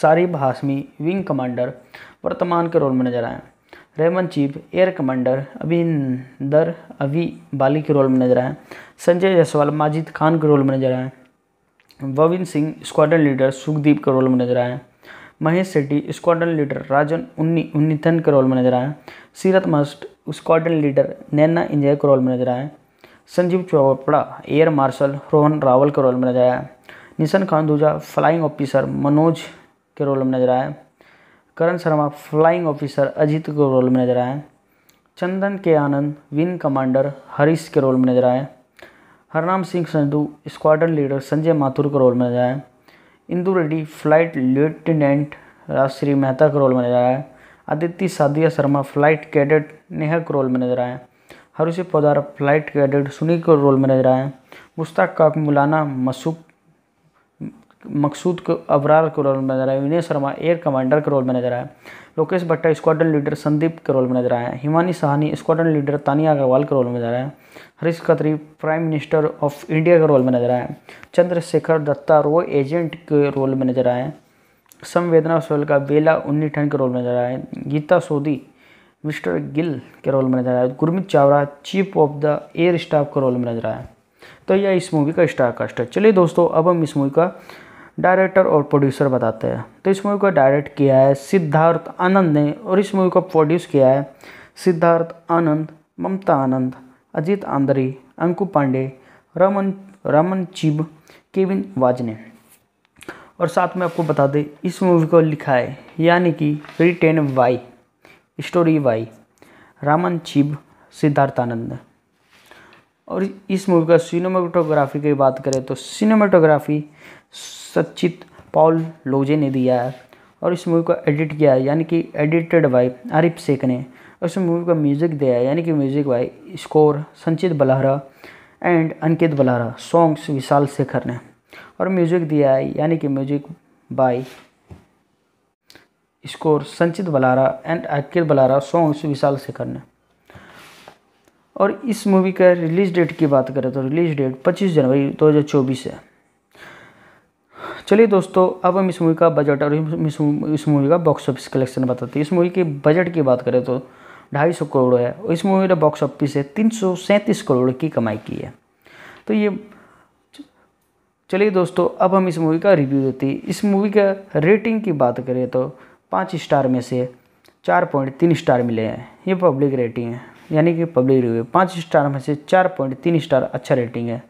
सारिब हाशमी विंग कमांडर वर्तमान के रोल में नजर आए Ramon chief air commander Abhinder अभी बाली के रोल में नजर आए संजय जायसवाल माजिद खान के रोल में नजर आए वविन सिंह स्क्वाडन लीडर सुखदीप के रोल में नजर आए महेश सेट्टी स्क्वाड्रन लीडर राजन उन्नी उन्नीथन के रोल में नजर आए Seerat must squadron leader Naina इंजय के रोल में नजर आए संजीव चोपड़ा एयर मार्शल रोहन रावल के रोल में नजर आया निशन खान दूजा फ्लाइंग ऑफिसर मनोज के रोल में नजर आया करण शर्मा फ्लाइंग ऑफिसर अजीत के रोल में नजर आए चंदन के आनंद विंग कमांडर हरीश के रोल में नजर आए हरनाम सिंह संधू स्क्वाड्रन लीडर संजय माथुर के रोल में नजर आए इंदू रेड्डी फ्लाइट लेफ्टिनेंट राजश्री मेहता के रोल में नजर आए आदित्य सादिया शर्मा फ्लाइट कैडेट नेहा के रोल में नजर आए हरुषि पौदार फ्लाइट कैडेट सुनील के रोल में नजर आए मुश्ताक काक मौलाना मसूक मकसूद अबरार के रोल में नजर आए विनय शर्मा एयर कमांडर के रोल में नजर आए लोकेश भट्टा स्क्वाडन लीडर संदीप के रोल में नजर आए हिमानी सहानी स्क्वाडन लीडर तानिया अग्रवाल के रोल में नजर आए Harish Khatri prime minister of India के रोल में नजर आए चंद्रशेखर दत्ता रो एजेंट के रोल में नजर आए संवेदना सोल का बेला उन्नीठन के रोल में नजर आए गीता सोदी मिस्टर गिल के रोल में नजर आए Gurmit Chawda chief of the air staff के रोल में नजर आए तो यह इस मूवी का स्टार कास्ट है चलिए दोस्तों अब हम इस मूवी का डायरेक्टर और प्रोड्यूसर बताते हैं तो इस मूवी को डायरेक्ट किया है सिद्धार्थ आनंद ने और इस मूवी को प्रोड्यूस किया है सिद्धार्थ आनंद ममता आनंद अजीत आंद्रे अंकु पांडे रमन रमन चिब केविन वाज ने और साथ में आपको बता दें इस मूवी को लिखा है यानी कि written by story by Raman चिब Siddharth Anand ने और इस मूवी का सिनेमाटोग्राफी की बात करें तो सिनेमाटोग्राफी सचित पॉल लोजे ने दिया है और इस मूवी को एडिट किया है यानी कि एडिटेड बाय आरिफ शेख ने और इस मूवी का म्यूज़िक दिया है यानी कि music by score Sanchit Balhara and Ankit Balhara songs Vishal Shekhar ने और म्यूज़िक दिया है यानी कि music by score Sanchit Balhara and Ankit Balhara songs Vishal Shekhar ने और इस मूवी का रिलीज डेट की बात करें तो रिलीज डेट 25 जनवरी 2024 है चलिए दोस्तों अब हम इस मूवी का बजट और इस मूवी का बॉक्स ऑफिस कलेक्शन बताते हैं इस मूवी के बजट की बात करें तो ढाई सौ करोड़ है और इस मूवी ने बॉक्स ऑफिस से तीन सौ सैंतीस करोड़ की कमाई की है तो ये चलिए दोस्तों अब हम इस मूवी का रिव्यू देते हैं इस मूवी का रेटिंग की बात करें तो पाँच स्टार में से चार पॉइंट तीन स्टार मिले हैं ये पब्लिक रेटिंग है यानी कि पब्लिक रिव्यू पाँच स्टार में से चार पॉइंट तीन स्टार अच्छा रेटिंग है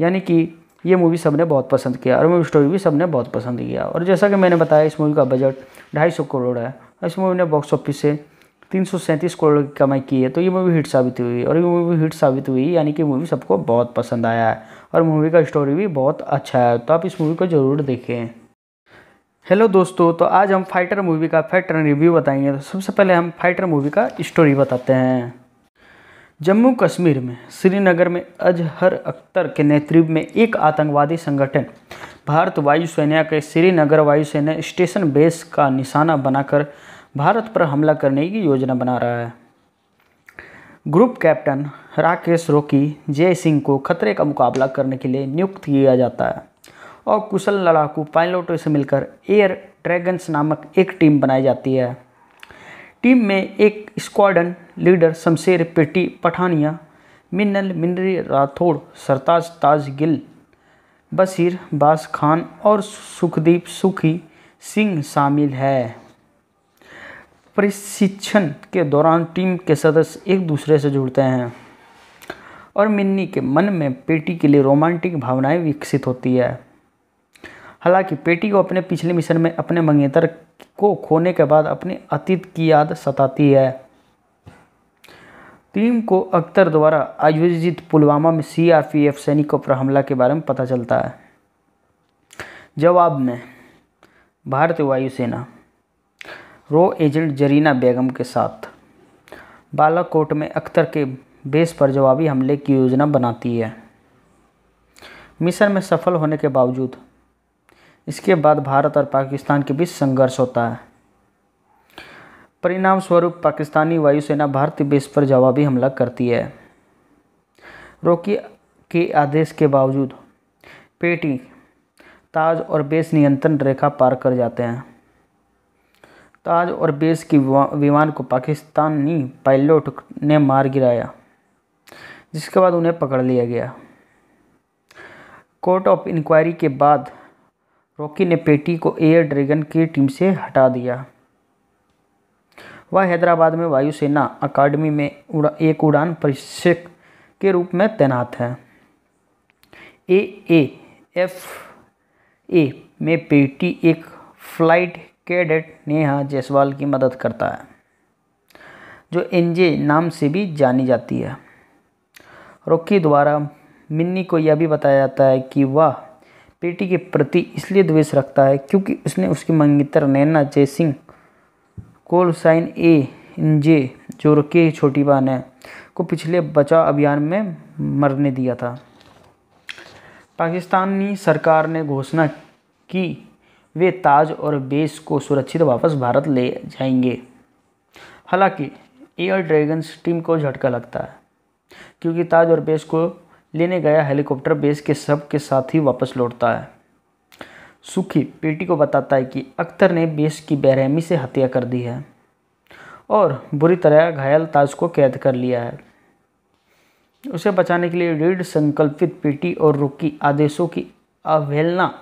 यानी कि ये मूवी सबने बहुत पसंद किया और मूवी स्टोरी भी सबने बहुत पसंद किया और जैसा कि मैंने बताया इस मूवी का बजट ढाई सौ करोड़ है इस मूवी ने बॉक्स ऑफिस से तीन सौ सैंतीस करोड़ की कमाई की है तो ये मूवी हिट साबित हुई और ये मूवी हिट साबित हुई यानी कि मूवी सबको बहुत पसंद आया है और मूवी का स्टोरी भी बहुत अच्छा है तो आप इस मूवी को ज़रूर देखें हेलो दोस्तों तो आज हम फाइटर मूवी का फैक्टर रिव्यू बताएंगे तो सबसे पहले हम फाइटर मूवी का स्टोरी बताते हैं जम्मू कश्मीर में श्रीनगर में अजहर अख्तर के नेतृत्व में एक आतंकवादी संगठन भारत वायुसेना के श्रीनगर वायुसेना स्टेशन बेस का निशाना बनाकर भारत पर हमला करने की योजना बना रहा है ग्रुप कैप्टन राकेश रोकी जय सिंह को खतरे का मुकाबला करने के लिए नियुक्त किया जाता है और कुशल लड़ाकू पायलटों से मिलकर एयर ड्रैगन्स नामक एक टीम बनाई जाती है टीम में एक स्क्वाडन लीडर शमशेर पेटी पठानिया मिन्नल मिनरी राठौड़ सरताज ताज गिल बशीर बास खान और सुखदीप सुखी सिंह शामिल है प्रशिक्षण के दौरान टीम के सदस्य एक दूसरे से जुड़ते हैं और मिन्नी के मन में पेटी के लिए रोमांटिक भावनाएं विकसित होती है हालांकि पेटी को अपने पिछले मिशन में अपने मंगेतर को खोने के बाद अपने अतीत की याद सताती है टीम को अख्तर द्वारा आयोजित पुलवामा में सीआरपीएफ सैनिकों पर हमला के बारे में पता चलता है जवाब में भारतीय वायुसेना रो एजेंट जरीना बेगम के साथ बालाकोट में अख्तर के बेस पर जवाबी हमले की योजना बनाती है मिशन में सफल होने के बावजूद इसके बाद भारत और पाकिस्तान के बीच संघर्ष होता है परिणाम स्वरूप पाकिस्तानी वायुसेना भारतीय बेस पर जवाबी हमला करती है रोकी के आदेश के बावजूद पेटी ताज और बेस नियंत्रण रेखा पार कर जाते हैं ताज और बेस की विमान को पाकिस्तानी पायलट ने मार गिराया जिसके बाद उन्हें पकड़ लिया गया कोर्ट ऑफ इंक्वायरी के बाद रॉकी ने पेटी को एयर ड्रैगन की टीम से हटा दिया वह हैदराबाद में वायुसेना अकादमी में उड़ा एक उड़ान प्रशिक्षक के रूप में तैनात है ए ए एफ ए में पेटी एक फ्लाइट कैडेट नेहा जायसवाल की मदद करता है जो एनजे नाम से भी जानी जाती है रॉकी द्वारा मिन्नी को यह भी बताया जाता है कि वह पेटी के प्रति इसलिए द्वेष रखता है क्योंकि उसने उसकी मंगेतर नैना जयसिंह कोल साइन ए इन जे जो के छोटी बहन है को पिछले बचाव अभियान में मरने दिया था पाकिस्तानी सरकार ने घोषणा की वे ताज और बेस को सुरक्षित वापस भारत ले जाएंगे हालांकि एयर ड्रैगन्स टीम को झटका लगता है क्योंकि ताज और बेस को लेने गया हेलीकॉप्टर बेस के सब के साथ ही वापस लौटता है सुखी पेटी को बताता है कि अख्तर ने बेस की बेरहमी से हत्या कर दी है और बुरी तरह घायल ताज को कैद कर लिया है उसे बचाने के लिए रीढ़ संकल्पित पेटी और रुकी आदेशों की अवहेलना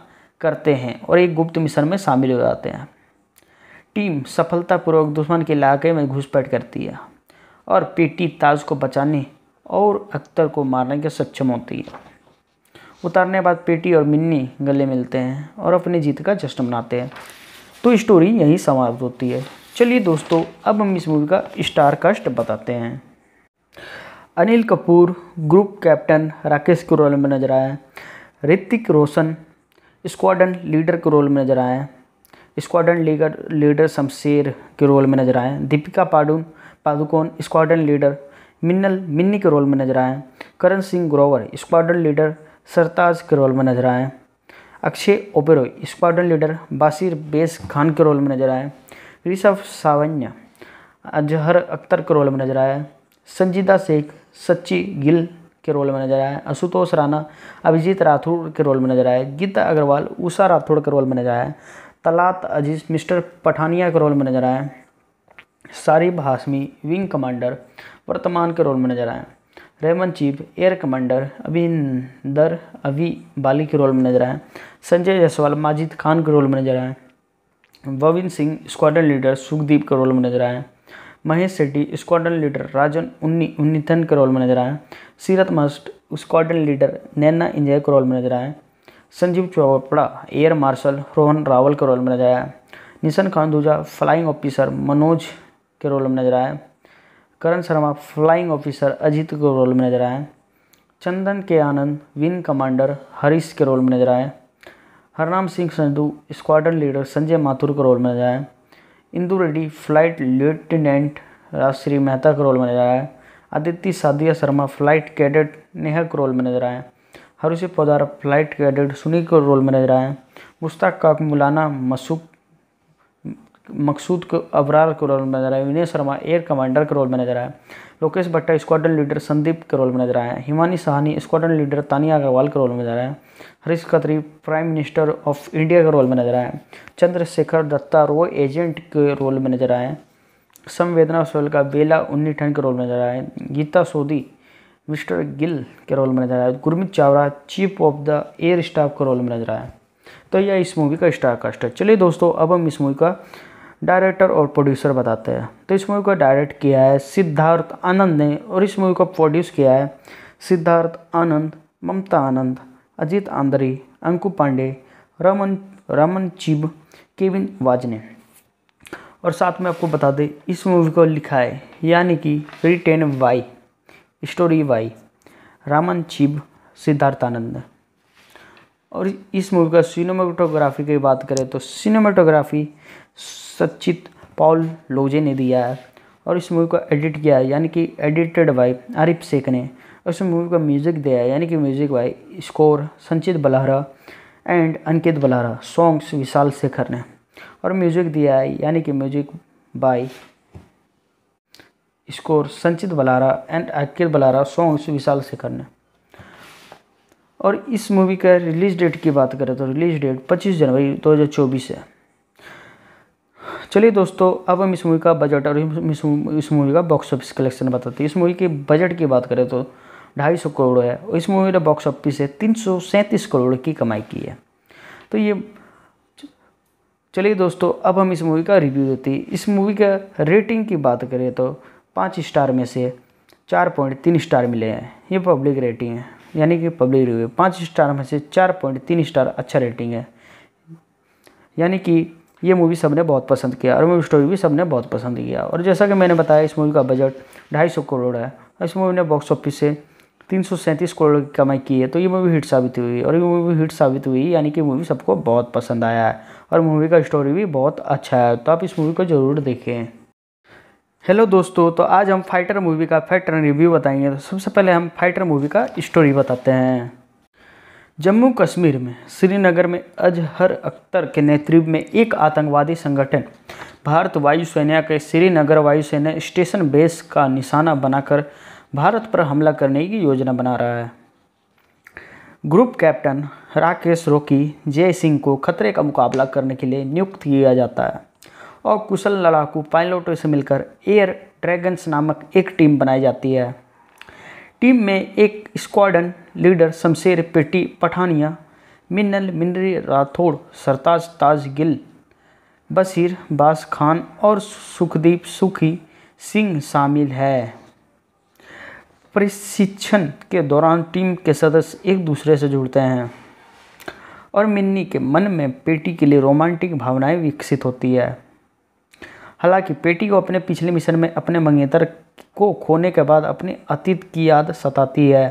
करते हैं और एक गुप्त मिशन में शामिल हो जाते हैं टीम सफलतापूर्वक दुश्मन के इलाके में घुसपैठ करती है और पेटी ताज को बचाने और अख्तर को मारने के सक्षम होती है उतारने के बाद पेटी और मिन्नी गले मिलते हैं और अपनी जीत का जश्न मनाते हैं तो स्टोरी यहीं समाप्त होती है चलिए दोस्तों अब हम इस मूवी का स्टार कास्ट बताते हैं अनिल कपूर ग्रुप कैप्टन राकेश के रोल में नजर आए ऋतिक रोशन स्क्वाडन लीडर के रोल में नजर आए स्क्वाडन लीडर लीडर शमशेर के रोल में नजर आए दीपिका पाडुन पादुकोण स्क्वाडन लीडर मिन्नल मिन्नी के रोल में नजर आए करण सिंह ग्रोवर स्क्वाडन लीडर सरताज के रोल में नजर आए Akshay Oberoi squadron leader बासिर base Khan के रोल में नजर आए ऋषभ सावन्य अजहर अख्तर के रोल में नजर आए संजीदा शेख सच्ची गिल के रोल में नजर आए आशुतोष राणा अभिजीत राठौर के रोल में नजर आए गीता अग्रवाल उषा राठौड़ के रोल में नजर आए तलात अजीज मिस्टर पठानिया के रोल में नजर आए सारिब हाशमी विंग कमांडर वर्तमान के रोल में नजर आए Ramon chief air commander Abhinder अभी बाली के रोल में नजर आए संजय जायसवाल माजिद खान के रोल में नजर आए वविन सिंह स्क्वाडन लीडर सुखदीप के रोल में नजर आए महेश सेट्टी स्क्वाडन लीडर राजन उन्नी उन्नीथन के रोल में नजर आए Seerat must squadron leader Naina इंजय के रोल में नजर आए संजीव चोपड़ा एयर मार्शल रोहन रावल के रोल में नजर आया निशन खान दूजा फ्लाइंग ऑफिसर मनोज के रोल में नजर आया करण शर्मा फ्लाइंग ऑफिसर अजीत के रोल में नजर आए चंदन के आनंद विंग कमांडर हरीश के रोल में नजर आए हरनाम सिंह संधू स्क्वाड्रन लीडर संजय माथुर के रोल में नजर आए इंदू रेड्डी फ्लाइट लेफ्टिनेंट राजश्री मेहता के रोल में नजर आए आदित्य सादिया शर्मा फ्लाइट कैडेट नेहा के रोल में नजर आए हरुषि पौदार फ्लाइट कैडेट सुनील के रोल में नजर आए मुश्ताक काक मौलाना मसूक मकसूद को अबरार के रोल में नजर आए विनय शर्मा एयर कमांडर के रोल में नजर आए लोकेश भट्टा स्क्वाडन लीडर संदीप के रोल में नजर आए हिमानी सहानी स्क्वाडन लीडर तानिया अग्रवाल के रोल में नजर आए Harish Khatri prime minister of India के रोल में नजर आए चंद्रशेखर दत्ता रो एजेंट के रोल में नजर आए संवेदना सोल का बेला उन्नीठन के रोल में नजर आए गीता सोदी मिस्टर गिल के रोल में नजर आए Gurmit Chawda chief of the air staff के रोल में नजर आए तो यह इस मूवी का स्टार कास्ट है चलिए दोस्तों अब हम इस मूवी का डायरेक्टर और प्रोड्यूसर बताते हैं तो इस मूवी को डायरेक्ट किया है सिद्धार्थ आनंद ने और इस मूवी को प्रोड्यूस किया है सिद्धार्थ आनंद ममता आनंद अजीत आंद्रे अंकु पांडे रमन रमन चिब केविन वाज ने और साथ में आपको बता दें इस मूवी को लिखा है यानी कि written by story by Raman चिब Siddharth Anand ने और इस मूवी का सिनेमाटोग्राफी की बात करें तो सिनेमाटोग्राफी सचित पॉल लोजे ने दिया है और इस मूवी को एडिट किया है यानी कि एडिटेड बाय आरिफ शेख ने और इस मूवी का म्यूज़िक दिया है यानी कि music by score Sanchit Balhara and Ankit Balhara songs Vishal Shekhar ने और म्यूज़िक दिया है यानी कि music by score Sanchit Balhara and Ankit Balhara songs Vishal Shekhar ने और इस मूवी का रिलीज डेट की बात करें तो रिलीज डेट 25 जनवरी 2024 है चलिए दोस्तों अब हम इस मूवी का बजट और इस मूवी का बॉक्स ऑफिस कलेक्शन बताते हैं इस मूवी के बजट की बात करें तो ढाई सौ करोड़ है और इस मूवी ने बॉक्स ऑफिस से तीन सौ सैंतीस करोड़ की कमाई की है तो ये चलिए दोस्तों अब हम इस मूवी का रिव्यू देते हैं इस मूवी का रेटिंग की बात करें तो पाँच स्टार में से चार पॉइंट तीन स्टार मिले हैं ये पब्लिक रेटिंग है यानी कि पब्लिक रिव्यू पाँच स्टार में से चार पॉइंट तीन स्टार अच्छा रेटिंग है यानी कि ये मूवी सबने बहुत पसंद किया और मूवी स्टोरी भी सबने बहुत पसंद किया और जैसा कि मैंने बताया इस मूवी का बजट ढाई सौ करोड़ है इस मूवी ने बॉक्स ऑफिस से तीन सौ सैंतीस करोड़ की कमाई की है तो ये मूवी हिट साबित हुई और ये मूवी हिट साबित हुई यानी कि मूवी सबको बहुत पसंद आया है और मूवी का स्टोरी भी बहुत अच्छा है तो आप इस मूवी को ज़रूर देखें हेलो दोस्तों तो आज हम फाइटर मूवी का फैक्टर रिव्यू बताएंगे तो सबसे पहले हम फाइटर मूवी का स्टोरी बताते हैं जम्मू कश्मीर में श्रीनगर में अजहर अख्तर के नेतृत्व में एक आतंकवादी संगठन भारत वायुसेना के श्रीनगर वायुसेना स्टेशन बेस का निशाना बनाकर भारत पर हमला करने की योजना बना रहा है ग्रुप कैप्टन राकेश रोकी जय सिंह को खतरे का मुकाबला करने के लिए नियुक्त किया जाता है और कुशल लड़ाकू पायलटों से मिलकर एयर ड्रैगन्स नामक एक टीम बनाई जाती है टीम में एक स्क्वाडन लीडर शमशेर पेटी पठानिया मिन्नल मिनरी राठौड़ सरताज ताज गिल बशीर बास खान और सुखदीप सुखी सिंह शामिल है प्रशिक्षण के दौरान टीम के सदस्य एक दूसरे से जुड़ते हैं और मिन्नी के मन में पेटी के लिए रोमांटिक भावनाएं विकसित होती है हालांकि पेटी को अपने पिछले मिशन में अपने मंगेतर को खोने के बाद अपने अतीत की याद सताती है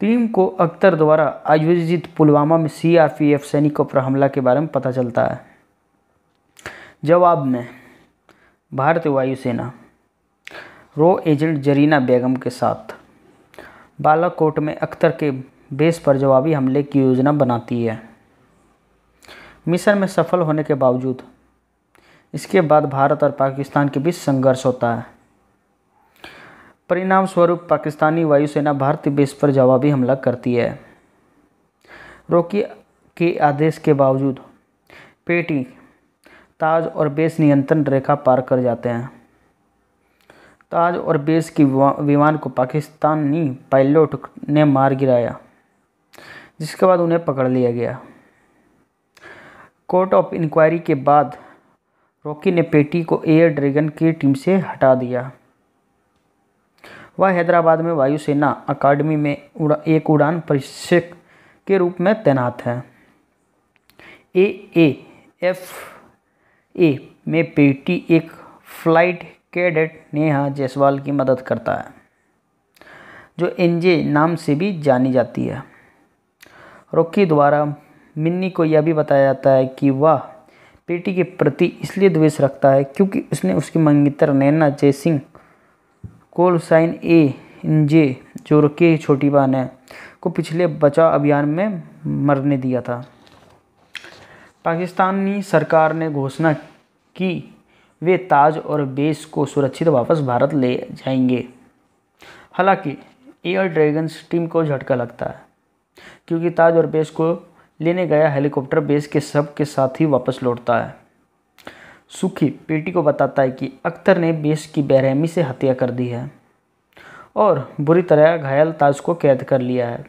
टीम को अख्तर द्वारा आयोजित पुलवामा में सीआरपीएफ सैनिकों पर हमला के बारे में पता चलता है जवाब में भारतीय वायुसेना रो एजेंट जरीना बेगम के साथ बालाकोट में अख्तर के बेस पर जवाबी हमले की योजना बनाती है मिशन में सफल होने के बावजूद इसके बाद भारत और पाकिस्तान के बीच संघर्ष होता है परिणाम स्वरूप पाकिस्तानी वायुसेना भारतीय बेस पर जवाबी हमला करती है रोकी के आदेश के बावजूद पेटी ताज और बेस नियंत्रण रेखा पार कर जाते हैं ताज और बेस की विमान को पाकिस्तानी पायलट ने मार गिराया जिसके बाद उन्हें पकड़ लिया गया कोर्ट ऑफ इंक्वायरी के बाद रॉकी ने पेटी को एयर ड्रैगन की टीम से हटा दिया वह हैदराबाद में वायुसेना अकादमी में उड़ा एक उड़ान प्रशिक्षक के रूप में तैनात है ए ए एफ ए में पेटी एक फ्लाइट कैडेट नेहा जायसवाल की मदद करता है जो एनजे नाम से भी जानी जाती है रॉकी द्वारा मिन्नी को यह भी बताया जाता है कि वह पेटी के प्रति इसलिए द्वेष रखता है क्योंकि उसने उसकी मंगेतर नैना जयसिंह कोल साइन ए इन जे जो के छोटी बहन है को पिछले बचाव अभियान में मरने दिया था पाकिस्तानी सरकार ने घोषणा की वे ताज और बेस को सुरक्षित वापस भारत ले जाएंगे हालांकि एयर ड्रैगन्स टीम को झटका लगता है क्योंकि ताज और बेस को लेने गया हेलीकॉप्टर बेस के सब के साथ ही वापस लौटता है सुखी पेटी को बताता है कि अख्तर ने बेस की बेरहमी से हत्या कर दी है और बुरी तरह घायल ताज को कैद कर लिया है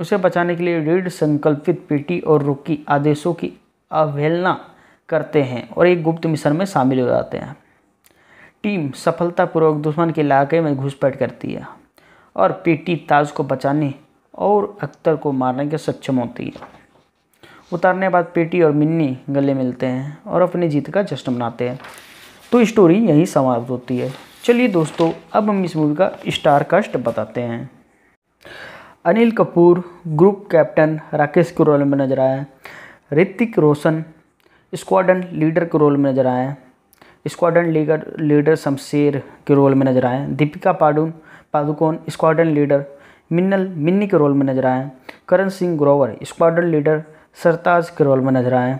उसे बचाने के लिए रीड संकल्पित पेटी और रुकी आदेशों की अवहेलना करते हैं और एक गुप्त मिशन में शामिल हो जाते हैं टीम सफलतापूर्वक दुश्मन के इलाके में घुसपैठ करती है और पेटी ताज को बचाने और अख्तर को मारने के सक्षम होती है उतारने के बाद पेटी और मिन्नी गले मिलते हैं और अपनी जीत का जश्न मनाते हैं तो स्टोरी यहीं समाप्त होती है चलिए दोस्तों अब हम इस मूवी का स्टार कास्ट बताते हैं अनिल कपूर ग्रुप कैप्टन राकेश के रोल में नजर आए ऋतिक रोशन स्क्वाडन लीडर के रोल में नजर आए स्क्वाडन लीडर लीडर शमशेर के रोल में नजर आए दीपिका पाडुन पादुकोण स्क्वाडन लीडर मिन्नल मिन्नी के रोल में नजर आए करण सिंह ग्रोवर स्क्वाडन लीडर सरताज के रोल में नजर आए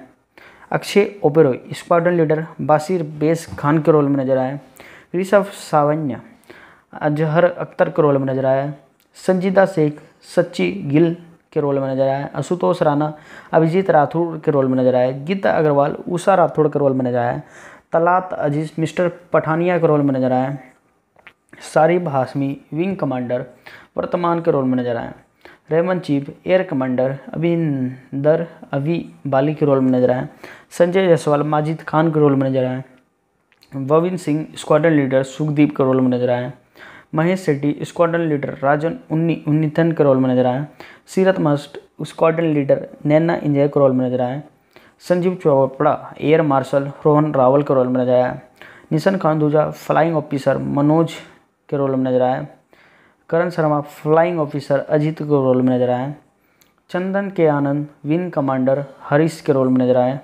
Akshay Oberoi squadron leader बासिर base Khan के रोल में नजर आए ऋषभ सावन्य अजहर अख्तर के रोल में नजर आए संजीदा शेख सच्ची गिल के रोल में नजर आए आशुतोष राणा अभिजीत राठौर के रोल में नजर आए गीता अग्रवाल उषा राठौड़ के रोल में नजर आए तलात अजीज मिस्टर पठानिया के रोल में नजर आए सारिब हाशमी विंग कमांडर वर्तमान के रोल में नजर आए Ramon chief air commander Abhinder अभी बाली के रोल में नजर आए संजय जायसवाल माजिद खान के रोल में नजर आए वविन सिंह स्क्वाडन लीडर सुखदीप के रोल में नजर आए महेश सेट्टी स्क्वाडन लीडर राजन उन्नी उन्नीथन के रोल में नजर आए Seerat must squadron leader Naina इंजय के रोल में नजर आए संजीव चोपड़ा एयर मार्शल रोहन रावल के रोल में नजर आया निशन खान दूजा फ्लाइंग ऑफिसर मनोज के रोल में नजर आया करण शर्मा फ्लाइंग ऑफिसर अजीत के रोल में नजर आए चंदन के आनंद विंग कमांडर हरीश के रोल में नजर आए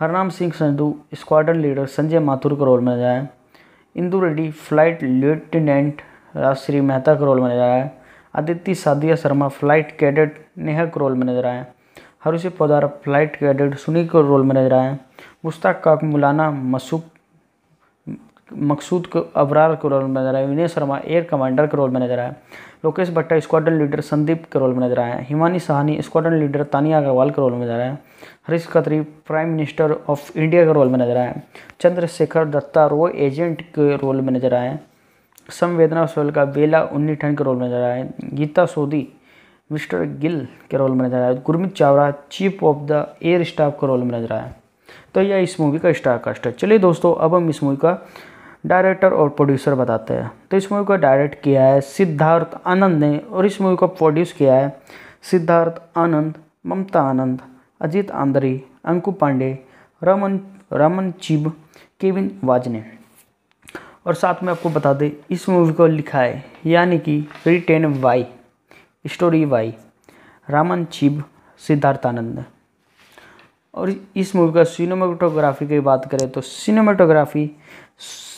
हरनाम सिंह संधू स्क्वाड्रन लीडर संजय माथुर के रोल में नजर आए इंदू रेड्डी फ्लाइट लेफ्टिनेंट राजश्री मेहता के रोल में नजर आए आदित्य सादिया शर्मा फ्लाइट कैडेट नेहा के रोल में नजर आए हरुषि पौदार फ्लाइट कैडेट सुनील के रोल में नजर आए मुश्ताक काक मौलाना मसूक मकसूद अबरार के रोल में नजर आए विनय शर्मा एयर कमांडर के रोल में नजर आए लोकेश भट्टा स्क्वाडन लीडर संदीप के रोल में नजर आए हिमानी सहानी स्क्वाडन लीडर तानिया अग्रवाल के रोल में नजर आए Harish Khatri prime minister of India के रोल में नजर आए चंद्रशेखर दत्ता रो एजेंट के रोल में नजर आए संवेदना सोल का बेला उन्नीठन के रोल में नजर आए गीता सोदी मिस्टर गिल के रोल में नजर आए Gurmit Chawda chief of the air staff के रोल में नजर आए तो यह इस मूवी का स्टार कास्ट है चलिए दोस्तों अब हम इस मूवी का डायरेक्टर और प्रोड्यूसर बताते हैं तो इस मूवी को डायरेक्ट किया है सिद्धार्थ आनंद ने और इस मूवी को प्रोड्यूस किया है सिद्धार्थ आनंद ममता आनंद अजीत आंद्रे अंकु पांडे रमन रमन चिब केविन वाज ने और साथ में आपको बता दें इस मूवी को लिखा है यानी कि written by story by Raman चिब Siddharth Anand ने और इस मूवी का सिनेमाटोग्राफी की बात करें तो सिनेमाटोग्राफी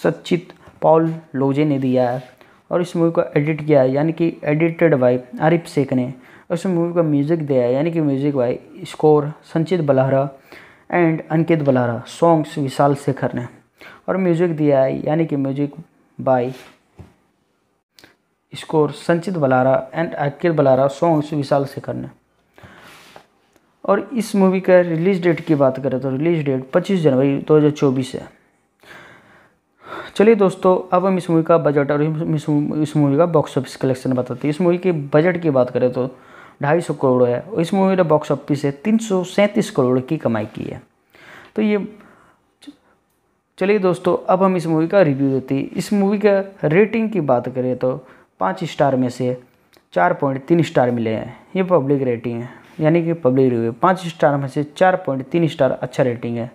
सचित पॉल लोजे ने दिया है और इस मूवी को एडिट किया है यानी कि एडिटेड बाय आरिफ शेख ने और इस मूवी का म्यूज़िक दिया है यानी कि music by score Sanchit Balhara and Ankit Balhara songs Vishal Shekhar ने और म्यूज़िक दिया है यानी कि music by score Sanchit Balhara and Ankit Balhara songs Vishal Shekhar ने और इस मूवी का रिलीज डेट की बात करें तो रिलीज डेट 25 जनवरी 2024 है चलिए दोस्तों अब हम इस मूवी का बजट और इस मूवी का बॉक्स ऑफिस कलेक्शन बताते हैं इस मूवी के बजट की बात करें तो ढाई सौ करोड़ है और इस मूवी ने बॉक्स ऑफिस से तीन सौ सैंतीस करोड़ की कमाई की है तो ये चलिए दोस्तों अब हम इस मूवी का रिव्यू देते हैं इस मूवी का रेटिंग की बात करें तो पाँच स्टार में से चार पॉइंट तीन स्टार मिले हैं ये पब्लिक रेटिंग है यानी कि पब्लिक रिव्यू पाँच स्टार में से चार पॉइंट तीन स्टार अच्छा रेटिंग है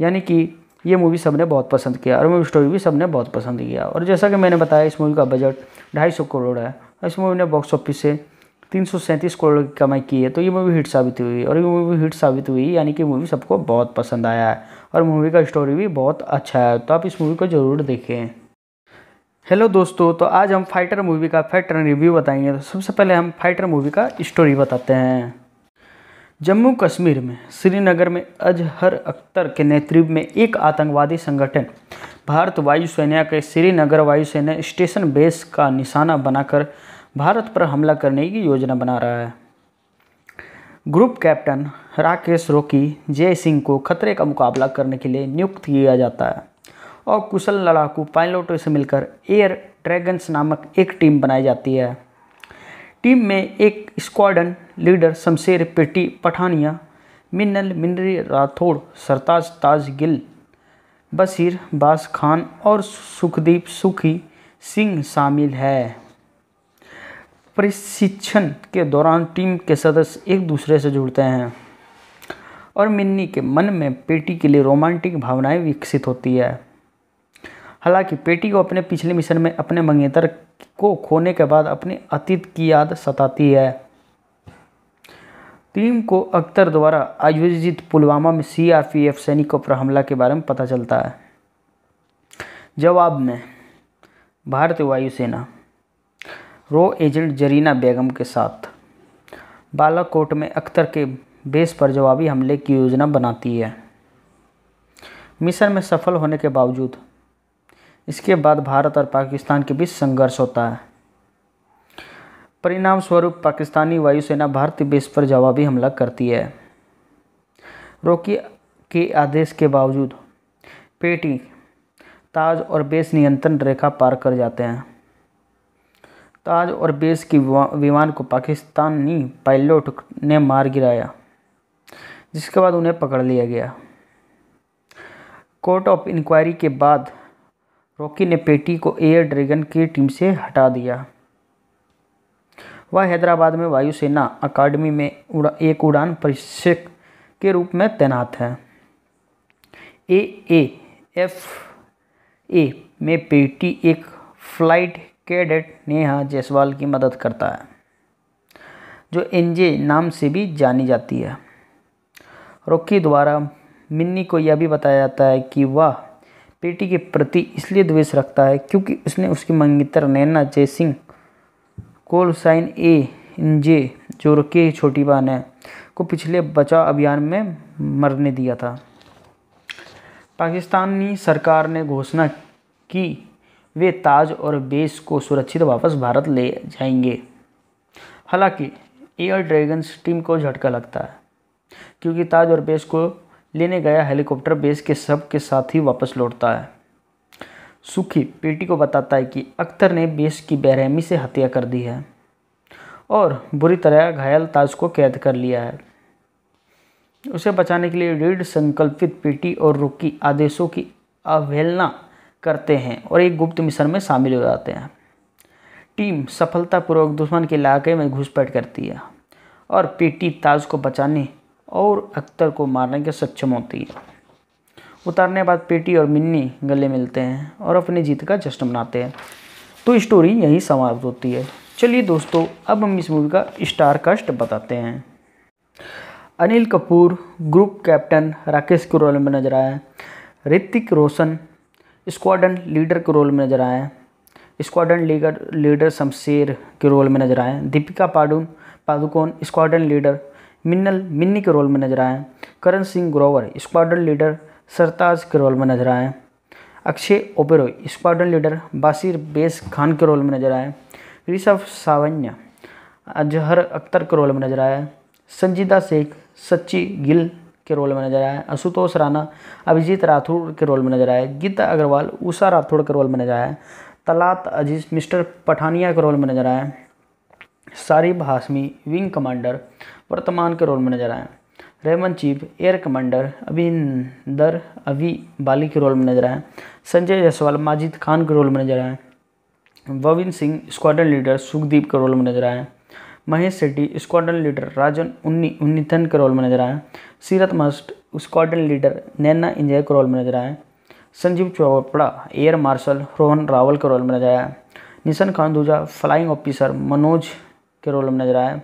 यानी कि ये मूवी सबने बहुत पसंद किया और मूवी स्टोरी भी सबने बहुत पसंद किया और जैसा कि मैंने बताया इस मूवी का बजट ढाई सौ करोड़ है इस मूवी ने बॉक्स ऑफिस से तीन सौ सैंतीस करोड़ की कमाई की है तो ये मूवी हिट साबित हुई और ये मूवी हिट साबित हुई यानी कि मूवी सबको बहुत पसंद आया है और मूवी का स्टोरी भी बहुत अच्छा है तो आप इस मूवी को ज़रूर देखें हेलो दोस्तों तो आज हम फाइटर मूवी का फैक्टर रिव्यू बताएंगे तो सबसे पहले हम फाइटर मूवी का स्टोरी बताते हैं जम्मू कश्मीर में श्रीनगर में अजहर अख्तर के नेतृत्व में एक आतंकवादी संगठन भारत वायुसेना के श्रीनगर वायुसेना स्टेशन बेस का निशाना बनाकर भारत पर हमला करने की योजना बना रहा है ग्रुप कैप्टन राकेश रोकी जय सिंह को खतरे का मुकाबला करने के लिए नियुक्त किया जाता है और कुशल लड़ाकू पायलटों से मिलकर एयर ड्रैगन्स नामक एक टीम बनाई जाती है टीम में एक स्क्वाडन लीडर शमशेर पेटी पठानिया मिन्नल मिनरी राठौड़ सरताज ताज गिल बशीर बास खान और सुखदीप सुखी सिंह शामिल है प्रशिक्षण के दौरान टीम के सदस्य एक दूसरे से जुड़ते हैं और मिन्नी के मन में पेटी के लिए रोमांटिक भावनाएं विकसित होती है हालांकि पेटी को अपने पिछले मिशन में अपने मंगेतर को खोने के बाद अपने अतीत की याद सताती है टीम को अख्तर द्वारा आयोजित पुलवामा में सीआरपीएफ सैनिकों पर हमला के बारे में पता चलता है जवाब में भारतीय वायुसेना रो एजेंट जरीना बेगम के साथ बालाकोट में अख्तर के बेस पर जवाबी हमले की योजना बनाती है मिशन में सफल होने के बावजूद इसके बाद भारत और पाकिस्तान के बीच संघर्ष होता है परिणाम स्वरूप पाकिस्तानी वायुसेना भारतीय बेस पर जवाबी हमला करती है रोकी के आदेश के बावजूद पेटी ताज और बेस नियंत्रण रेखा पार कर जाते हैं ताज और बेस की विमान को पाकिस्तानी पायलट ने मार गिराया जिसके बाद उन्हें पकड़ लिया गया कोर्ट ऑफ इंक्वायरी के बाद रॉकी ने पेटी को एयर ड्रैगन की टीम से हटा दिया वह हैदराबाद में वायुसेना अकादमी में उड़ा एक उड़ान प्रशिक्षक के रूप में तैनात है ए ए एफ ए में पेटी एक फ्लाइट कैडेट नेहा जायसवाल की मदद करता है जो एनजे नाम से भी जानी जाती है रॉकी द्वारा मिन्नी को यह भी बताया जाता है कि वह पेटी के प्रति इसलिए द्वेष रखता है क्योंकि उसने उसकी मंगेतर नैना जयसिंह कोल साइन ए इन जे जो रुके छोटी बहन है को पिछले बचाव अभियान में मरने दिया था पाकिस्तानी सरकार ने घोषणा की वे ताज और बेस को सुरक्षित वापस भारत ले जाएंगे हालांकि एयर ड्रैगन्स टीम को झटका लगता है क्योंकि ताज और बेस को लेने गया हेलीकॉप्टर बेस के सब के साथ ही वापस लौटता है सुखी पेटी को बताता है कि अख्तर ने बेस की बेरहमी से हत्या कर दी है और बुरी तरह घायल ताज को कैद कर लिया है उसे बचाने के लिए रीड संकल्पित पीटी और रुकी आदेशों की अवहेलना करते हैं और एक गुप्त मिशन में शामिल हो जाते हैं टीम सफलतापूर्वक दुश्मन के इलाके में घुसपैठ करती है और पेटी ताज को बचाने और अख्तर को मारने के सक्षम होती है उतारने के बाद पेटी और मिन्नी गले मिलते हैं और अपनी जीत का जश्न मनाते हैं तो स्टोरी यहीं समाप्त होती है चलिए दोस्तों अब हम इस मूवी का स्टार कास्ट बताते हैं अनिल कपूर ग्रुप कैप्टन राकेश के रोल में नजर आए ऋतिक रोशन स्क्वाडन लीडर के रोल में नजर आए स्क्वाडन लीडर लीडर शमशेर के रोल में नजर आए दीपिका पाडुन पादुकोण स्क्वाडन लीडर मिन्नल मिन्नी के रोल में नजर आए करण सिंह ग्रोवर स्क्वाडन लीडर सरताज के रोल में नजर आए Akshay Oberoi squadron leader बासिर base Khan के रोल में नजर आए ऋषभ सावन्य अजहर अख्तर के रोल में नजर आए संजीदा शेख सच्ची गिल के रोल में नजर आए आशुतोष राणा अभिजीत राठौर के रोल में नजर आए गीता अग्रवाल उषा राठौड़ के रोल में नजर आए तलात अजीज मिस्टर पठानिया के रोल में नजर आए सारिब हाशमी विंग कमांडर वर्तमान के रोल में नजर आए Ramon chief air commander Abhinder अभी बाली के रोल में नजर आए संजय जायसवाल माजिद खान के रोल में नजर आए वविन सिंह स्क्वाडन लीडर सुखदीप के रोल में नजर आए महेश सेट्टी स्क्वाडन लीडर राजन उन्नी उन्नीथन के रोल में नजर आए Seerat must squadron leader Naina इंजय के रोल में नजर आए संजीव चोपड़ा एयर मार्शल रोहन रावल के रोल में नजर आया निशन खान दूजा फ्लाइंग ऑफिसर मनोज के रोल में नजर आया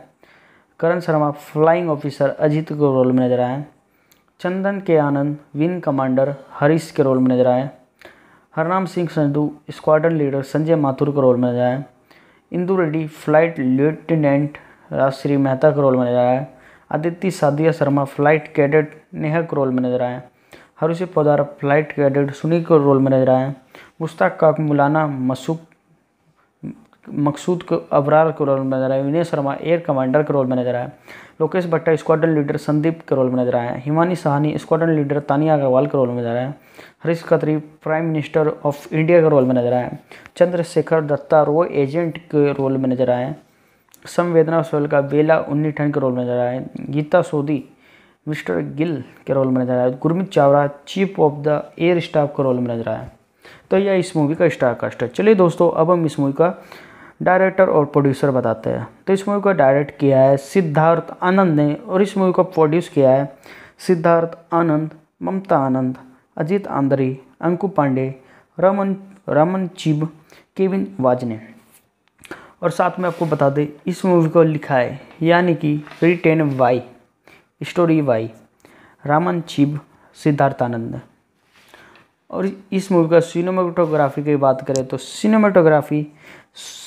करण शर्मा फ्लाइंग ऑफिसर अजीत के रोल में नजर आए चंदन के आनंद विंग कमांडर हरीश के रोल में नजर आए हरनाम सिंह संधू स्क्वाड्रन लीडर संजय माथुर के रोल में नजर आए इंदू रेड्डी फ्लाइट लेफ्टिनेंट राजश्री मेहता के रोल में नजर आए आदित्य सादिया शर्मा फ्लाइट कैडेट नेहा के रोल में नजर आए हरुषि पौदार फ्लाइट कैडेट सुनील के रोल में नजर आए मुश्ताक मौलाना मसूक मकसूद अबरार के रोल में नजर आए विनय शर्मा एयर कमांडर के रोल में नजर आए लोकेश भट्टा स्क्वाडन लीडर संदीप के रोल में नजर आए हिमानी सहानी स्क्वाडन लीडर तानिया अग्रवाल के रोल में नजर आए Harish Khatri prime minister of India के रोल में नजर आए चंद्रशेखर दत्ता रो एजेंट के रोल में नजर आए संवेदना सोल का बेला उन्नी के रोल में नजर आए गीता सोदी मिस्टर गिल के रोल में नजर आए Gurmit Chawda chief of the air staff के रोल में नजर आए तो यह इस मूवी का स्टार कास्ट है चलिए दोस्तों अब हम इस मूवी का डायरेक्टर और प्रोड्यूसर बताते हैं तो इस मूवी को डायरेक्ट किया है सिद्धार्थ आनंद ने और इस मूवी को प्रोड्यूस किया है सिद्धार्थ आनंद ममता आनंद अजीत आंद्रे अंकु पांडे रमन रमन चिब केविन वाज ने और साथ में आपको बता दें इस मूवी को लिखा है यानी कि written by story by Raman चिब Siddharth Anand ने और इस मूवी का सिनेमाटोग्राफी की बात करें तो सिनेमाटोग्राफी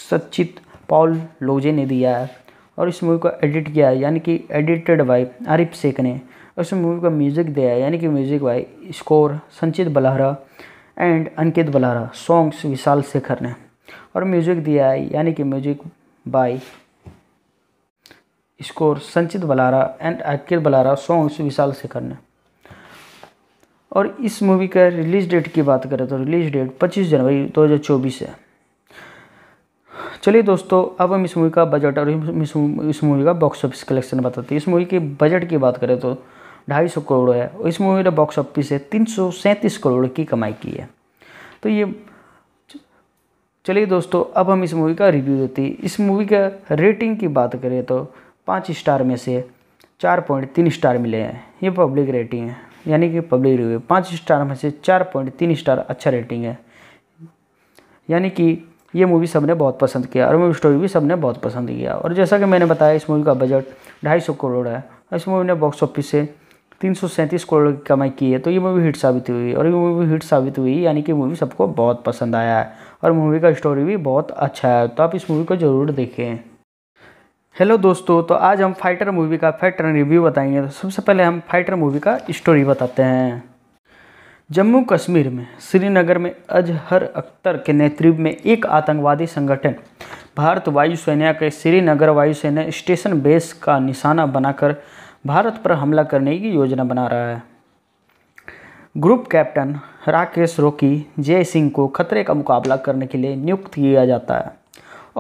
सचित पॉल लोजे ने दिया है और इस मूवी को एडिट किया है यानी कि एडिटेड बाय आरिफ शेख ने और इस मूवी का म्यूज़िक दिया है यानी कि music by score Sanchit Balhara and Ankit Balhara songs Vishal Shekhar ने और म्यूज़िक दिया है यानी कि music by score Sanchit Balhara and Ankit Balhara songs Vishal Shekhar ने और इस मूवी का रिलीज डेट की बात करें तो रिलीज डेट पच्चीस जनवरी चौबीस है चलिए दोस्तों अब हम इस मूवी का बजट और इस मूवी का बॉक्स ऑफिस कलेक्शन बताते हैं इस मूवी के बजट की बात करें तो ढाई सौ करोड़ है और इस मूवी ने बॉक्स ऑफिस से तीन सौ सैंतीस करोड़ की कमाई की है तो ये चलिए दोस्तों अब हम इस मूवी का रिव्यू देते हैं इस मूवी का रेटिंग की बात करें तो पाँच स्टार में से चार पॉइंट तीन स्टार मिले हैं ये पब्लिक रेटिंग है यानी कि पब्लिक रिव्यू पाँच स्टार में से चार पॉइंट तीन स्टार अच्छा रेटिंग है यानी कि ये मूवी सबने बहुत पसंद किया और मूवी स्टोरी भी सबने बहुत पसंद किया और जैसा कि मैंने बताया इस मूवी का बजट ढाई सौ करोड़ है इस मूवी ने बॉक्स ऑफिस से तीन सौ सैंतीस करोड़ की कमाई की है तो ये मूवी हिट साबित हुई और ये मूवी हिट साबित हुई यानी कि मूवी सबको बहुत पसंद आया है और मूवी का स्टोरी भी बहुत अच्छा है तो आप इस मूवी को ज़रूर देखें हेलो दोस्तों तो आज हम फाइटर मूवी का फैक्टर रिव्यू बताएंगे तो सबसे पहले हम फाइटर मूवी का स्टोरी बताते हैं जम्मू कश्मीर में श्रीनगर में अजहर अख्तर के नेतृत्व में एक आतंकवादी संगठन भारत वायुसेना के श्रीनगर वायुसेना स्टेशन बेस का निशाना बनाकर भारत पर हमला करने की योजना बना रहा है ग्रुप कैप्टन राकेश रोकी जय सिंह को खतरे का मुकाबला करने के लिए नियुक्त किया जाता है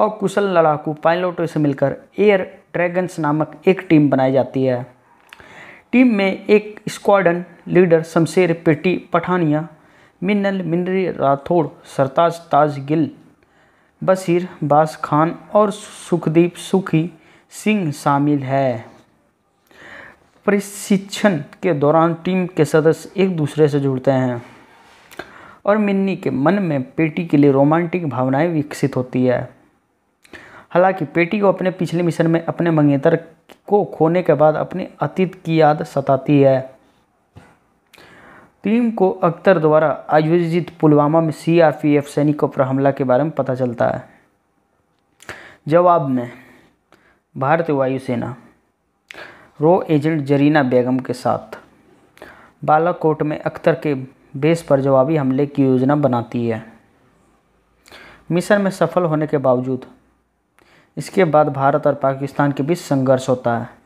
और कुशल लड़ाकू पायलटों से मिलकर एयर ड्रैगन्स नामक एक टीम बनाई जाती है टीम में एक स्क्वाडन लीडर शमशेर पेटी पठानिया मिन्नल मिनरी राठौड़ सरताज ताज गिल बशीर बास खान और सुखदीप सुखी सिंह शामिल है प्रशिक्षण के दौरान टीम के सदस्य एक दूसरे से जुड़ते हैं और मिन्नी के मन में पेटी के लिए रोमांटिक भावनाएं विकसित होती है हालांकि पेटी को अपने पिछले मिशन में अपने मंगेतर को खोने के बाद अपने अतीत की याद सताती है टीम को अख्तर द्वारा आयोजित पुलवामा में सीआरपीएफ सैनिकों पर हमला के बारे में पता चलता है जवाब में भारतीय वायुसेना रो एजेंट जरीना बेगम के साथ बालाकोट में अख्तर के बेस पर जवाबी हमले की योजना बनाती है मिशन में सफल होने के बावजूद इसके बाद भारत और पाकिस्तान के बीच संघर्ष होता है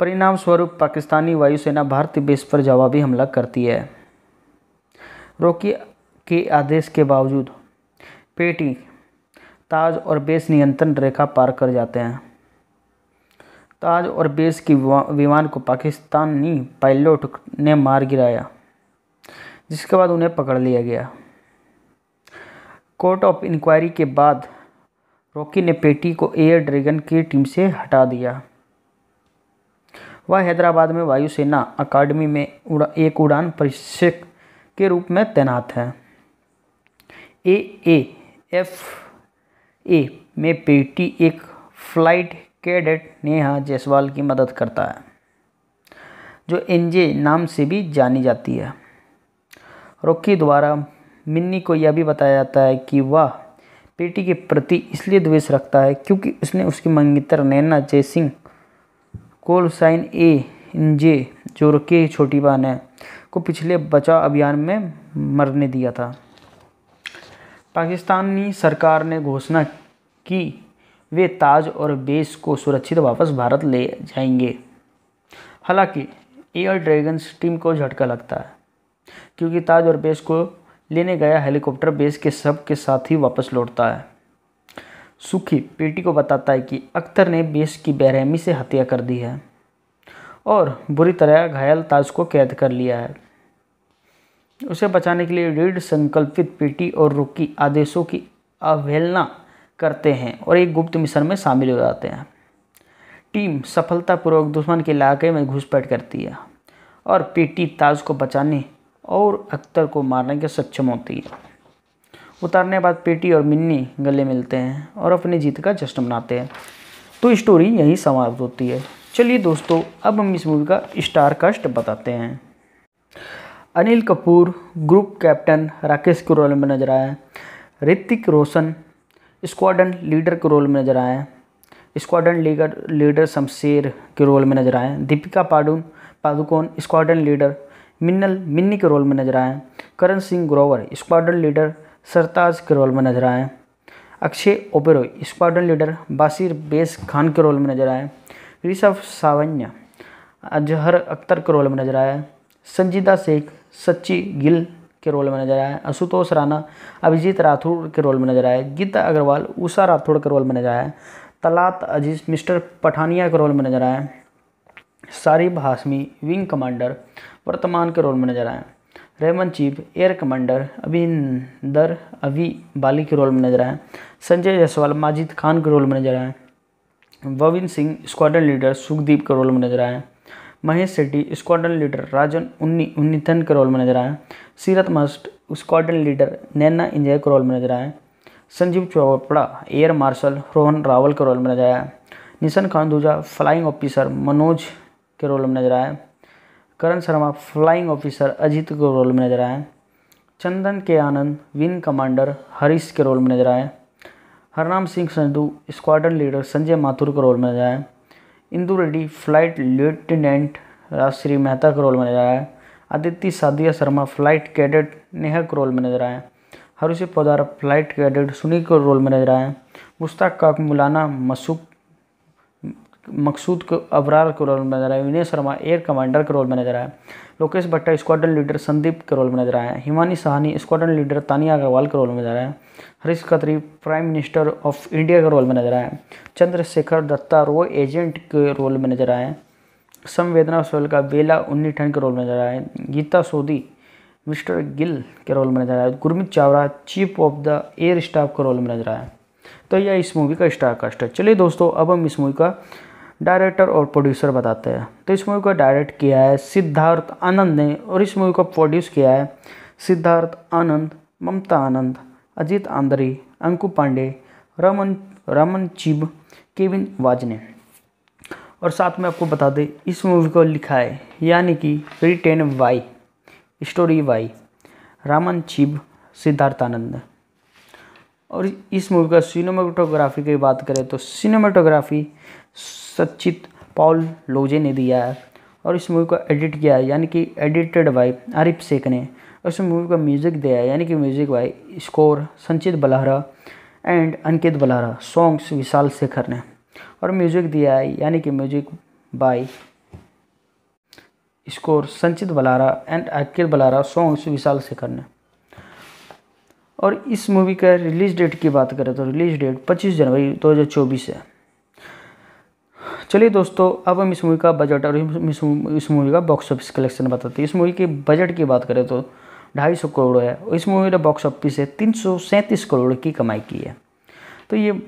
परिणाम स्वरूप पाकिस्तानी वायुसेना भारतीय बेस पर जवाबी हमला करती है रोकी के आदेश के बावजूद पेटी ताज और बेस नियंत्रण रेखा पार कर जाते हैं ताज और बेस की विमान को पाकिस्तानी पायलट ने मार गिराया जिसके बाद उन्हें पकड़ लिया गया कोर्ट ऑफ इंक्वायरी के बाद रॉकी ने पेटी को एयर ड्रैगन की टीम से हटा दिया वह हैदराबाद में वायुसेना अकादमी में उड़ा एक उड़ान प्रशिक्षक के रूप में तैनात है ए ए एफ ए में पेटी एक फ्लाइट कैडेट नेहा जायसवाल की मदद करता है जो एनजे नाम से भी जानी जाती है रॉकी द्वारा मिन्नी को यह भी बताया जाता है कि वह पेटी के प्रति इसलिए द्वेष रखता है क्योंकि उसने उसकी मंगेतर नैना जयसिंह कोल साइन ए इन जे जो के छोटी बहन है को पिछले बचाव अभियान में मरने दिया था पाकिस्तानी सरकार ने घोषणा की वे ताज और बेस को सुरक्षित वापस भारत ले जाएंगे हालांकि एयर ड्रैगन्स टीम को झटका लगता है क्योंकि ताज और बेस को लेने गया हेलीकॉप्टर बेस के सब के साथ ही वापस लौटता है सुखी पेटी को बताता है कि अख्तर ने बेस की बेरहमी से हत्या कर दी है और बुरी तरह घायल ताज को कैद कर लिया है उसे बचाने के लिए रीड संकल्पित पीटी और रुकी आदेशों की अवहेलना करते हैं और एक गुप्त मिशन में शामिल हो जाते हैं टीम सफलतापूर्वक दुश्मन के इलाके में घुसपैठ करती है और पीटी ताज को बचाने और अख्तर को मारने के सक्षम होती है उतारने के बाद पेटी और मिन्नी गले मिलते हैं और अपनी जीत का जश्न मनाते हैं तो स्टोरी यहीं समाप्त होती है चलिए दोस्तों अब हम इस मूवी का स्टार कास्ट बताते हैं अनिल कपूर ग्रुप कैप्टन राकेश के रोल में नजर आए ऋतिक रोशन स्क्वाडन लीडर के रोल में नजर आए स्क्वाडन लीडर लीडर शमशेर के रोल में नजर आए दीपिका पाडुन पादुकोण स्क्वाडन लीडर मिन्नल मिन्नी के रोल में नजर आए करण सिंह ग्रोवर स्क्वाडन लीडर सरताज के रोल में नजर आए Akshay Oberoi squadron leader बासिर base Khan के रोल में नजर आए ऋषभ सावन्य अजहर अख्तर के रोल में नजर आए संजीदा शेख सच्ची गिल के रोल में नजर आए आशुतोष राणा अभिजीत राठौर के रोल में नजर आए गीता अग्रवाल उषा राठौड़ के रोल में नजर आए तलात अजीज मिस्टर पठानिया के रोल में नजर आए सारिब हाशमी विंग कमांडर वर्तमान के रोल में नजर आए Ramon chief air commander Abhinder अभी बाली के रोल में नजर आए संजय जायसवाल माजिद खान के रोल में नजर आए वविन सिंह स्क्वाडन लीडर सुखदीप के रोल में नजर आए महेश सेट्टी स्क्वाडन लीडर राजन उन्नी उन्नीथन के रोल में नजर आए Seerat must squadron leader Naina इंजय के रोल में नजर आए संजीव चोपड़ा एयर मार्शल रोहन रावल के रोल में नजर आया निशन खान दूजा फ्लाइंग ऑफिसर मनोज के रोल में नजर आया करण शर्मा फ्लाइंग ऑफिसर अजीत के रोल में नजर आए चंदन के आनंद विंग कमांडर हरीश के रोल में नजर आए हरनाम सिंह संधू स्क्वाड्रन लीडर संजय माथुर के रोल में नजर आए इंदू रेड्डी फ्लाइट लेफ्टिनेंट राजश्री मेहता के रोल में नजर आए आदित्य साधिया शर्मा फ्लाइट कैडेट नेहा के रोल में नजर आए हरुषि पौदार फ्लाइट कैडेट सुनील के रोल में नजर आए मुश्ताक मौलाना मसूक मकसूद को अबरार के रोल में नजर आए विनय शर्मा एयर कमांडर के रोल में नजर आए लोकेश भट्टा स्क्वाडन लीडर संदीप के रोल में नजर आए हिमानी सहानी स्क्वाडन लीडर तानिया अग्रवाल के रोल में नजर आए Harish Khatri prime minister of India के रोल में नजर आए चंद्रशेखर दत्ता रो एजेंट के रोल में नजर आए संवेदना सोल का बेला उन्नीठन के रोल में नजर आए गीता सोदी मिस्टर गिल के रोल में नजर आए Gurmit Chawda chief of the air staff के रोल में नजर आए तो यह इस मूवी का स्टार कास्ट है चलिए दोस्तों अब हम इस मूवी का डायरेक्टर और प्रोड्यूसर बताते हैं तो इस मूवी को डायरेक्ट किया है सिद्धार्थ आनंद ने और इस मूवी को प्रोड्यूस किया है सिद्धार्थ आनंद ममता आनंद अजीत आंद्रे अंकु पांडे रमन रमन चिब केविन वाज ने और साथ में आपको बता दें इस मूवी को लिखा है यानी कि written by story by Raman चिब Siddharth Anand और इस मूवी का सिनेमाटोग्राफी की बात करें तो सिनेमाटोग्राफी सचित पॉल लोजे ने दिया है और इस मूवी को एडिट किया है यानी कि एडिटेड बाय आरिफ शेख ने और इस मूवी का म्यूज़िक दिया है यानी कि music by score Sanchit Balhara and Ankit Balhara songs Vishal Shekhar ने और म्यूज़िक दिया है यानी कि music by score Sanchit Balhara and Ankit Balhara songs Vishal Shekhar ने और इस मूवी का रिलीज़ डेट की बात करें तो रिलीज़ डेट 25 जनवरी 2024 है चलिए दोस्तों अब हम इस मूवी का बजट और इस मूवी का बॉक्स ऑफिस कलेक्शन बताते हैं इस मूवी के बजट की बात करें तो ढाई सौ करोड़ है और इस मूवी ने बॉक्स ऑफिस से तीन सौ सैंतीस करोड़ की कमाई की है तो ये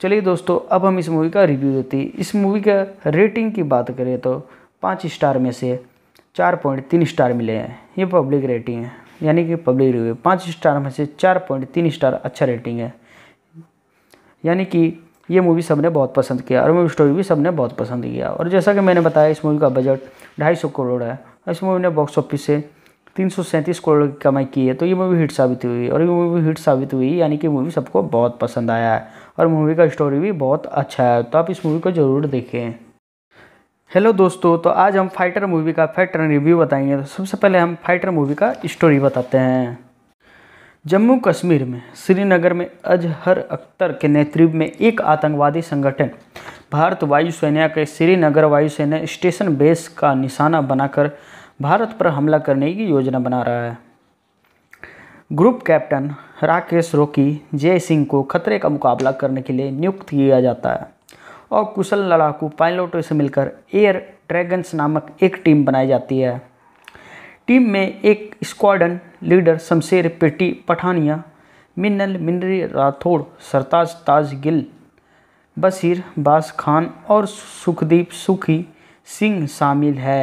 चलिए दोस्तों अब हम इस मूवी का रिव्यू देते हैं इस मूवी का रेटिंग की बात करें तो पाँच स्टार में से चार पॉइंट तीन स्टार मिले हैं ये पब्लिक रेटिंग है यानी कि पब्लिक रिव्यू पाँच स्टार में से चार पॉइंट तीन स्टार अच्छा रेटिंग है यानी कि ये मूवी सबने बहुत पसंद किया और मूवी स्टोरी भी सबने बहुत पसंद किया और जैसा कि मैंने बताया इस मूवी का बजट ढाई सौ करोड़ है इस मूवी ने बॉक्स ऑफिस से तीन सौ सैंतीस करोड़ की कमाई की है तो ये मूवी हिट साबित हुई और ये मूवी हिट साबित हुई यानी कि मूवी सबको बहुत पसंद आया है और मूवी का स्टोरी भी बहुत अच्छा है तो आप इस मूवी को ज़रूर देखें हेलो दोस्तों तो आज हम फाइटर मूवी का फैक्ट एंड रिव्यू बताएंगे तो सबसे पहले हम फाइटर मूवी का स्टोरी बताते हैं जम्मू कश्मीर में श्रीनगर में अजहर अख्तर के नेतृत्व में एक आतंकवादी संगठन भारत वायुसेना के श्रीनगर वायुसेना स्टेशन बेस का निशाना बनाकर भारत पर हमला करने की योजना बना रहा है ग्रुप कैप्टन राकेश रोकी जय सिंह को खतरे का मुकाबला करने के लिए नियुक्त किया जाता है और कुशल लड़ाकू पायलटों से मिलकर एयर ड्रैगन्स नामक एक टीम बनाई जाती है टीम में एक स्क्वाडन लीडर शमशेर पेटी पठानिया मिन्नल मिनरी राठौड़ सरताज ताज गिल बशीर बास खान और सुखदीप सुखी सिंह शामिल है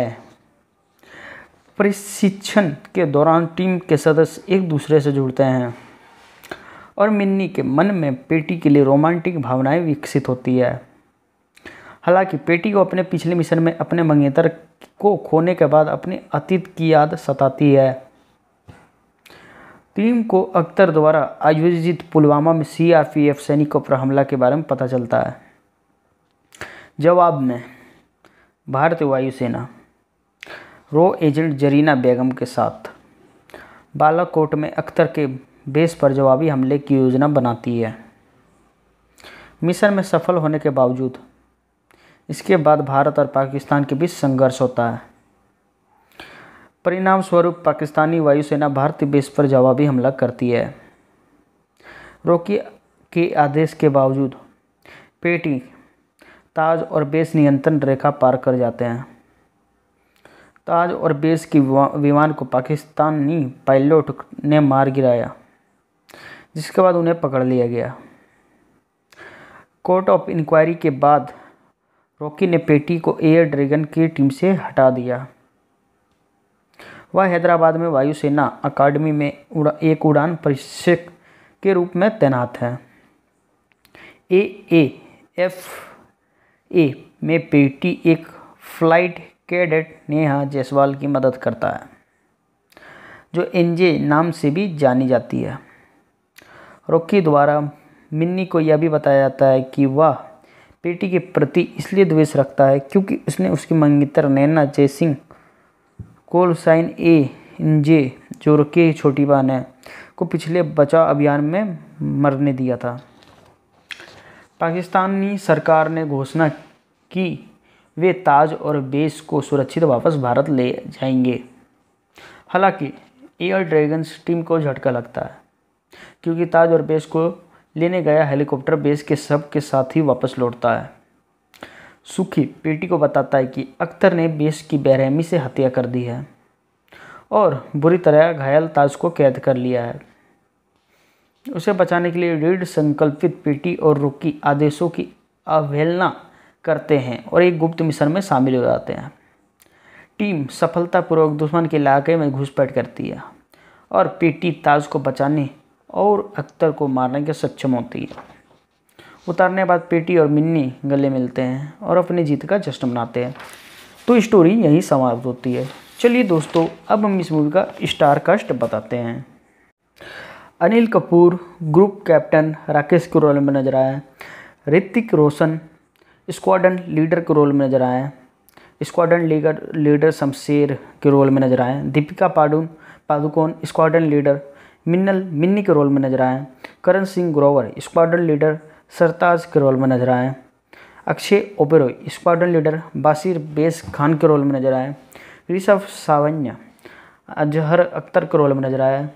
प्रशिक्षण के दौरान टीम के सदस्य एक दूसरे से जुड़ते हैं और मिन्नी के मन में पेटी के लिए रोमांटिक भावनाएं विकसित होती है हालांकि पेटी को अपने पिछले मिशन में अपने मंगेतर को खोने के बाद अपने अतीत की याद सताती है टीम को अख्तर द्वारा आयोजित पुलवामा में सीआरपीएफ सैनिकों पर हमला के बारे में पता चलता है जवाब में भारतीय वायुसेना रो एजेंट जरीना बेगम के साथ बालाकोट में अख्तर के बेस पर जवाबी हमले की योजना बनाती है मिशन में सफल होने के बावजूद इसके बाद भारत और पाकिस्तान के बीच संघर्ष होता है परिणाम स्वरूप पाकिस्तानी वायुसेना भारतीय बेस पर जवाबी हमला करती है रोकी के आदेश के बावजूद पेटी ताज और बेस नियंत्रण रेखा पार कर जाते हैं ताज और बेस की विमान को पाकिस्तानी पायलट ने मार गिराया जिसके बाद उन्हें पकड़ लिया गया कोर्ट ऑफ इंक्वायरी के बाद रॉकी ने पेटी को एयर ड्रैगन की टीम से हटा दिया वह हैदराबाद में वायुसेना अकादमी में उड़ा एक उड़ान प्रशिक्षक के रूप में तैनात है ए ए एफ ए में पेटी एक फ्लाइट कैडेट नेहा जायसवाल की मदद करता है जो एनजे नाम से भी जानी जाती है रॉकी द्वारा मिन्नी को यह भी बताया जाता है कि वह बेटी के प्रति इसलिए द्वेष रखता है क्योंकि उसने उसकी मंगेतर नैना सिंह कोल साइन ए जे जो के छोटी बहन है को पिछले बचाव अभियान में मरने दिया था पाकिस्तानी सरकार ने घोषणा की वे ताज और बेस को सुरक्षित वापस भारत ले जाएंगे हालांकि एयर ड्रैगन्स टीम को झटका लगता है क्योंकि ताज और बेस को लेने गया हेलीकॉप्टर बेस के सब के साथ ही वापस लौटता है सुखी पेटी को बताता है कि अख्तर ने बेस की बेरहमी से हत्या कर दी है और बुरी तरह घायल ताज को कैद कर लिया है उसे बचाने के लिए रीड संकल्पित पेटी और रुकी आदेशों की अवहेलना करते हैं और एक गुप्त मिशन में शामिल हो जाते हैं टीम सफलतापूर्वक दुश्मन के इलाके में घुसपैठ करती है और पेटी ताज को बचाने और अख्तर को मारने के सक्षम होती है उतारने के बाद पेटी और मिन्नी गले मिलते हैं और अपनी जीत का जश्न मनाते हैं तो स्टोरी यहीं समाप्त होती है चलिए दोस्तों अब हम इस मूवी का स्टार कास्ट बताते हैं अनिल कपूर ग्रुप कैप्टन राकेश के रोल में नजर आए ऋतिक रोशन स्क्वाडन लीडर के रोल में नजर आए स्क्वाडन लीडर लीडर शमशेर के रोल में नजर आए दीपिका पाडुन पादुकोण स्क्वाडन लीडर मिन्नल मिन्नी के रोल में नजर आए करण सिंह ग्रोवर स्क्वाड्रन लीडर सरताज के रोल में नजर आए Akshay Oberoi squadron leader बासिर base Khan के रोल में नजर आए ऋषभ सावन्य अजहर अख्तर के रोल में नजर आए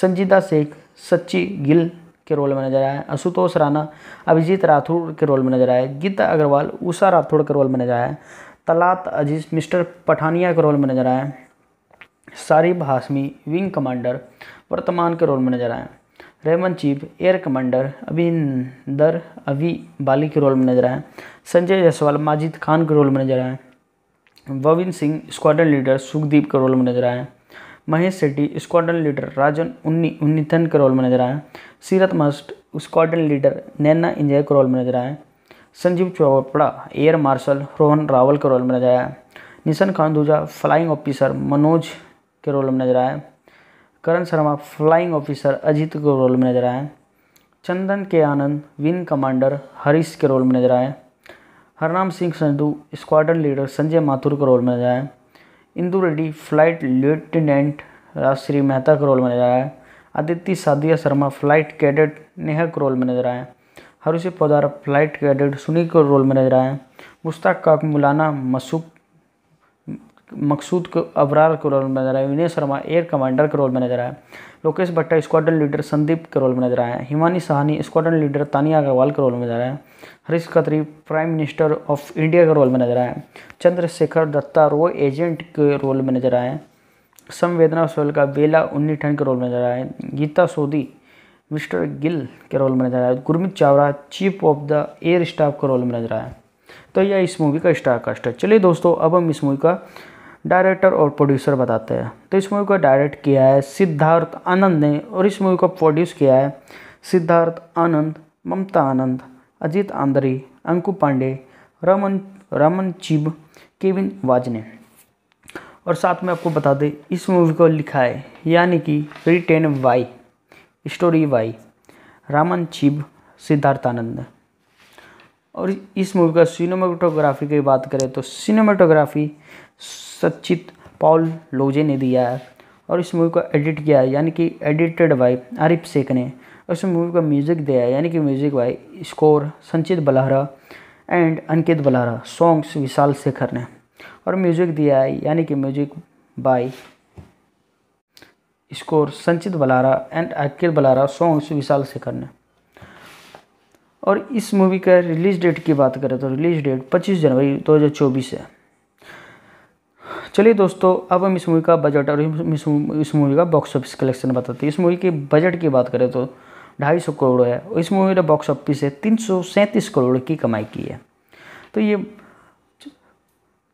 संजीदा शेख सच्ची गिल के रोल में नजर आए आशुतोष राणा अभिजीत राठौर के रोल में नजर आए गीता अग्रवाल उषा राठौड़ के रोल में नजर आए तलात अजीज मिस्टर पठानिया के रोल में नजर आए सारिब हाशमी विंग कमांडर वर्तमान के रोल में नजर आए Ramon chief air commander Abhinder अभी बाली के रोल में नजर आए संजय जायसवाल माजिद खान के रोल में नजर आए वविन सिंह स्क्वाड्रन लीडर सुखदीप के रोल में नजर आए महेश सेट्टी स्क्वाडन लीडर राजन उन्नी उन्नीथन के रोल में नजर आए Seerat must squadron leader Naina इंजय के रोल में नजर आए संजीव चोपड़ा एयर मार्शल रोहन रावल के रोल में नजर आया निशन खान दूजा फ्लाइंग ऑफिसर मनोज के रोल में नजर आया करण शर्मा फ्लाइंग ऑफिसर अजीत के रोल में नजर आए चंदन के आनंद विंग कमांडर हरीश के रोल में नजर आए हरनाम सिंह संधू स्क्वाड्रन लीडर संजय माथुर के रोल में नजर आए इंदू रेड्डी फ्लाइट लेफ्टिनेंट राजश्री मेहता के रोल में नजर आए आदित्य साधिया शर्मा फ्लाइट कैडेट नेहा के रोल में नजर आए हरुषि पौदार फ्लाइट कैडेट सुनील के रोल में नजर आए मुश्ताक मौलाना मसूक मकसूद को अबरार के रोल में नजर आए विनय शर्मा एयर कमांडर के रोल में नजर आए लोकेश भट्टा स्क्वाडन लीडर संदीप के रोल में नजर आए हिमानी सहानी स्क्वाडन लीडर तानिया अग्रवाल के रोल में नजर आए Harish Khatri prime minister of India के रोल में नजर आए चंद्रशेखर दत्ता रो एजेंट के रोल में नजर आए संवेदना सोल का बेला उन्नीठन के रोल में नजर आए गीता सोदी मिस्टर गिल के रोल में नजर आए Gurmit Chawda chief of the air staff के रोल में नजर आए तो यह इस मूवी का स्टार कास्ट है चलिए दोस्तों अब हम इस मूवी का डायरेक्टर और प्रोड्यूसर बताते हैं तो इस मूवी को डायरेक्ट किया है सिद्धार्थ आनंद ने और इस मूवी को प्रोड्यूस किया है सिद्धार्थ आनंद ममता आनंद अजीत आंद्रे अंकु पांडे रमन रमन चिब केविन वाज ने और साथ में आपको बता दें इस मूवी को लिखा है यानी कि written by story by Raman चिब Siddharth Anand ने और इस मूवी का सिनेमाटोग्राफी की बात करें तो सिनेमाटोग्राफी सचित पॉल लोजे ने दिया है और इस मूवी को एडिट किया है यानी कि एडिटेड बाय आरिफ शेख ने और इस मूवी का म्यूज़िक दिया है यानी कि music by score Sanchit Balhara and Ankit Balhara songs Vishal Shekhar ने और म्यूज़िक दिया है यानी कि music by score Sanchit Balhara and Ankit Balhara songs Vishal Shekhar ने और इस मूवी का रिलीज डेट की बात करें तो रिलीज डेट 25 जनवरी 2024 है चलिए दोस्तों अब हम इस मूवी का बजट और इस मूवी का बॉक्स ऑफिस कलेक्शन बताते हैं इस मूवी के बजट की बात करें तो ढाई सौ करोड़ है इस मूवी ने बॉक्स ऑफिस से तीन सौ सैंतीस करोड़ की कमाई की है तो ये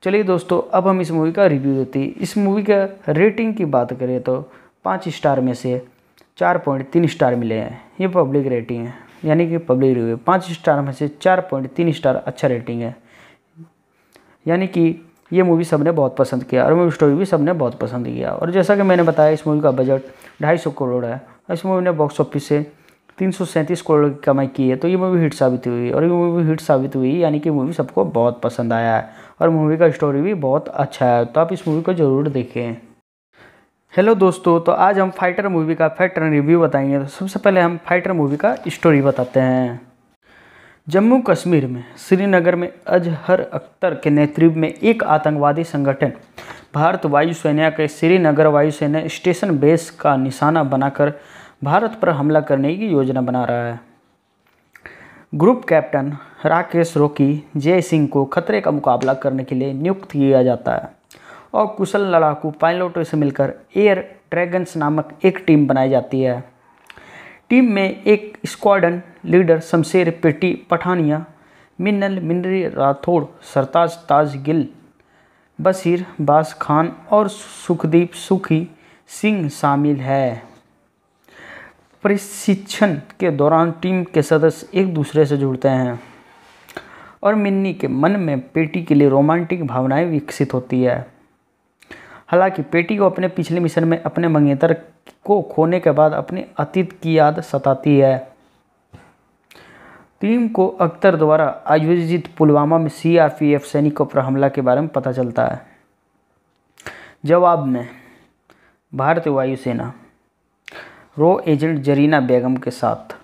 चलिए दोस्तों अब हम इस मूवी का रिव्यू देते हैं इस मूवी का रेटिंग की बात करें तो पाँच स्टार में से चार पॉइंट तीन स्टार मिले हैं ये पब्लिक रेटिंग है यानी कि पब्लिक रिव्यू पाँच स्टार में से चार पॉइंट तीन स्टार अच्छा रेटिंग है यानी कि ये मूवी सबने बहुत पसंद किया और मूवी स्टोरी भी सबने बहुत पसंद किया और जैसा कि मैंने बताया इस मूवी का बजट ढाई सौ करोड़ है इस मूवी ने बॉक्स ऑफिस से तीन सौ सैंतीस करोड़ की कमाई की है तो ये मूवी हिट साबित हुई और ये मूवी हिट साबित हुई यानी कि मूवी सबको बहुत पसंद आया है और मूवी का स्टोरी भी बहुत अच्छा है तो आप इस मूवी को ज़रूर देखें हेलो दोस्तों तो आज हम फाइटर मूवी का फैक्टर रिव्यू बताएंगे तो सबसे पहले हम फाइटर मूवी का स्टोरी बताते हैं जम्मू कश्मीर में श्रीनगर में अजहर अख्तर के नेतृत्व में एक आतंकवादी संगठन भारत वायुसेना के श्रीनगर वायुसेना स्टेशन बेस का निशाना बनाकर भारत पर हमला करने की योजना बना रहा है ग्रुप कैप्टन राकेश रोकी जय सिंह को खतरे का मुकाबला करने के लिए नियुक्त किया जाता है और कुशल लड़ाकू पायलटों से मिलकर एयर ड्रैगन्स नामक एक टीम बनाई जाती है टीम में एक स्क्वाडन लीडर शमशेर पेटी पठानिया मिन्नल मिनरी राठौड़ सरताज ताज गिल बशीर बास खान और सुखदीप सुखी सिंह शामिल है प्रशिक्षण के दौरान टीम के सदस्य एक दूसरे से जुड़ते हैं और मिन्नी के मन में पेटी के लिए रोमांटिक भावनाएं विकसित होती है हालांकि पेटी को अपने पिछले मिशन में अपने मंगेतर को खोने के बाद अपने अतीत की याद सताती है टीम को अख्तर द्वारा आयोजित पुलवामा में सीआरपीएफ सैनिकों पर हमला के बारे में पता चलता है जवाब में भारतीय वायुसेना रो एजेंट जरीना बेगम के साथ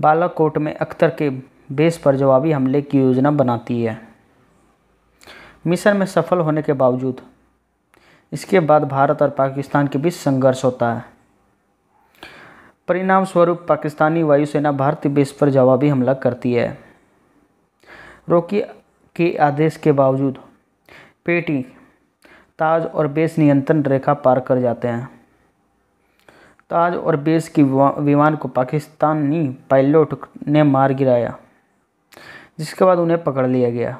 बालाकोट में अख्तर के बेस पर जवाबी हमले की योजना बनाती है मिशन में सफल होने के बावजूद इसके बाद भारत और पाकिस्तान के बीच संघर्ष होता है परिणाम स्वरूप पाकिस्तानी वायुसेना भारतीय बेस पर जवाबी हमला करती है रोकी के आदेश के बावजूद पेटी ताज और बेस नियंत्रण रेखा पार कर जाते हैं ताज और बेस की विमान को पाकिस्तानी पायलट ने मार गिराया जिसके बाद उन्हें पकड़ लिया गया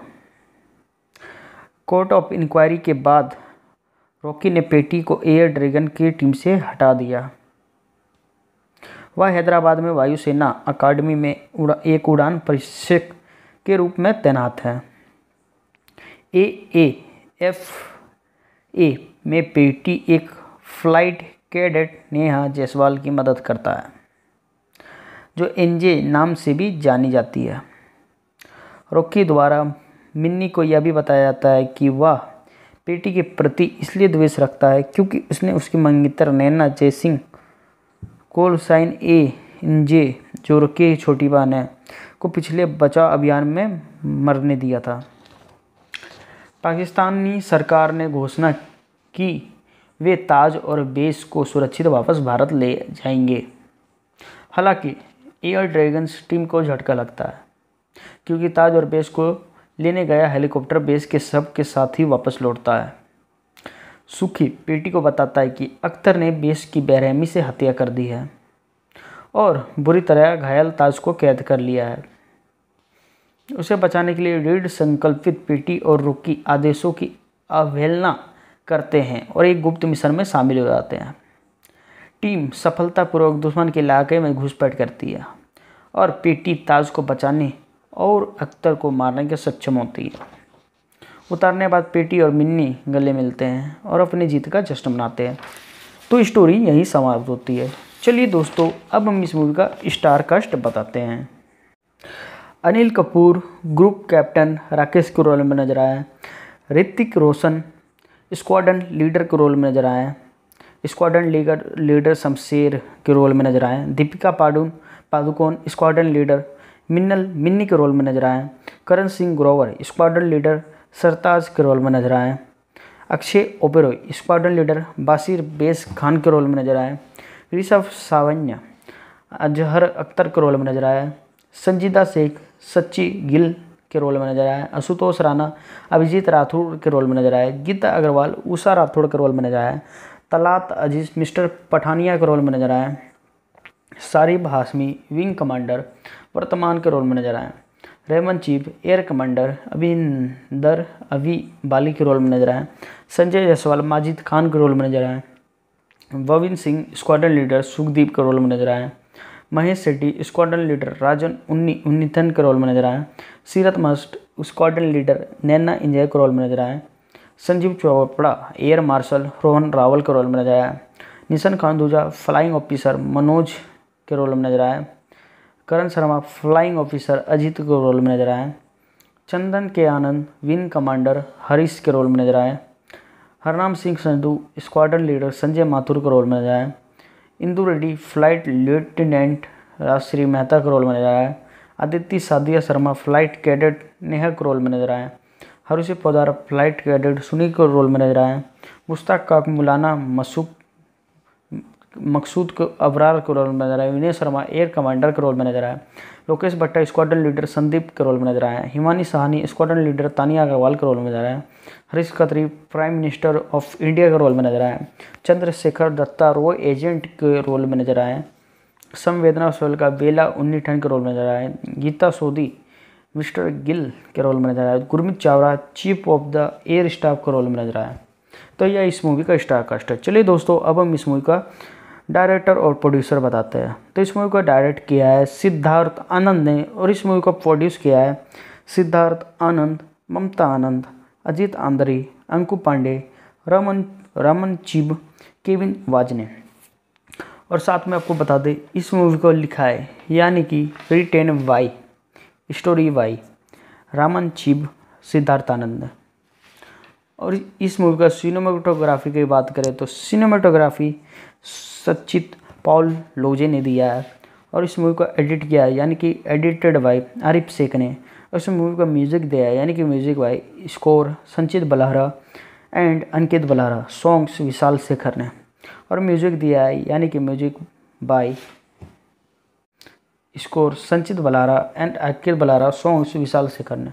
कोर्ट ऑफ इंक्वायरी के बाद रॉकी ने पेटी को एयर ड्रैगन की टीम से हटा दिया वह हैदराबाद में वायुसेना अकादमी में उड़ा एक उड़ान प्रशिक्षक के रूप में तैनात है ए ए एफ ए में पेटी एक फ्लाइट कैडेट नेहा जायसवाल की मदद करता है जो एनजे नाम से भी जानी जाती है रॉकी द्वारा मिन्नी को यह भी बताया जाता है कि वह पेटी के प्रति इसलिए द्वेष रखता है क्योंकि उसने उसकी मंगेतर नैना जयसिंह कोल साइन ए इन जे जो रके छोटी बहन है को पिछले बचाव अभियान में मरने दिया था पाकिस्तानी सरकार ने घोषणा की वे ताज और बेस को सुरक्षित वापस भारत ले जाएंगे हालांकि एयर ड्रैगन्स टीम को झटका लगता है क्योंकि ताज और बेस को लेने गया हेलीकॉप्टर बेस के सब के साथ ही वापस लौटता है सुखी पेटी को बताता है कि अख्तर ने बेस की बेरहमी से हत्या कर दी है और बुरी तरह घायल ताज को कैद कर लिया है उसे बचाने के लिए रीड संकल्पित पेटी और रुकी आदेशों की अवहेलना करते हैं और एक गुप्त मिशन में शामिल हो जाते हैं टीम सफलतापूर्वक दुश्मन के इलाके में घुसपैठ करती है और पेटी ताज को बचाने और अख्तर को मारने के सक्षम होती है उतारने के बाद पेटी और मिन्नी गले मिलते हैं और अपनी जीत का जश्न मनाते हैं तो स्टोरी यहीं समाप्त होती है चलिए दोस्तों अब हम इस मूवी का स्टार कास्ट बताते हैं अनिल कपूर ग्रुप कैप्टन राकेश के रोल में नजर आए ऋतिक रोशन स्क्वाडन लीडर के रोल में नजर आए स्क्वाडन लीडर लीडर शमशेर के रोल में नजर आए दीपिका पाडुन पादुकोण स्क्वाडन लीडर मिन्नल मिन्नी के रोल में नजर आए करण सिंह ग्रोवर स्क्वाडन लीडर सरताज के रोल में नजर आए Akshay Oberoi squadron leader बासिर base Khan के रोल में नजर आए ऋषभ सावन्य अजहर अख्तर के रोल में नजर आए संजीदा शेख सच्ची गिल के रोल में नजर आए आशुतोष राणा अभिजीत राठौर के रोल में नजर आए गीता अग्रवाल उषा राठौर के रोल में नजर आए तलात अजीज मिस्टर पठानिया के रोल में नजर आए सारिब हाशमी विंग कमांडर वर्तमान के रोल में नजर आए Ramon chief air commander Abhinder अभी बाली के रोल में नजर आए संजय जायसवाल माजिद खान के रोल में नजर आए वविन सिंह स्क्वाडन लीडर सुखदीप के रोल में नजर आए महेश सेट्टी स्क्वाडन लीडर राजन उन्नी उन्नीथन के रोल में नजर आए Seerat must squadron leader Naina इंजय के रोल में नजर आए संजीव चोपड़ा एयर मार्शल रोहन रावल के रोल में नजर आया निशन खान दूजा फ्लाइंग ऑफिसर मनोज के रोल में नजर आया करण शर्मा फ्लाइंग ऑफिसर अजीत के रोल में नजर आए चंदन के आनंद विंग कमांडर हरीश के रोल में नजर आए हरनाम सिंह संधू स्क्वाड्रन लीडर संजय माथुर के रोल में नजर आए इंदू रेड्डी फ्लाइट लेफ्टिनेंट राजश्री मेहता के रोल में नजर आए आदित्य सादिया शर्मा फ्लाइट कैडेट नेहा के रोल में नजर आए हरुषि पौदार फ्लाइट कैडेट सुनील के रोल में नजर आए मुश्ताक काकमुलाना मसूक मकसूद को अबरार के रोल में नजर आए विनय शर्मा एयर कमांडर के रोल में नजर आए लोकेश भट्टा स्क्वाडन लीडर संदीप के रोल में नजर आए हिमानी सहानी स्क्वाडन लीडर तानिया अग्रवाल के रोल में नजर आए Harish Khatri prime minister of India के रोल में नजर आए चंद्रशेखर दत्ता रो एजेंट के रोल में नजर आए संवेदना सोल का बेला उन्नी के रोल में नजर आए गीता सोदी मिस्टर गिल के रोल में नजर आए Gurmit Chawda chief of the air staff के रोल में नजर आए तो यह इस मूवी का स्टार कास्ट है चलिए दोस्तों अब हम इस मूवी का डायरेक्टर और प्रोड्यूसर बताते हैं तो इस मूवी को डायरेक्ट किया है सिद्धार्थ आनंद ने और इस मूवी को प्रोड्यूस किया है सिद्धार्थ आनंद ममता आनंद अजीत आंद्रे अंकु पांडे रमन रमन चिब केविन वाज ने और साथ में आपको बता दें इस मूवी को लिखा है यानी कि written by story by Raman चिब Siddharth Anand ने और इस मूवी का सिनेमाटोग्राफी की बात करें तो सिनेमाटोग्राफी सचित पॉल लोजे ने दिया है और इस मूवी को एडिट किया है यानी कि एडिटेड बाय आरिफ शेख ने और इस मूवी का म्यूज़िक दिया है यानी कि music by score Sanchit Balhara and Ankit Balhara songs Vishal Shekhar ने और म्यूज़िक दिया है यानी कि music by score Sanchit Balhara and Ankit Balhara songs Vishal Shekhar ने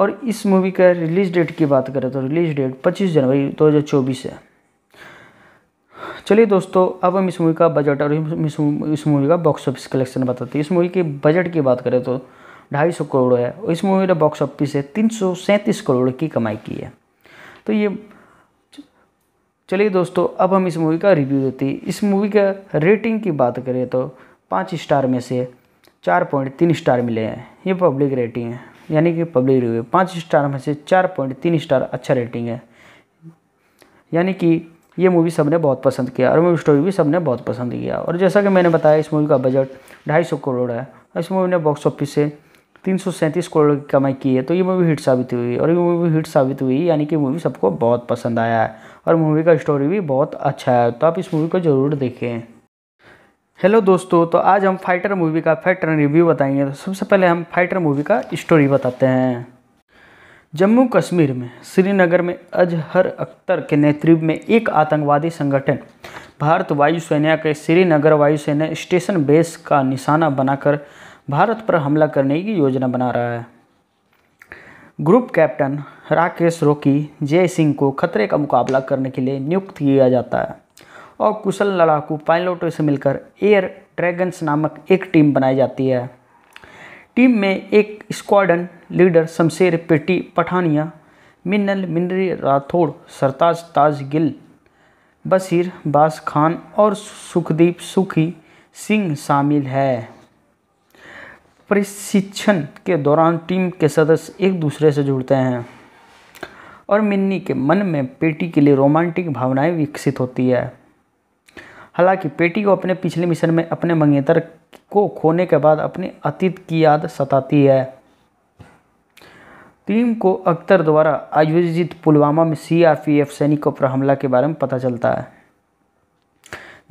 और इस मूवी का रिलीज डेट की बात करें तो रिलीज डेट 25 जनवरी 2024 है चलिए दोस्तों अब हम इस मूवी का बजट और इस मूवी का बॉक्स ऑफिस कलेक्शन बताते हैं इस मूवी के बजट की बात करें तो ढाई सौ करोड़ है और इस मूवी ने बॉक्स ऑफिस से तीन सौ सैंतीस करोड़ की कमाई की है तो ये चलिए दोस्तों अब हम इस मूवी का रिव्यू देते हैं इस मूवी का रेटिंग की बात करें तो पाँच स्टार में से चार पॉइंट तीन स्टार मिले हैं ये पब्लिक रेटिंग है यानी कि पब्लिक रिव्यू पाँच स्टार में से चार पॉइंट तीन स्टार अच्छा रेटिंग है यानी कि ये मूवी सबने बहुत पसंद किया और मूवी स्टोरी भी सबने बहुत पसंद किया और जैसा कि मैंने बताया इस मूवी का बजट ढाई सौ करोड़ है इस मूवी ने बॉक्स ऑफिस से तीन सौ सैंतीस करोड़ की कमाई की है तो ये मूवी हिट साबित हुई और ये मूवी हिट साबित हुई यानी कि मूवी सबको बहुत पसंद आया है और मूवी का स्टोरी भी बहुत अच्छा है तो आप इस मूवी को ज़रूर देखें हेलो दोस्तों तो आज हम फाइटर मूवी का फैक्टर रिव्यू बताएंगे तो सबसे पहले हम फाइटर मूवी का स्टोरी बताते हैं जम्मू कश्मीर में श्रीनगर में अजहर अख्तर के नेतृत्व में एक आतंकवादी संगठन भारत वायुसेना के श्रीनगर वायुसेना स्टेशन बेस का निशाना बनाकर भारत पर हमला करने की योजना बना रहा है ग्रुप कैप्टन राकेश रोकी जय सिंह को खतरे का मुकाबला करने के लिए नियुक्त किया जाता है और कुशल लड़ाकू पायलटों से मिलकर एयर ड्रैगन्स नामक एक टीम बनाई जाती है टीम में एक स्क्वाडन लीडर शमशेर पेटी पठानिया मिन्नल मिनरी राठौड़ सरताज ताज गिल बशीर बास खान और सुखदीप सुखी सिंह शामिल है प्रशिक्षण के दौरान टीम के सदस्य एक दूसरे से जुड़ते हैं और मिन्नी के मन में पेटी के लिए रोमांटिक भावनाएं विकसित होती है हालांकि पेटी को अपने पिछले मिशन में अपने मंगेतर को खोने के बाद अपने अतीत की याद सताती है टीम को अख्तर द्वारा आयोजित पुलवामा में सीआरपीएफ सैनिकों पर हमला के बारे में पता चलता है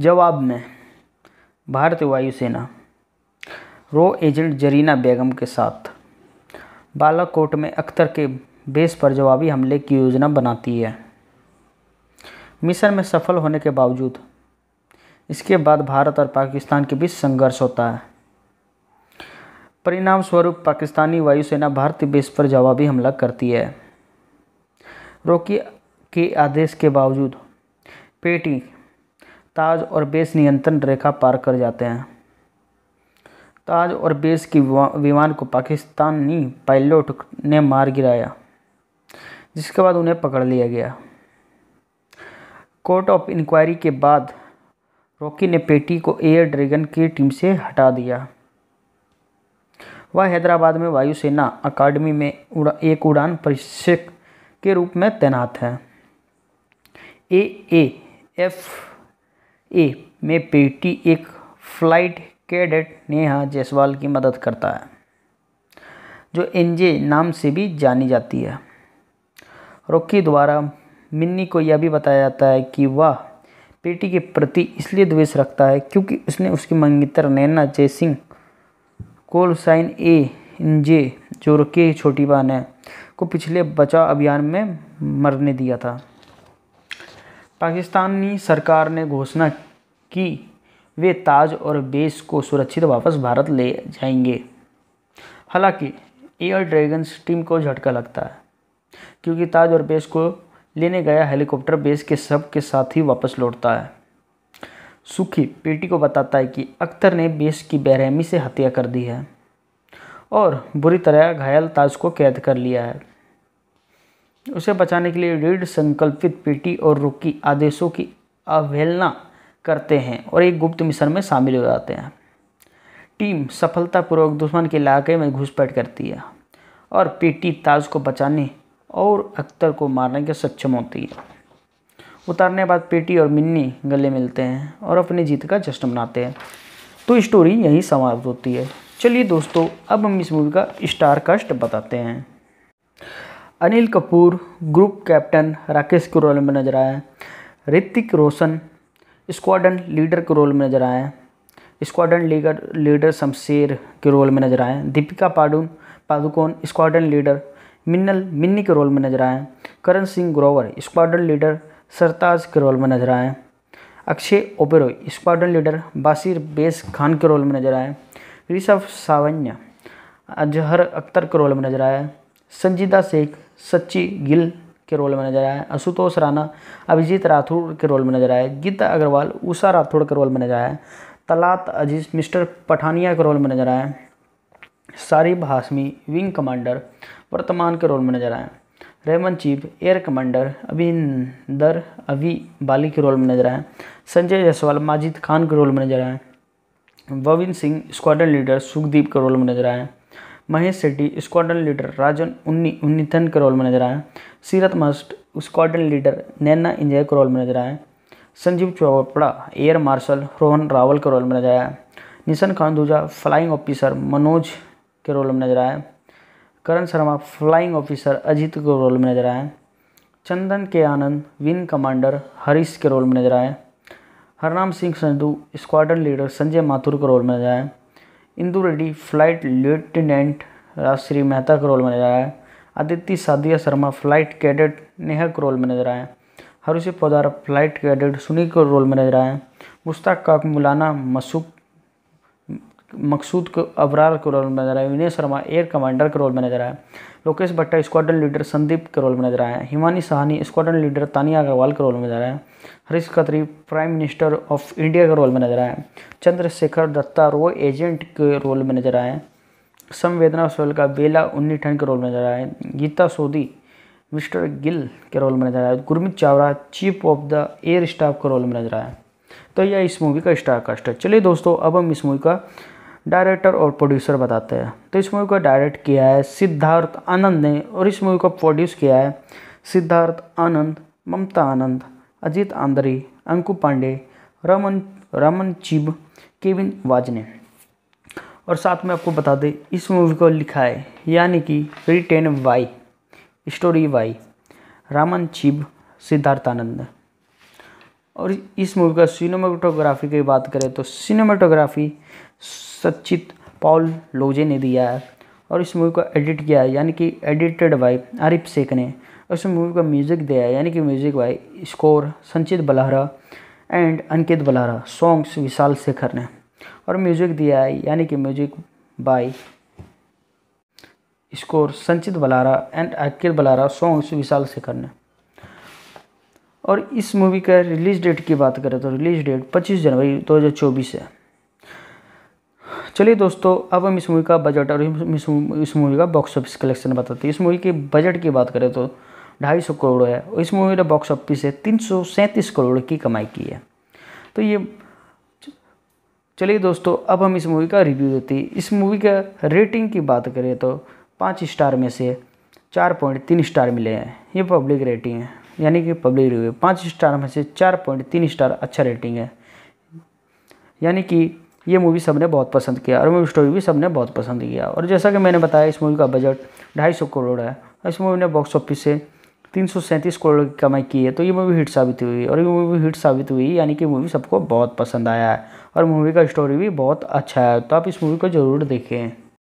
जवाब में भारतीय वायुसेना रो एजेंट जरीना बेगम के साथ बालाकोट में अख्तर के बेस पर जवाबी हमले की योजना बनाती है मिशन में सफल होने के बावजूद इसके बाद भारत और पाकिस्तान के बीच संघर्ष होता है परिणाम स्वरूप पाकिस्तानी वायुसेना भारतीय बेस पर जवाबी हमला करती है रोकी के आदेश के बावजूद पेटी ताज और बेस नियंत्रण रेखा पार कर जाते हैं ताज और बेस की विमान को पाकिस्तानी पायलट ने मार गिराया जिसके बाद उन्हें पकड़ लिया गया कोर्ट ऑफ इंक्वायरी के बाद रॉकी ने पेटी को एयर ड्रैगन की टीम से हटा दिया वह हैदराबाद में वायुसेना अकादमी में उड़ा एक उड़ान प्रशिक्षक के रूप में तैनात है ए ए एफ ए में पेटी एक फ्लाइट कैडेट नेहा जायसवाल की मदद करता है जो एनजे नाम से भी जानी जाती है रॉकी द्वारा मिन्नी को यह भी बताया जाता है कि वह पेटी के प्रति इसलिए द्वेष रखता है क्योंकि उसने उसकी मंगेतर नैना जयसिंह कोल साइन ए इन जे जो के छोटी बहन है को पिछले बचाव अभियान में मरने दिया था पाकिस्तानी सरकार ने घोषणा की वे ताज और बेस को सुरक्षित वापस भारत ले जाएंगे हालांकि एयर ड्रैगन्स टीम को झटका लगता है क्योंकि ताज और बेस को लेने गया हेलीकॉप्टर बेस के सब के साथ ही वापस लौटता है सुखी पेटी को बताता है कि अख्तर ने बेस की बेरहमी से हत्या कर दी है और बुरी तरह घायल ताज को कैद कर लिया है उसे बचाने के लिए रीड संकल्पित पेटी और रुकी आदेशों की अवहेलना करते हैं और एक गुप्त मिशन में शामिल हो जाते हैं टीम सफलतापूर्वक दुश्मन के इलाके में घुसपैठ करती है और पेटी ताज को बचाने और अख्तर को मारने के सक्षम होती है उतारने के बाद पेटी और मिन्नी गले मिलते हैं और अपनी जीत का जश्न मनाते हैं तो स्टोरी यहीं समाप्त होती है चलिए दोस्तों अब हम इस मूवी का स्टार कास्ट बताते हैं अनिल कपूर ग्रुप कैप्टन राकेश के रोल में नजर आए ऋतिक रोशन स्क्वाडन लीडर के रोल में नजर आए स्क्वाडन लीडर लीडर शमशेर के रोल में नजर आए दीपिका पाडुन पादुकोण स्क्वाडन लीडर मिन्नल मिन्नी के रोल में नजर आए करण सिंह ग्रोवर स्क्वाडन लीडर सरताज के रोल में नजर आए Akshay Oberoi squadron leader बासिर base Khan के रोल में नजर आए ऋषभ सावन्य अजहर अख्तर के रोल में नजर आए संजीदा शेख सच्ची गिल के रोल में नजर आए आशुतोष राणा अभिजीत राठौड़ के रोल में नजर आए गीता अग्रवाल उषा राठौड़ के रोल में नजर आए तलात अजीज मिस्टर पठानिया के रोल में नजर आए सारिब हाशमी विंग कमांडर वर्तमान के रोल में नजर आए Ramon chief air commander Abhinder अभी बाली के रोल में नजर आए संजय जायसवाल माजिद खान के रोल में नजर आए वविन सिंह स्क्वाडन लीडर सुखदीप के रोल में नजर आए महेश सेट्टी स्क्वाडन लीडर राजन उन्नी उन्नीथन के रोल में नजर आए Seerat must squadron leader Naina इंजय के रोल में नजर आए संजीव चोपड़ा एयर मार्शल रोहन रावल के रोल में नजर आया निशन खान दूजा फ्लाइंग ऑफिसर मनोज के रोल में नजर आया करण शर्मा फ्लाइंग ऑफिसर अजीत के रोल में नजर आए चंदन के आनंद विंग कमांडर हरीश के रोल में नजर आए हरनाम सिंह संधू स्क्वाड्रन लीडर संजय माथुर के रोल में नजर आए इंदू रेड्डी फ्लाइट लेफ्टिनेंट राजश्री मेहता के रोल में नजर आए आदित्य साधिया शर्मा फ्लाइट कैडेट नेहा के रोल में नजर आए हरुषि पौदार फ्लाइट कैडेट सुनील के रोल में नजर आए मुश्ताक काकमुलाना मसूक मकसूद को अबरार के रोल में नजर आए विनय शर्मा एयर कमांडर के रोल में नजर आए लोकेश भट्टा स्क्वाडन लीडर संदीप के रोल में नजर आए हिमानी सहानी स्क्वाडन लीडर तानिया अग्रवाल के रोल में नजर आए Harish Khatri prime minister of India के रोल में नजर आए चंद्रशेखर दत्ता रो एजेंट के रोल में नजर आए संवेदना सोल का बेला उन्नीठन के रोल में नजर आए गीता सोदी मिस्टर गिल के रोल में नजर आए Gurmit Chawda chief of the air staff के रोल में नजर आए तो यह इस मूवी का स्टार कास्ट है चलिए दोस्तों अब हम इस मूवी का डायरेक्टर और प्रोड्यूसर बताते हैं तो इस मूवी को डायरेक्ट किया है सिद्धार्थ आनंद ने और इस मूवी को प्रोड्यूस किया है सिद्धार्थ आनंद ममता आनंद अजीत आंद्रे अंकु पांडे रमन रमन चिब केविन वाज ने और साथ में आपको बता दें इस मूवी को लिखा है यानी कि written by story by Raman चिब Siddharth Anand ने और इस मूवी का सिनेमाटोग्राफी की बात करें तो सिनेमाटोग्राफी सचित पॉल लोजे ने दिया है और इस मूवी को एडिट किया है यानी कि एडिटेड बाय आरिफ शेख ने और इस मूवी का म्यूज़िक दिया है यानी कि music by score Sanchit Balhara and Ankit Balhara songs Vishal Shekhar ने और म्यूज़िक दिया है यानी कि music by score Sanchit Balhara and Ankit Balhara songs Vishal Shekhar ने और इस मूवी का रिलीज़ डेट की बात करें तो रिलीज़ डेट 25 जनवरी 2024 है चलिए दोस्तों अब हम इस मूवी का बजट और इस मूवी का बॉक्स ऑफिस कलेक्शन बताते हैं इस मूवी के बजट की बात करें तो ढाई सौ करोड़ है और इस मूवी ने बॉक्स ऑफिस से तीन सौ सैंतीस करोड़ की कमाई की है तो ये चलिए दोस्तों अब हम इस मूवी का रिव्यू देते हैं इस मूवी का रेटिंग की बात करें तो पाँच स्टार में से चार पॉइंट तीन स्टार मिले हैं ये पब्लिक रेटिंग है यानी कि पब्लिक रिव्यू पाँच स्टार में से चार पॉइंट तीन स्टार अच्छा रेटिंग है यानी कि ये मूवी सबने बहुत पसंद किया और मूवी स्टोरी भी सबने बहुत पसंद किया और जैसा कि मैंने बताया इस मूवी का बजट ढाई सौ करोड़ है इस मूवी ने बॉक्स ऑफिस से तीन सौ सैंतीस करोड़ की कमाई की है तो ये मूवी हिट साबित हुई और ये मूवी हिट साबित हुई यानी कि मूवी सबको बहुत पसंद आया है और मूवी का स्टोरी भी बहुत अच्छा है तो आप इस मूवी को ज़रूर देखें